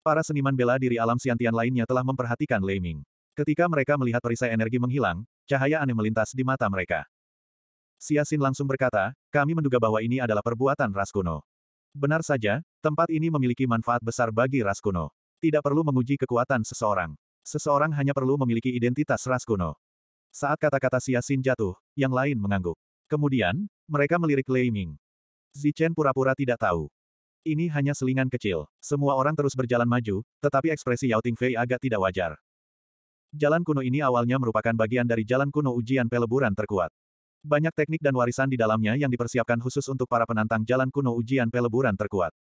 Para seniman bela diri alam siantian lainnya telah memperhatikan Lei Ming. Ketika mereka melihat perisai energi menghilang, cahaya aneh melintas di mata mereka. Siasin langsung berkata, kami menduga bahwa ini adalah perbuatan ras kuno. Benar saja, tempat ini memiliki manfaat besar bagi ras kuno. Tidak perlu menguji kekuatan seseorang. Seseorang hanya perlu memiliki identitas ras kuno. Saat kata-kata Siasin jatuh, yang lain mengangguk. Kemudian, mereka melirik Lei Ming. Zichen pura-pura tidak tahu. Ini hanya selingan kecil. Semua orang terus berjalan maju, tetapi ekspresi Yao Tingfei agak tidak wajar. Jalan kuno ini awalnya merupakan bagian dari jalan kuno ujian peleburan terkuat. Banyak teknik dan warisan di dalamnya yang dipersiapkan khusus untuk para penantang jalan kuno ujian peleburan terkuat.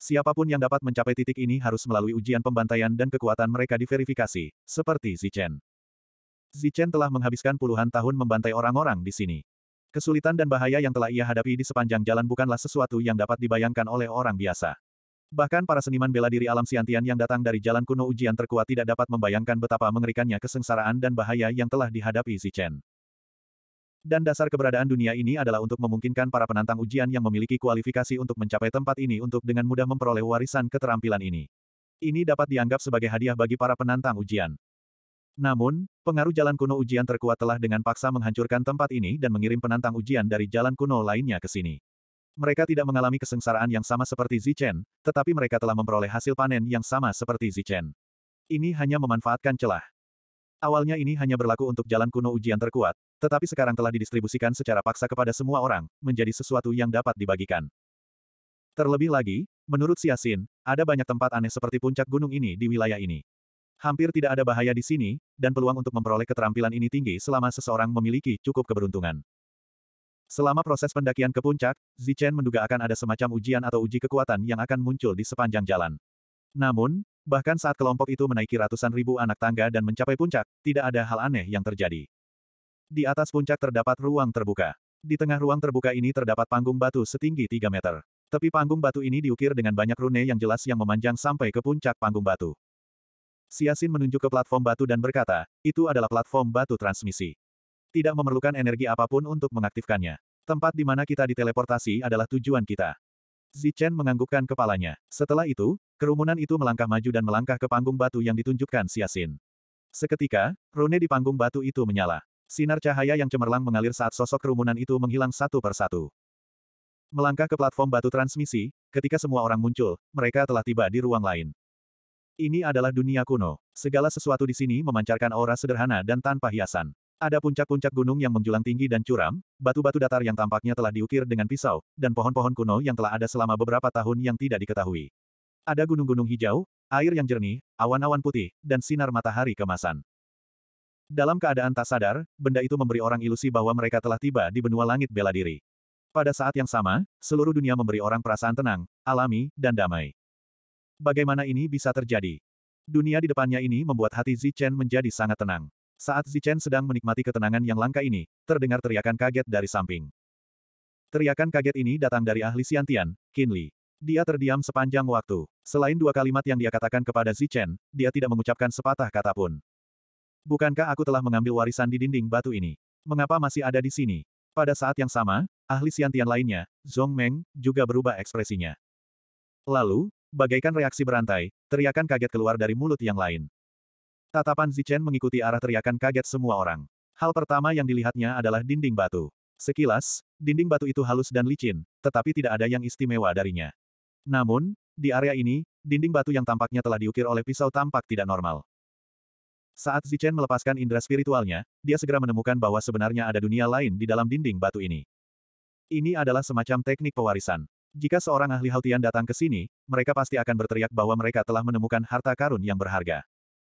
Siapapun yang dapat mencapai titik ini harus melalui ujian pembantaian dan kekuatan mereka diverifikasi, seperti Zichen. Zichen telah menghabiskan puluhan tahun membantai orang-orang di sini. Kesulitan dan bahaya yang telah ia hadapi di sepanjang jalan bukanlah sesuatu yang dapat dibayangkan oleh orang biasa. Bahkan para seniman bela diri alam siantian yang datang dari jalan kuno ujian terkuat tidak dapat membayangkan betapa mengerikannya kesengsaraan dan bahaya yang telah dihadapi si Chen. Dan dasar keberadaan dunia ini adalah untuk memungkinkan para penantang ujian yang memiliki kualifikasi untuk mencapai tempat ini untuk dengan mudah memperoleh warisan keterampilan ini. Ini dapat dianggap sebagai hadiah bagi para penantang ujian. Namun, pengaruh jalan kuno ujian terkuat telah dengan paksa menghancurkan tempat ini dan mengirim penantang ujian dari jalan kuno lainnya ke sini. Mereka tidak mengalami kesengsaraan yang sama seperti Zichen, tetapi mereka telah memperoleh hasil panen yang sama seperti Zichen. Ini hanya memanfaatkan celah. Awalnya ini hanya berlaku untuk jalan kuno ujian terkuat, tetapi sekarang telah didistribusikan secara paksa kepada semua orang, menjadi sesuatu yang dapat dibagikan. Terlebih lagi, menurut Siasin, ada banyak tempat aneh seperti puncak gunung ini di wilayah ini. Hampir tidak ada bahaya di sini, dan peluang untuk memperoleh keterampilan ini tinggi selama seseorang memiliki cukup keberuntungan. Selama proses pendakian ke puncak, Zichen menduga akan ada semacam ujian atau uji kekuatan yang akan muncul di sepanjang jalan. Namun, bahkan saat kelompok itu menaiki ratusan ribu anak tangga dan mencapai puncak, tidak ada hal aneh yang terjadi. Di atas puncak terdapat ruang terbuka. Di tengah ruang terbuka ini terdapat panggung batu setinggi 3 meter. Tapi panggung batu ini diukir dengan banyak rune yang jelas yang memanjang sampai ke puncak panggung batu. Siasin menunjuk ke platform batu dan berkata, itu adalah platform batu transmisi. Tidak memerlukan energi apapun untuk mengaktifkannya. Tempat di mana kita diteleportasi adalah tujuan kita. Zichen menganggukkan kepalanya. Setelah itu, kerumunan itu melangkah maju dan melangkah ke panggung batu yang ditunjukkan Siasin. Seketika, rune di panggung batu itu menyala. Sinar cahaya yang cemerlang mengalir saat sosok kerumunan itu menghilang satu persatu. Melangkah ke platform batu transmisi, ketika semua orang muncul, mereka telah tiba di ruang lain. Ini adalah dunia kuno. Segala sesuatu di sini memancarkan aura sederhana dan tanpa hiasan. Ada puncak-puncak gunung yang menjulang tinggi dan curam, batu-batu datar yang tampaknya telah diukir dengan pisau, dan pohon-pohon kuno yang telah ada selama beberapa tahun yang tidak diketahui. Ada gunung-gunung hijau, air yang jernih, awan-awan putih, dan sinar matahari kemasan. Dalam keadaan tak sadar, benda itu memberi orang ilusi bahwa mereka telah tiba di benua langit bela diri. Pada saat yang sama, seluruh dunia memberi orang perasaan tenang, alami, dan damai. Bagaimana ini bisa terjadi? Dunia di depannya ini membuat hati Zichen menjadi sangat tenang. Saat Zichen sedang menikmati ketenangan yang langka ini, terdengar teriakan kaget dari samping. Teriakan kaget ini datang dari ahli siantian, Qin Li. Dia terdiam sepanjang waktu. Selain dua kalimat yang dia katakan kepada Zichen, dia tidak mengucapkan sepatah kata pun. Bukankah aku telah mengambil warisan di dinding batu ini? Mengapa masih ada di sini? Pada saat yang sama, ahli siantian lainnya, Zhong Meng, juga berubah ekspresinya. Lalu, Bagaikan reaksi berantai, teriakan kaget keluar dari mulut yang lain. Tatapan Zichen mengikuti arah teriakan kaget semua orang. Hal pertama yang dilihatnya adalah dinding batu. Sekilas, dinding batu itu halus dan licin, tetapi tidak ada yang istimewa darinya. Namun, di area ini, dinding batu yang tampaknya telah diukir oleh pisau tampak tidak normal. Saat Zichen melepaskan indera spiritualnya, dia segera menemukan bahwa sebenarnya ada dunia lain di dalam dinding batu ini. Ini adalah semacam teknik pewarisan. Jika seorang ahli Hautian datang ke sini, mereka pasti akan berteriak bahwa mereka telah menemukan harta karun yang berharga.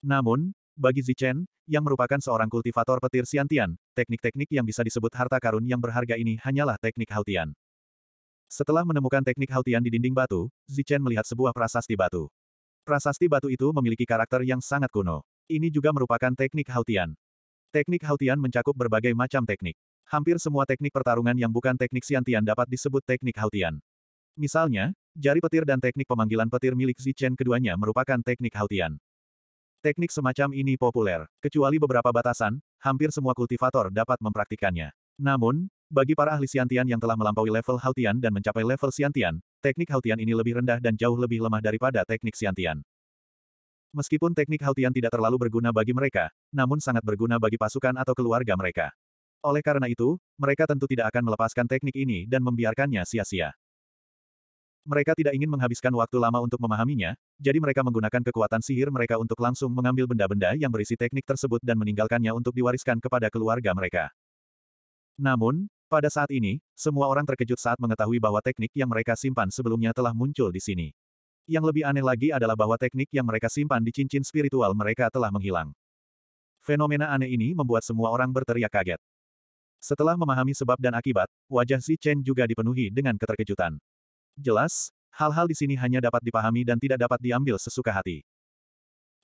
Namun, bagi Zichen, yang merupakan seorang kultivator petir Siantian, teknik-teknik yang bisa disebut harta karun yang berharga ini hanyalah teknik Hautian. Setelah menemukan teknik Hautian di dinding batu, Zichen melihat sebuah prasasti batu. Prasasti batu itu memiliki karakter yang sangat kuno. Ini juga merupakan teknik Hautian. Teknik Hautian mencakup berbagai macam teknik. Hampir semua teknik pertarungan yang bukan teknik Siantian dapat disebut teknik Hautian. Misalnya, jari petir dan teknik pemanggilan petir milik Zichen keduanya merupakan teknik Hautian. Teknik semacam ini populer, kecuali beberapa batasan, hampir semua kultivator dapat mempraktikannya. Namun, bagi para ahli Siantian yang telah melampaui level Hautian dan mencapai level Siantian, teknik Hautian ini lebih rendah dan jauh lebih lemah daripada teknik Siantian. Meskipun teknik Hautian tidak terlalu berguna bagi mereka, namun sangat berguna bagi pasukan atau keluarga mereka. Oleh karena itu, mereka tentu tidak akan melepaskan teknik ini dan membiarkannya sia-sia. Mereka tidak ingin menghabiskan waktu lama untuk memahaminya, jadi mereka menggunakan kekuatan sihir mereka untuk langsung mengambil benda-benda yang berisi teknik tersebut dan meninggalkannya untuk diwariskan kepada keluarga mereka. Namun, pada saat ini, semua orang terkejut saat mengetahui bahwa teknik yang mereka simpan sebelumnya telah muncul di sini. Yang lebih aneh lagi adalah bahwa teknik yang mereka simpan di cincin spiritual mereka telah menghilang. Fenomena aneh ini membuat semua orang berteriak kaget. Setelah memahami sebab dan akibat, wajah Si Chen juga dipenuhi dengan keterkejutan. Jelas, hal-hal di sini hanya dapat dipahami dan tidak dapat diambil sesuka hati.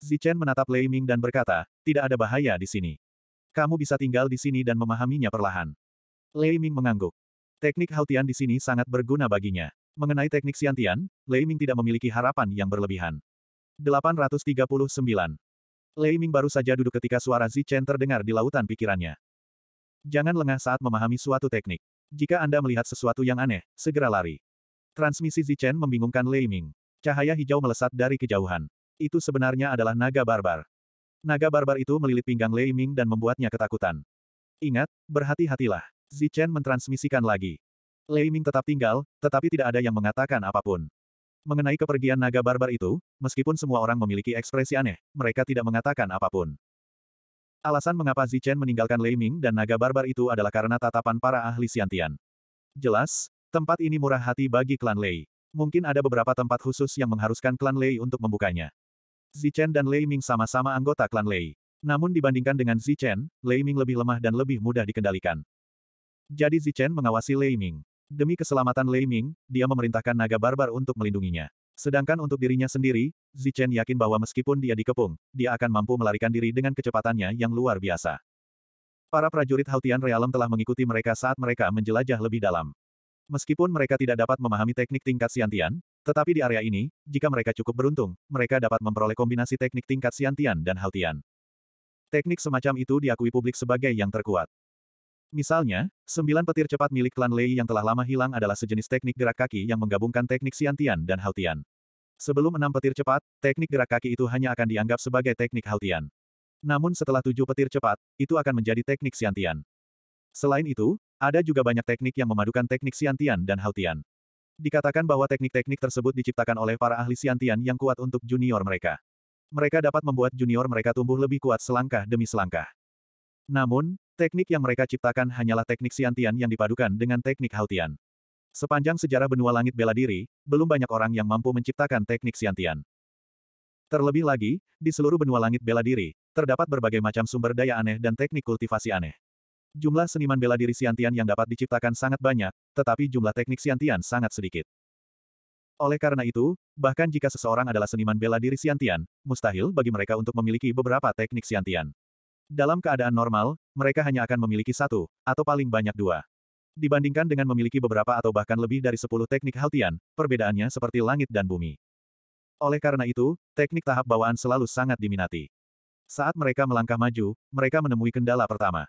Zichen menatap Lei Ming dan berkata, tidak ada bahaya di sini. Kamu bisa tinggal di sini dan memahaminya perlahan. Lei Ming mengangguk. Teknik Haotian di sini sangat berguna baginya. Mengenai teknik Siantian, Lei Ming tidak memiliki harapan yang berlebihan. 839. Lei Ming baru saja duduk ketika suara Zichen terdengar di lautan pikirannya. Jangan lengah saat memahami suatu teknik. Jika Anda melihat sesuatu yang aneh, segera lari. Transmisi Zichen membingungkan Lei Ming. Cahaya hijau melesat dari kejauhan. Itu sebenarnya adalah naga barbar. Naga barbar itu melilit pinggang Lei Ming dan membuatnya ketakutan. Ingat, berhati-hatilah. Zichen mentransmisikan lagi. Lei Ming tetap tinggal, tetapi tidak ada yang mengatakan apapun. Mengenai kepergian naga barbar itu, meskipun semua orang memiliki ekspresi aneh, mereka tidak mengatakan apapun. Alasan mengapa Zichen meninggalkan Lei Ming dan naga barbar itu adalah karena tatapan para ahli siantian. Jelas, Tempat ini murah hati bagi klan Lei. Mungkin ada beberapa tempat khusus yang mengharuskan klan Lei untuk membukanya. Zichen dan Lei Ming sama-sama anggota klan Lei. Namun dibandingkan dengan Zichen, Lei Ming lebih lemah dan lebih mudah dikendalikan. Jadi Zichen mengawasi Lei Ming. Demi keselamatan Lei Ming, dia memerintahkan naga barbar untuk melindunginya. Sedangkan untuk dirinya sendiri, Zichen yakin bahwa meskipun dia dikepung, dia akan mampu melarikan diri dengan kecepatannya yang luar biasa. Para prajurit Hautian Realem telah mengikuti mereka saat mereka menjelajah lebih dalam. Meskipun mereka tidak dapat memahami teknik tingkat siantian, tetapi di area ini, jika mereka cukup beruntung, mereka dapat memperoleh kombinasi teknik tingkat siantian dan haltian. Teknik semacam itu diakui publik sebagai yang terkuat. Misalnya, sembilan petir cepat milik klan Lei yang telah lama hilang adalah sejenis teknik gerak kaki yang menggabungkan teknik siantian dan haltian. Sebelum enam petir cepat, teknik gerak kaki itu hanya akan dianggap sebagai teknik haltian. Namun setelah tujuh petir cepat, itu akan menjadi teknik siantian. Selain itu, ada juga banyak teknik yang memadukan teknik siantian dan Haotian. Dikatakan bahwa teknik-teknik tersebut diciptakan oleh para ahli siantian yang kuat untuk junior mereka. Mereka dapat membuat junior mereka tumbuh lebih kuat selangkah demi selangkah. Namun, teknik yang mereka ciptakan hanyalah teknik siantian yang dipadukan dengan teknik Haotian. Sepanjang sejarah benua langit bela diri, belum banyak orang yang mampu menciptakan teknik siantian. Terlebih lagi, di seluruh benua langit bela diri, terdapat berbagai macam sumber daya aneh dan teknik kultivasi aneh. Jumlah seniman bela diri Siantian yang dapat diciptakan sangat banyak, tetapi jumlah teknik Siantian sangat sedikit. Oleh karena itu, bahkan jika seseorang adalah seniman bela diri Siantian, mustahil bagi mereka untuk memiliki beberapa teknik Siantian. Dalam keadaan normal, mereka hanya akan memiliki satu, atau paling banyak dua. Dibandingkan dengan memiliki beberapa atau bahkan lebih dari sepuluh teknik Haltian, perbedaannya seperti langit dan bumi. Oleh karena itu, teknik tahap bawaan selalu sangat diminati. Saat mereka melangkah maju, mereka menemui kendala pertama.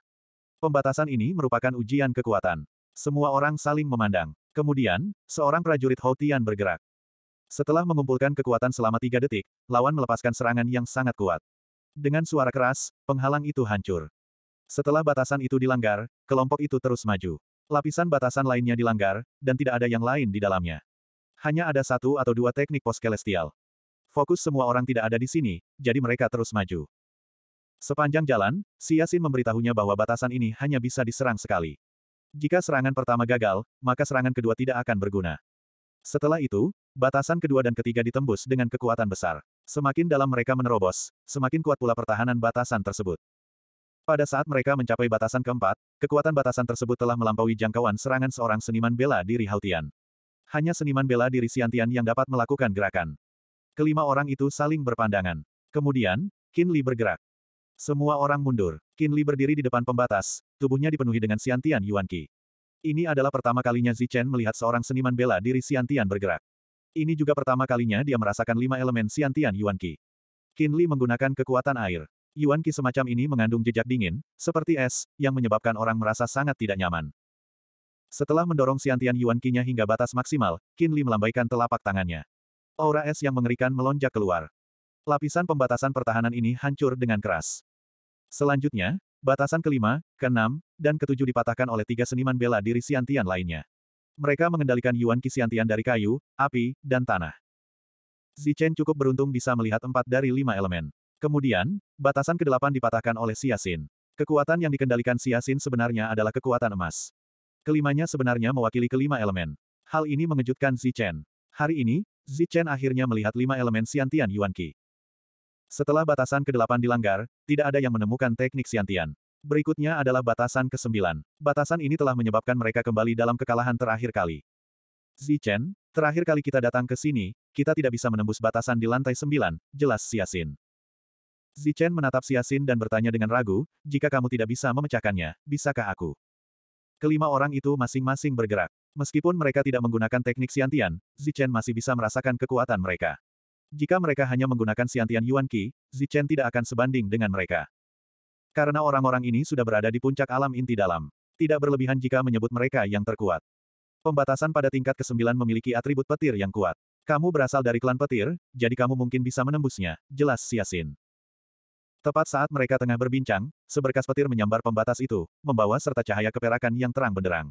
Pembatasan ini merupakan ujian kekuatan. Semua orang saling memandang. Kemudian, seorang prajurit Houtian bergerak. Setelah mengumpulkan kekuatan selama tiga detik, lawan melepaskan serangan yang sangat kuat. Dengan suara keras, penghalang itu hancur. Setelah batasan itu dilanggar, kelompok itu terus maju. Lapisan batasan lainnya dilanggar, dan tidak ada yang lain di dalamnya. Hanya ada satu atau dua teknik poskelestial. Fokus semua orang tidak ada di sini, jadi mereka terus maju. Sepanjang jalan, Si Yasin memberitahunya bahwa batasan ini hanya bisa diserang sekali. Jika serangan pertama gagal, maka serangan kedua tidak akan berguna. Setelah itu, batasan kedua dan ketiga ditembus dengan kekuatan besar. Semakin dalam mereka menerobos, semakin kuat pula pertahanan batasan tersebut. Pada saat mereka mencapai batasan keempat, kekuatan batasan tersebut telah melampaui jangkauan serangan seorang seniman bela diri Haltian. Hanya seniman bela diri Siantian yang dapat melakukan gerakan. Kelima orang itu saling berpandangan. Kemudian, Kinli bergerak. Semua orang mundur. Li berdiri di depan pembatas, tubuhnya dipenuhi dengan Yuan Yuanqi. Ini adalah pertama kalinya Zichen melihat seorang seniman bela diri siantian bergerak. Ini juga pertama kalinya dia merasakan lima elemen siantian Yuanqi. Li menggunakan kekuatan air. Yuanqi semacam ini mengandung jejak dingin, seperti es, yang menyebabkan orang merasa sangat tidak nyaman. Setelah mendorong Yuan qi nya hingga batas maksimal, Li melambaikan telapak tangannya. Aura es yang mengerikan melonjak keluar. Lapisan pembatasan pertahanan ini hancur dengan keras. Selanjutnya, batasan kelima, keenam, dan ketujuh dipatahkan oleh tiga seniman bela diri Siantian lainnya. Mereka mengendalikan Yuan Qi siantian dari kayu, api, dan tanah. Zichen cukup beruntung bisa melihat empat dari lima elemen. Kemudian, batasan kedelapan dipatahkan oleh Siasin. Kekuatan yang dikendalikan Siasin sebenarnya adalah kekuatan emas. Kelimanya sebenarnya mewakili kelima elemen. Hal ini mengejutkan Zichen. Hari ini, Zichen akhirnya melihat lima elemen Siantian Yuan Qi. Setelah batasan ke-8 dilanggar, tidak ada yang menemukan teknik siantian. Berikutnya adalah batasan ke-9. Batasan ini telah menyebabkan mereka kembali dalam kekalahan terakhir kali. Zichen, terakhir kali kita datang ke sini, kita tidak bisa menembus batasan di lantai 9, jelas Siasin. Zichen menatap Siasin dan bertanya dengan ragu, jika kamu tidak bisa memecahkannya, bisakah aku? Kelima orang itu masing-masing bergerak. Meskipun mereka tidak menggunakan teknik siantian, Zichen masih bisa merasakan kekuatan mereka. Jika mereka hanya menggunakan siantian Yuan Qi, Zichen tidak akan sebanding dengan mereka. Karena orang-orang ini sudah berada di puncak alam inti dalam. Tidak berlebihan jika menyebut mereka yang terkuat. Pembatasan pada tingkat ke-9 memiliki atribut petir yang kuat. Kamu berasal dari klan petir, jadi kamu mungkin bisa menembusnya, jelas Siasin. Tepat saat mereka tengah berbincang, seberkas petir menyambar pembatas itu, membawa serta cahaya keperakan yang terang benderang.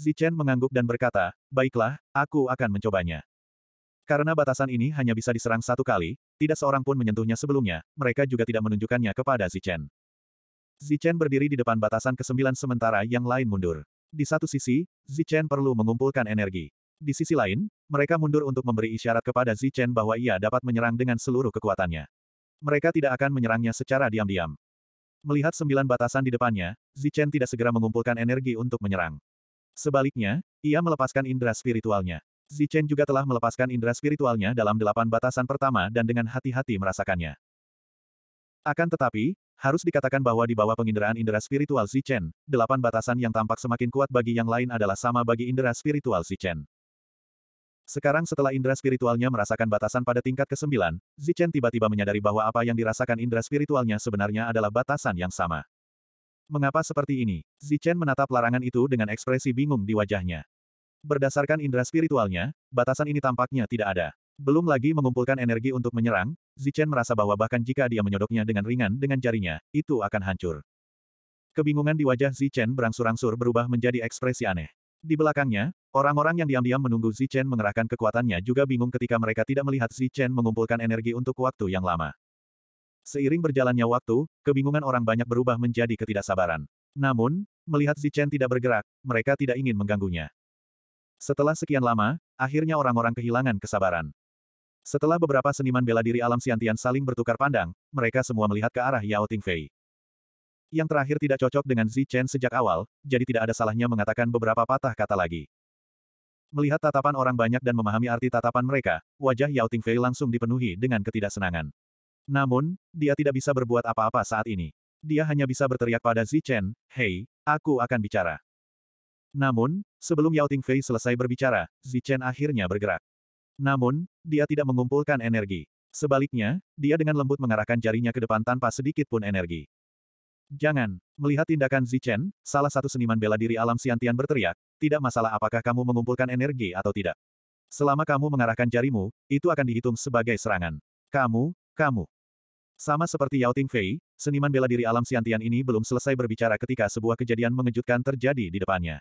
Zichen mengangguk dan berkata, baiklah, aku akan mencobanya. Karena batasan ini hanya bisa diserang satu kali, tidak seorang pun menyentuhnya sebelumnya, mereka juga tidak menunjukkannya kepada Zichen. Zichen berdiri di depan batasan ke-9 sementara yang lain mundur. Di satu sisi, Zichen perlu mengumpulkan energi. Di sisi lain, mereka mundur untuk memberi isyarat kepada Zichen bahwa ia dapat menyerang dengan seluruh kekuatannya. Mereka tidak akan menyerangnya secara diam-diam. Melihat sembilan batasan di depannya, Zichen tidak segera mengumpulkan energi untuk menyerang. Sebaliknya, ia melepaskan indera spiritualnya. Zichen juga telah melepaskan indera spiritualnya dalam delapan batasan pertama dan dengan hati-hati merasakannya. Akan tetapi, harus dikatakan bahwa di bawah penginderaan indera spiritual Zichen, delapan batasan yang tampak semakin kuat bagi yang lain adalah sama bagi indera spiritual Zichen. Sekarang setelah indera spiritualnya merasakan batasan pada tingkat ke-9, Zichen tiba-tiba menyadari bahwa apa yang dirasakan indera spiritualnya sebenarnya adalah batasan yang sama. Mengapa seperti ini? Zichen menatap larangan itu dengan ekspresi bingung di wajahnya. Berdasarkan indera spiritualnya, batasan ini tampaknya tidak ada. Belum lagi mengumpulkan energi untuk menyerang, Zichen merasa bahwa bahkan jika dia menyodoknya dengan ringan dengan jarinya, itu akan hancur. Kebingungan di wajah Zichen berangsur-angsur berubah menjadi ekspresi aneh. Di belakangnya, orang-orang yang diam-diam menunggu Zichen mengerahkan kekuatannya juga bingung ketika mereka tidak melihat Zichen mengumpulkan energi untuk waktu yang lama. Seiring berjalannya waktu, kebingungan orang banyak berubah menjadi ketidaksabaran. Namun, melihat Zichen tidak bergerak, mereka tidak ingin mengganggunya. Setelah sekian lama, akhirnya orang-orang kehilangan kesabaran. Setelah beberapa seniman bela diri alam siantian saling bertukar pandang, mereka semua melihat ke arah Yao Tingfei. Yang terakhir tidak cocok dengan Zi Chen sejak awal, jadi tidak ada salahnya mengatakan beberapa patah kata lagi. Melihat tatapan orang banyak dan memahami arti tatapan mereka, wajah Yao Tingfei langsung dipenuhi dengan ketidaksenangan. Namun, dia tidak bisa berbuat apa-apa saat ini. Dia hanya bisa berteriak pada Zi Chen, Hei, aku akan bicara. Namun, sebelum Yao Fei selesai berbicara, Zichen akhirnya bergerak. Namun, dia tidak mengumpulkan energi. Sebaliknya, dia dengan lembut mengarahkan jarinya ke depan tanpa sedikit pun energi. Jangan. Melihat tindakan Zichen, salah satu seniman bela diri alam Siantian berteriak, tidak masalah apakah kamu mengumpulkan energi atau tidak. Selama kamu mengarahkan jarimu, itu akan dihitung sebagai serangan. Kamu, kamu. Sama seperti Yao Fei, seniman bela diri alam Siantian ini belum selesai berbicara ketika sebuah kejadian mengejutkan terjadi di depannya.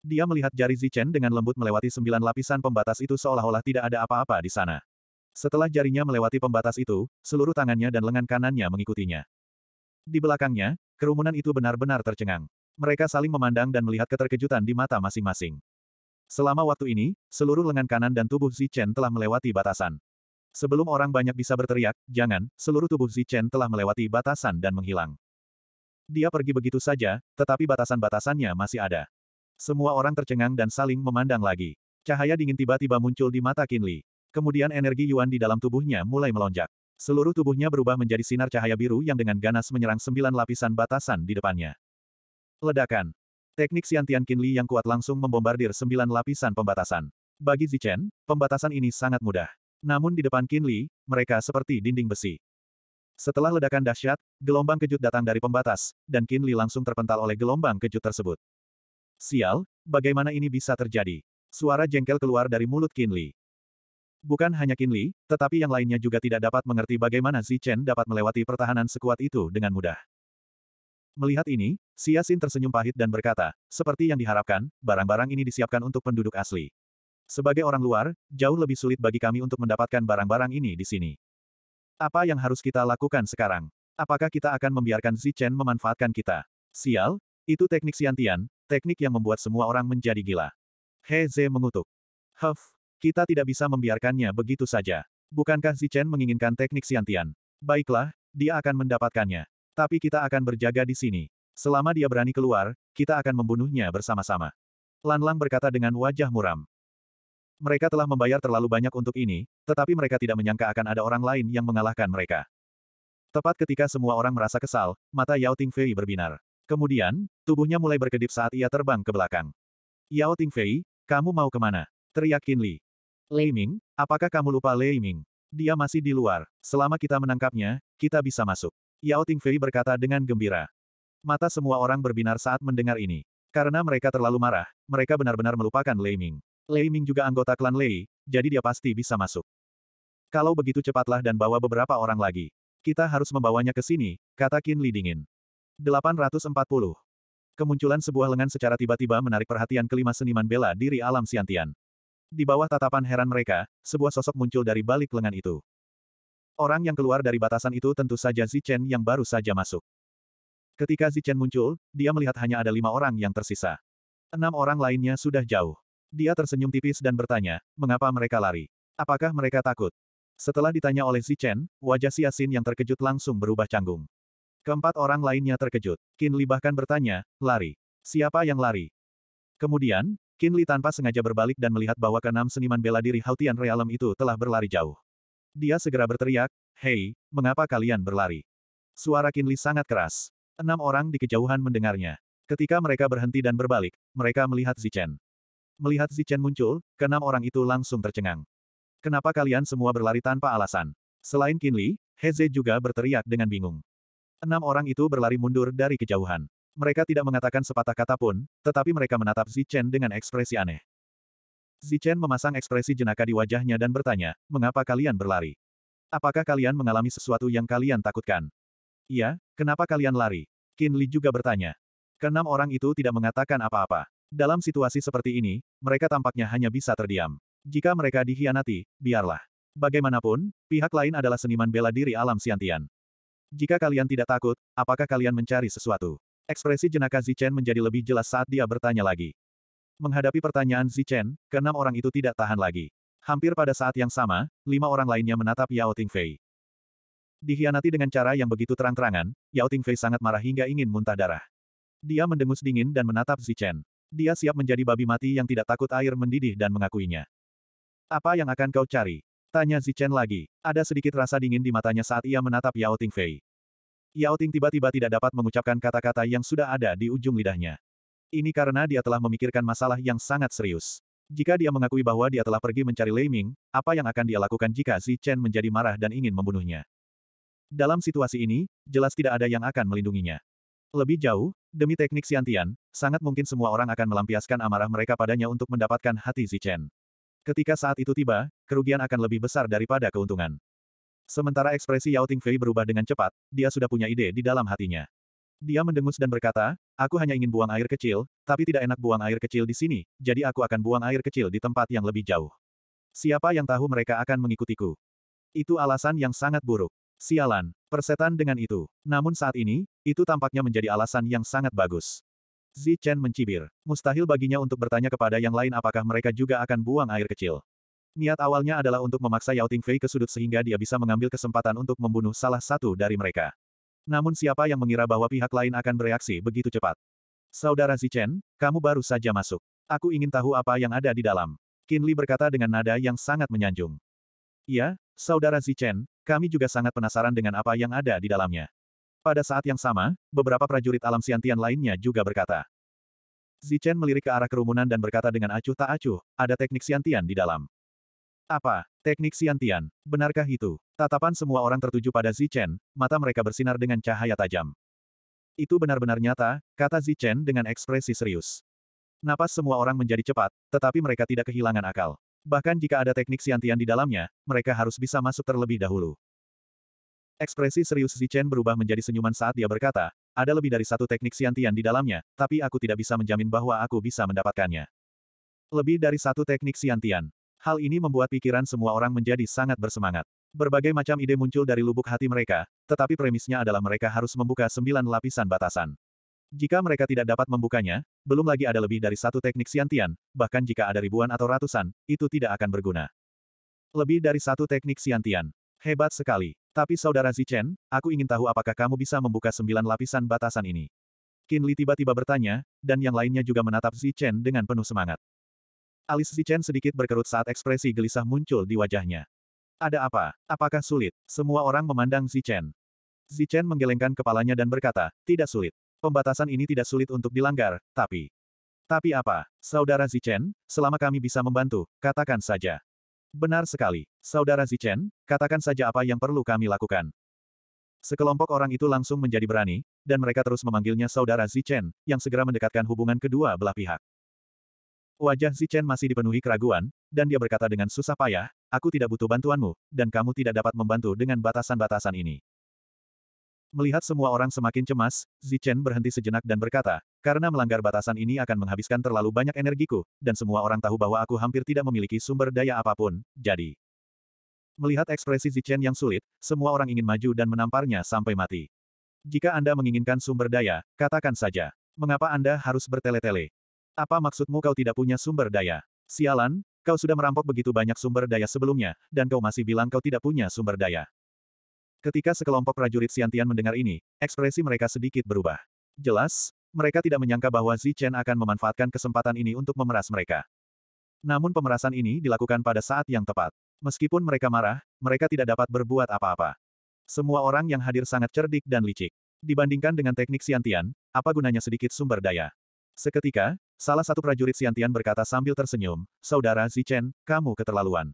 Dia melihat jari Zichen dengan lembut melewati sembilan lapisan pembatas itu seolah-olah tidak ada apa-apa di sana. Setelah jarinya melewati pembatas itu, seluruh tangannya dan lengan kanannya mengikutinya. Di belakangnya, kerumunan itu benar-benar tercengang. Mereka saling memandang dan melihat keterkejutan di mata masing-masing. Selama waktu ini, seluruh lengan kanan dan tubuh Zichen telah melewati batasan. Sebelum orang banyak bisa berteriak, jangan, seluruh tubuh Zichen telah melewati batasan dan menghilang. Dia pergi begitu saja, tetapi batasan-batasannya masih ada. Semua orang tercengang dan saling memandang lagi. Cahaya dingin tiba-tiba muncul di mata Kinli. Kemudian energi Yuan di dalam tubuhnya mulai melonjak. Seluruh tubuhnya berubah menjadi sinar cahaya biru yang dengan ganas menyerang sembilan lapisan batasan di depannya. Ledakan. Teknik Xiantian Li yang kuat langsung membombardir sembilan lapisan pembatasan. Bagi Zichen, pembatasan ini sangat mudah. Namun di depan Li, mereka seperti dinding besi. Setelah ledakan dahsyat, gelombang kejut datang dari pembatas, dan Li langsung terpental oleh gelombang kejut tersebut. Sial, bagaimana ini bisa terjadi? Suara jengkel keluar dari mulut Kinli. Bukan hanya Kinli, tetapi yang lainnya juga tidak dapat mengerti bagaimana Chen dapat melewati pertahanan sekuat itu dengan mudah. Melihat ini, Xin tersenyum pahit dan berkata, seperti yang diharapkan, barang-barang ini disiapkan untuk penduduk asli. Sebagai orang luar, jauh lebih sulit bagi kami untuk mendapatkan barang-barang ini di sini. Apa yang harus kita lakukan sekarang? Apakah kita akan membiarkan Chen memanfaatkan kita? Sial, itu teknik Xiantian, Teknik yang membuat semua orang menjadi gila. He Ze mengutuk. Huff, kita tidak bisa membiarkannya begitu saja. Bukankah Zichen menginginkan teknik siantian? Baiklah, dia akan mendapatkannya. Tapi kita akan berjaga di sini. Selama dia berani keluar, kita akan membunuhnya bersama-sama. Lan Lang berkata dengan wajah muram. Mereka telah membayar terlalu banyak untuk ini, tetapi mereka tidak menyangka akan ada orang lain yang mengalahkan mereka. Tepat ketika semua orang merasa kesal, mata Yao Ting Fei berbinar. Kemudian, tubuhnya mulai berkedip saat ia terbang ke belakang. Yao Tingfei, kamu mau kemana? Teriak Qin Li. Lei Ming, apakah kamu lupa Lei Ming? Dia masih di luar. Selama kita menangkapnya, kita bisa masuk. Yao Tingfei berkata dengan gembira. Mata semua orang berbinar saat mendengar ini. Karena mereka terlalu marah, mereka benar-benar melupakan Lei Ming. Lei Ming juga anggota klan Lei, jadi dia pasti bisa masuk. Kalau begitu cepatlah dan bawa beberapa orang lagi. Kita harus membawanya ke sini, kata Qin Li dingin. 840. Kemunculan sebuah lengan secara tiba-tiba menarik perhatian kelima seniman bela diri alam Siantian. Di bawah tatapan heran mereka, sebuah sosok muncul dari balik lengan itu. Orang yang keluar dari batasan itu tentu saja Zichen yang baru saja masuk. Ketika Zichen muncul, dia melihat hanya ada lima orang yang tersisa. Enam orang lainnya sudah jauh. Dia tersenyum tipis dan bertanya, mengapa mereka lari? Apakah mereka takut? Setelah ditanya oleh Zichen, wajah Siasin yang terkejut langsung berubah canggung. Keempat orang lainnya terkejut. Li bahkan bertanya, lari. Siapa yang lari? Kemudian, Li tanpa sengaja berbalik dan melihat bahwa keenam seniman bela diri Hautian Realem itu telah berlari jauh. Dia segera berteriak, Hei, mengapa kalian berlari? Suara Li sangat keras. Enam orang di kejauhan mendengarnya. Ketika mereka berhenti dan berbalik, mereka melihat Zichen. Melihat Zichen muncul, keenam orang itu langsung tercengang. Kenapa kalian semua berlari tanpa alasan? Selain Li, Heze juga berteriak dengan bingung. Enam orang itu berlari mundur dari kejauhan. Mereka tidak mengatakan sepatah kata pun, tetapi mereka menatap Zichen dengan ekspresi aneh. Zichen memasang ekspresi jenaka di wajahnya dan bertanya, mengapa kalian berlari? Apakah kalian mengalami sesuatu yang kalian takutkan? Iya, kenapa kalian lari? Qin Li juga bertanya. Keenam orang itu tidak mengatakan apa-apa. Dalam situasi seperti ini, mereka tampaknya hanya bisa terdiam. Jika mereka dihianati, biarlah. Bagaimanapun, pihak lain adalah seniman bela diri alam siantian. Jika kalian tidak takut, apakah kalian mencari sesuatu? Ekspresi jenaka Zichen menjadi lebih jelas saat dia bertanya lagi. Menghadapi pertanyaan Zichen, keenam orang itu tidak tahan lagi. Hampir pada saat yang sama, lima orang lainnya menatap Yao Tingfei. Dihianati dengan cara yang begitu terang-terangan, Yao Tingfei sangat marah hingga ingin muntah darah. Dia mendengus dingin dan menatap Zichen. Dia siap menjadi babi mati yang tidak takut air mendidih dan mengakuinya. Apa yang akan kau cari? Tanya Zichen lagi. Ada sedikit rasa dingin di matanya saat ia menatap Yao Ting Fei. Yao Ting tiba-tiba tidak dapat mengucapkan kata-kata yang sudah ada di ujung lidahnya. Ini karena dia telah memikirkan masalah yang sangat serius. Jika dia mengakui bahwa dia telah pergi mencari Lei Ming, apa yang akan dia lakukan jika Zi Chen menjadi marah dan ingin membunuhnya? Dalam situasi ini, jelas tidak ada yang akan melindunginya. Lebih jauh, demi teknik siantian, sangat mungkin semua orang akan melampiaskan amarah mereka padanya untuk mendapatkan hati Zi Chen. Ketika saat itu tiba, kerugian akan lebih besar daripada keuntungan. Sementara ekspresi Yao Tingfei berubah dengan cepat, dia sudah punya ide di dalam hatinya. Dia mendengus dan berkata, aku hanya ingin buang air kecil, tapi tidak enak buang air kecil di sini, jadi aku akan buang air kecil di tempat yang lebih jauh. Siapa yang tahu mereka akan mengikutiku? Itu alasan yang sangat buruk. Sialan, persetan dengan itu. Namun saat ini, itu tampaknya menjadi alasan yang sangat bagus. Zi Chen mencibir. Mustahil baginya untuk bertanya kepada yang lain apakah mereka juga akan buang air kecil. Niat awalnya adalah untuk memaksa Yao Tingfei ke sudut sehingga dia bisa mengambil kesempatan untuk membunuh salah satu dari mereka. Namun siapa yang mengira bahwa pihak lain akan bereaksi begitu cepat? Saudara Zi Chen, kamu baru saja masuk. Aku ingin tahu apa yang ada di dalam. Li berkata dengan nada yang sangat menyanjung. Iya, Saudara Zi Chen, kami juga sangat penasaran dengan apa yang ada di dalamnya. Pada saat yang sama, beberapa prajurit alam siantian lainnya juga berkata. Zichen melirik ke arah kerumunan dan berkata dengan acuh tak acuh, ada teknik siantian di dalam. Apa? Teknik siantian. Benarkah itu? Tatapan semua orang tertuju pada Zichen, mata mereka bersinar dengan cahaya tajam. Itu benar-benar nyata, kata Zichen dengan ekspresi serius. Napas semua orang menjadi cepat, tetapi mereka tidak kehilangan akal. Bahkan jika ada teknik siantian di dalamnya, mereka harus bisa masuk terlebih dahulu. Ekspresi serius Zichen berubah menjadi senyuman saat dia berkata, ada lebih dari satu teknik siantian di dalamnya, tapi aku tidak bisa menjamin bahwa aku bisa mendapatkannya. Lebih dari satu teknik siantian. Hal ini membuat pikiran semua orang menjadi sangat bersemangat. Berbagai macam ide muncul dari lubuk hati mereka, tetapi premisnya adalah mereka harus membuka sembilan lapisan batasan. Jika mereka tidak dapat membukanya, belum lagi ada lebih dari satu teknik siantian, bahkan jika ada ribuan atau ratusan, itu tidak akan berguna. Lebih dari satu teknik siantian. Hebat sekali. Tapi saudara Zichen, aku ingin tahu apakah kamu bisa membuka sembilan lapisan batasan ini. Qin Li tiba-tiba bertanya, dan yang lainnya juga menatap Zichen dengan penuh semangat. Alis Zichen sedikit berkerut saat ekspresi gelisah muncul di wajahnya. Ada apa? Apakah sulit? Semua orang memandang Zichen. Zichen menggelengkan kepalanya dan berkata, tidak sulit. Pembatasan ini tidak sulit untuk dilanggar, tapi... Tapi apa? Saudara Zichen, selama kami bisa membantu, katakan saja. Benar sekali, Saudara Zichen, katakan saja apa yang perlu kami lakukan. Sekelompok orang itu langsung menjadi berani, dan mereka terus memanggilnya Saudara Zichen, yang segera mendekatkan hubungan kedua belah pihak. Wajah Zichen masih dipenuhi keraguan, dan dia berkata dengan susah payah, aku tidak butuh bantuanmu, dan kamu tidak dapat membantu dengan batasan-batasan ini. Melihat semua orang semakin cemas, Zichen berhenti sejenak dan berkata, karena melanggar batasan ini akan menghabiskan terlalu banyak energiku, dan semua orang tahu bahwa aku hampir tidak memiliki sumber daya apapun, jadi. Melihat ekspresi Zichen yang sulit, semua orang ingin maju dan menamparnya sampai mati. Jika Anda menginginkan sumber daya, katakan saja. Mengapa Anda harus bertele-tele? Apa maksudmu kau tidak punya sumber daya? Sialan, kau sudah merampok begitu banyak sumber daya sebelumnya, dan kau masih bilang kau tidak punya sumber daya. Ketika sekelompok prajurit siantian mendengar ini, ekspresi mereka sedikit berubah. Jelas, mereka tidak menyangka bahwa Zichen akan memanfaatkan kesempatan ini untuk memeras mereka. Namun pemerasan ini dilakukan pada saat yang tepat. Meskipun mereka marah, mereka tidak dapat berbuat apa-apa. Semua orang yang hadir sangat cerdik dan licik. Dibandingkan dengan teknik siantian, apa gunanya sedikit sumber daya? Seketika, salah satu prajurit siantian berkata sambil tersenyum, Saudara Zichen, kamu keterlaluan.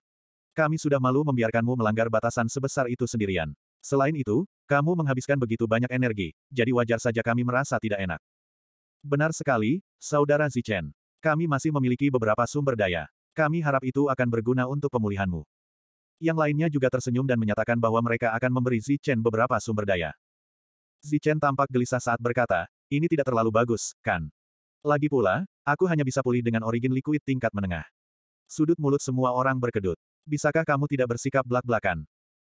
Kami sudah malu membiarkanmu melanggar batasan sebesar itu sendirian. Selain itu, kamu menghabiskan begitu banyak energi, jadi wajar saja kami merasa tidak enak. Benar sekali, Saudara Zichen. Kami masih memiliki beberapa sumber daya. Kami harap itu akan berguna untuk pemulihanmu. Yang lainnya juga tersenyum dan menyatakan bahwa mereka akan memberi Zichen beberapa sumber daya. Zichen tampak gelisah saat berkata, ini tidak terlalu bagus, kan? Lagi pula, aku hanya bisa pulih dengan origin liquid tingkat menengah. Sudut mulut semua orang berkedut. Bisakah kamu tidak bersikap belak-belakan?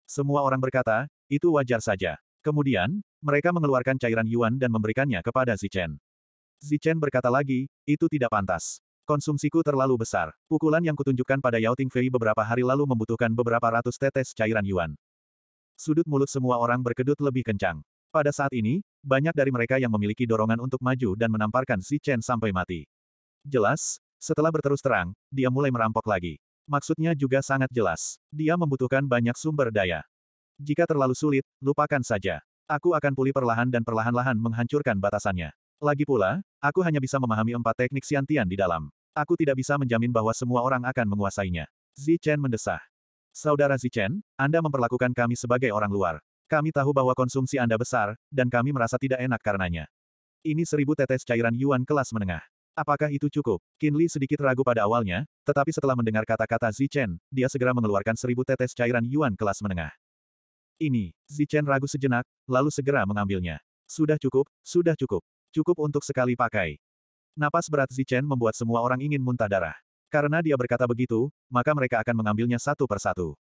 Semua orang berkata, itu wajar saja. Kemudian, mereka mengeluarkan cairan yuan dan memberikannya kepada Zichen. Zichen berkata lagi, itu tidak pantas. Konsumsiku terlalu besar. Pukulan yang kutunjukkan pada Yao Tingfei beberapa hari lalu membutuhkan beberapa ratus tetes cairan yuan. Sudut mulut semua orang berkedut lebih kencang. Pada saat ini, banyak dari mereka yang memiliki dorongan untuk maju dan menamparkan Zichen sampai mati. Jelas, setelah berterus terang, dia mulai merampok lagi. Maksudnya juga sangat jelas. Dia membutuhkan banyak sumber daya. Jika terlalu sulit, lupakan saja. Aku akan pulih perlahan dan perlahan-lahan menghancurkan batasannya. Lagi pula, aku hanya bisa memahami empat teknik siantian di dalam. Aku tidak bisa menjamin bahwa semua orang akan menguasainya. Zichen mendesah. Saudara Zichen, Anda memperlakukan kami sebagai orang luar. Kami tahu bahwa konsumsi Anda besar, dan kami merasa tidak enak karenanya. Ini seribu tetes cairan yuan kelas menengah. Apakah itu cukup? Kinli sedikit ragu pada awalnya, tetapi setelah mendengar kata-kata Zichen, dia segera mengeluarkan seribu tetes cairan yuan kelas menengah. Ini, Zichen ragu sejenak, lalu segera mengambilnya. Sudah cukup, sudah cukup. Cukup untuk sekali pakai. Napas berat Zichen membuat semua orang ingin muntah darah. Karena dia berkata begitu, maka mereka akan mengambilnya satu per satu.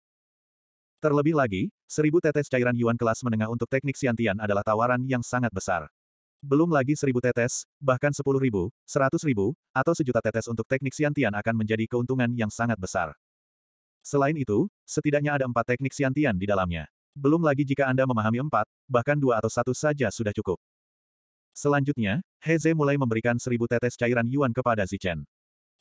Terlebih lagi, seribu tetes cairan yuan kelas menengah untuk teknik siantian adalah tawaran yang sangat besar. Belum lagi seribu tetes, bahkan sepuluh ribu, seratus ribu, atau sejuta tetes untuk teknik siantian akan menjadi keuntungan yang sangat besar. Selain itu, setidaknya ada empat teknik siantian di dalamnya. Belum lagi jika Anda memahami empat, bahkan dua atau satu saja sudah cukup. Selanjutnya, Heze mulai memberikan seribu tetes cairan yuan kepada Zichen.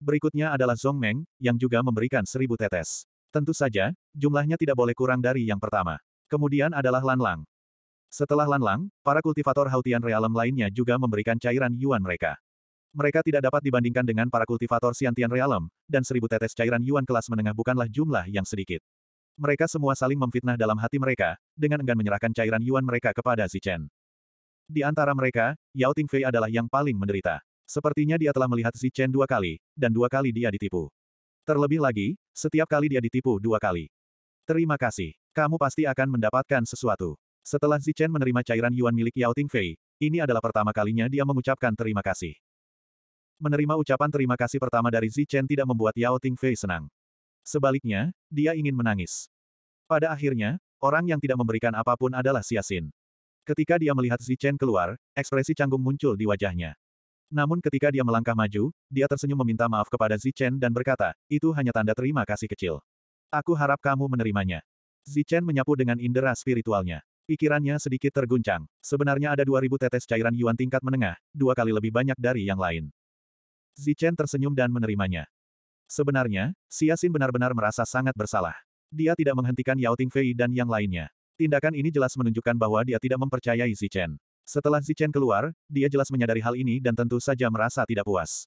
Berikutnya adalah Zhong Meng, yang juga memberikan seribu tetes. Tentu saja, jumlahnya tidak boleh kurang dari yang pertama. Kemudian adalah Lan Lang. Setelah Lanlang, para kultivator Hautian Realem lainnya juga memberikan cairan Yuan mereka. Mereka tidak dapat dibandingkan dengan para kultivator Siantian Realem, dan seribu tetes cairan Yuan kelas menengah bukanlah jumlah yang sedikit. Mereka semua saling memfitnah dalam hati mereka, dengan enggan menyerahkan cairan Yuan mereka kepada Chen. Di antara mereka, Yao Tingfei adalah yang paling menderita. Sepertinya dia telah melihat Chen dua kali, dan dua kali dia ditipu. Terlebih lagi, setiap kali dia ditipu dua kali. Terima kasih. Kamu pasti akan mendapatkan sesuatu. Setelah Zichen menerima cairan Yuan milik Yao Tingfei, ini adalah pertama kalinya dia mengucapkan terima kasih. Menerima ucapan terima kasih pertama dari Zichen tidak membuat Yao Tingfei senang. Sebaliknya, dia ingin menangis. Pada akhirnya, orang yang tidak memberikan apapun adalah Siasin. Ketika dia melihat Zichen keluar, ekspresi canggung muncul di wajahnya. Namun ketika dia melangkah maju, dia tersenyum meminta maaf kepada Zichen dan berkata, itu hanya tanda terima kasih kecil. Aku harap kamu menerimanya. Zichen menyapu dengan indera spiritualnya. Pikirannya sedikit terguncang. Sebenarnya ada 2000 tetes cairan Yuan tingkat menengah, dua kali lebih banyak dari yang lain. Zichen tersenyum dan menerimanya. Sebenarnya, Siasin benar-benar merasa sangat bersalah. Dia tidak menghentikan Yao Tingfei dan yang lainnya. Tindakan ini jelas menunjukkan bahwa dia tidak mempercayai Zichen. Setelah Zichen keluar, dia jelas menyadari hal ini dan tentu saja merasa tidak puas.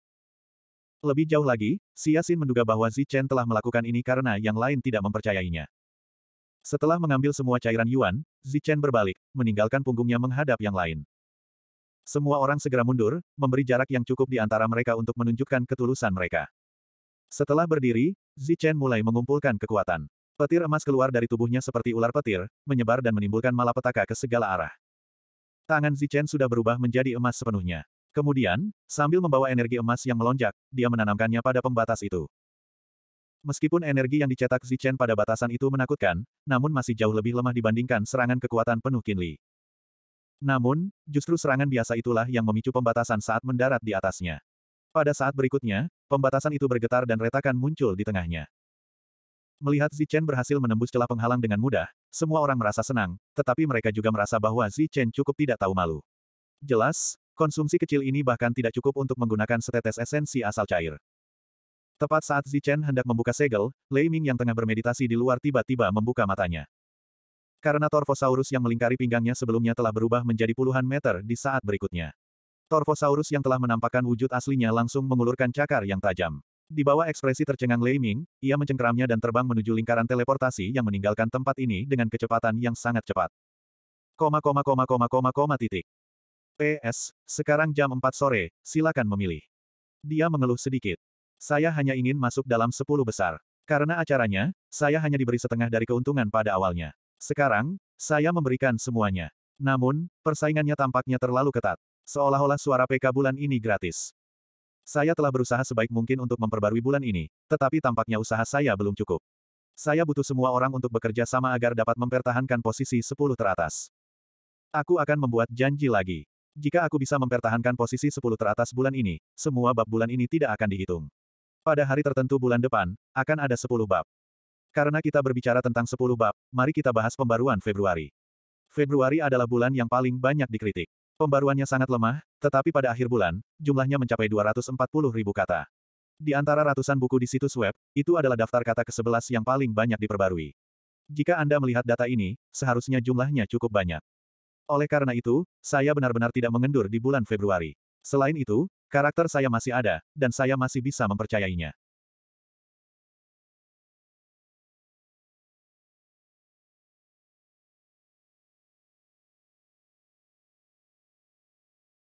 Lebih jauh lagi, Siasin menduga bahwa Zichen telah melakukan ini karena yang lain tidak mempercayainya. Setelah mengambil semua cairan Yuan, Zichen berbalik, meninggalkan punggungnya menghadap yang lain. Semua orang segera mundur, memberi jarak yang cukup di antara mereka untuk menunjukkan ketulusan mereka. Setelah berdiri, Zichen mulai mengumpulkan kekuatan. Petir emas keluar dari tubuhnya seperti ular petir, menyebar dan menimbulkan malapetaka ke segala arah. Tangan Zichen sudah berubah menjadi emas sepenuhnya. Kemudian, sambil membawa energi emas yang melonjak, dia menanamkannya pada pembatas itu. Meskipun energi yang dicetak Zichen pada batasan itu menakutkan, namun masih jauh lebih lemah dibandingkan serangan kekuatan penuh Qinli. Namun, justru serangan biasa itulah yang memicu pembatasan saat mendarat di atasnya. Pada saat berikutnya, pembatasan itu bergetar dan retakan muncul di tengahnya. Melihat Zichen berhasil menembus celah penghalang dengan mudah, semua orang merasa senang, tetapi mereka juga merasa bahwa Zichen cukup tidak tahu malu. Jelas, konsumsi kecil ini bahkan tidak cukup untuk menggunakan setetes esensi asal cair. Tepat saat Zichen hendak membuka segel, Lei Ming yang tengah bermeditasi di luar tiba-tiba membuka matanya. Karena Torfosaurus yang melingkari pinggangnya sebelumnya telah berubah menjadi puluhan meter di saat berikutnya. Torfosaurus yang telah menampakkan wujud aslinya langsung mengulurkan cakar yang tajam. Di bawah ekspresi tercengang Lei Ming, ia mencengkeramnya dan terbang menuju lingkaran teleportasi yang meninggalkan tempat ini dengan kecepatan yang sangat cepat. Koma koma koma koma koma koma titik. PS, sekarang jam 4 sore, silakan memilih. Dia mengeluh sedikit. Saya hanya ingin masuk dalam sepuluh besar. Karena acaranya, saya hanya diberi setengah dari keuntungan pada awalnya. Sekarang, saya memberikan semuanya. Namun, persaingannya tampaknya terlalu ketat. Seolah-olah suara PK bulan ini gratis. Saya telah berusaha sebaik mungkin untuk memperbarui bulan ini, tetapi tampaknya usaha saya belum cukup. Saya butuh semua orang untuk bekerja sama agar dapat mempertahankan posisi 10 teratas. Aku akan membuat janji lagi. Jika aku bisa mempertahankan posisi 10 teratas bulan ini, semua bab bulan ini tidak akan dihitung. Pada hari tertentu bulan depan, akan ada 10 bab. Karena kita berbicara tentang 10 bab, mari kita bahas pembaruan Februari. Februari adalah bulan yang paling banyak dikritik. Pembaruannya sangat lemah, tetapi pada akhir bulan, jumlahnya mencapai 240 ribu kata. Di antara ratusan buku di situs web, itu adalah daftar kata ke-11 yang paling banyak diperbarui. Jika Anda melihat data ini, seharusnya jumlahnya cukup banyak. Oleh karena itu, saya benar-benar tidak mengendur di bulan Februari. Selain itu, karakter saya masih ada, dan saya masih bisa mempercayainya.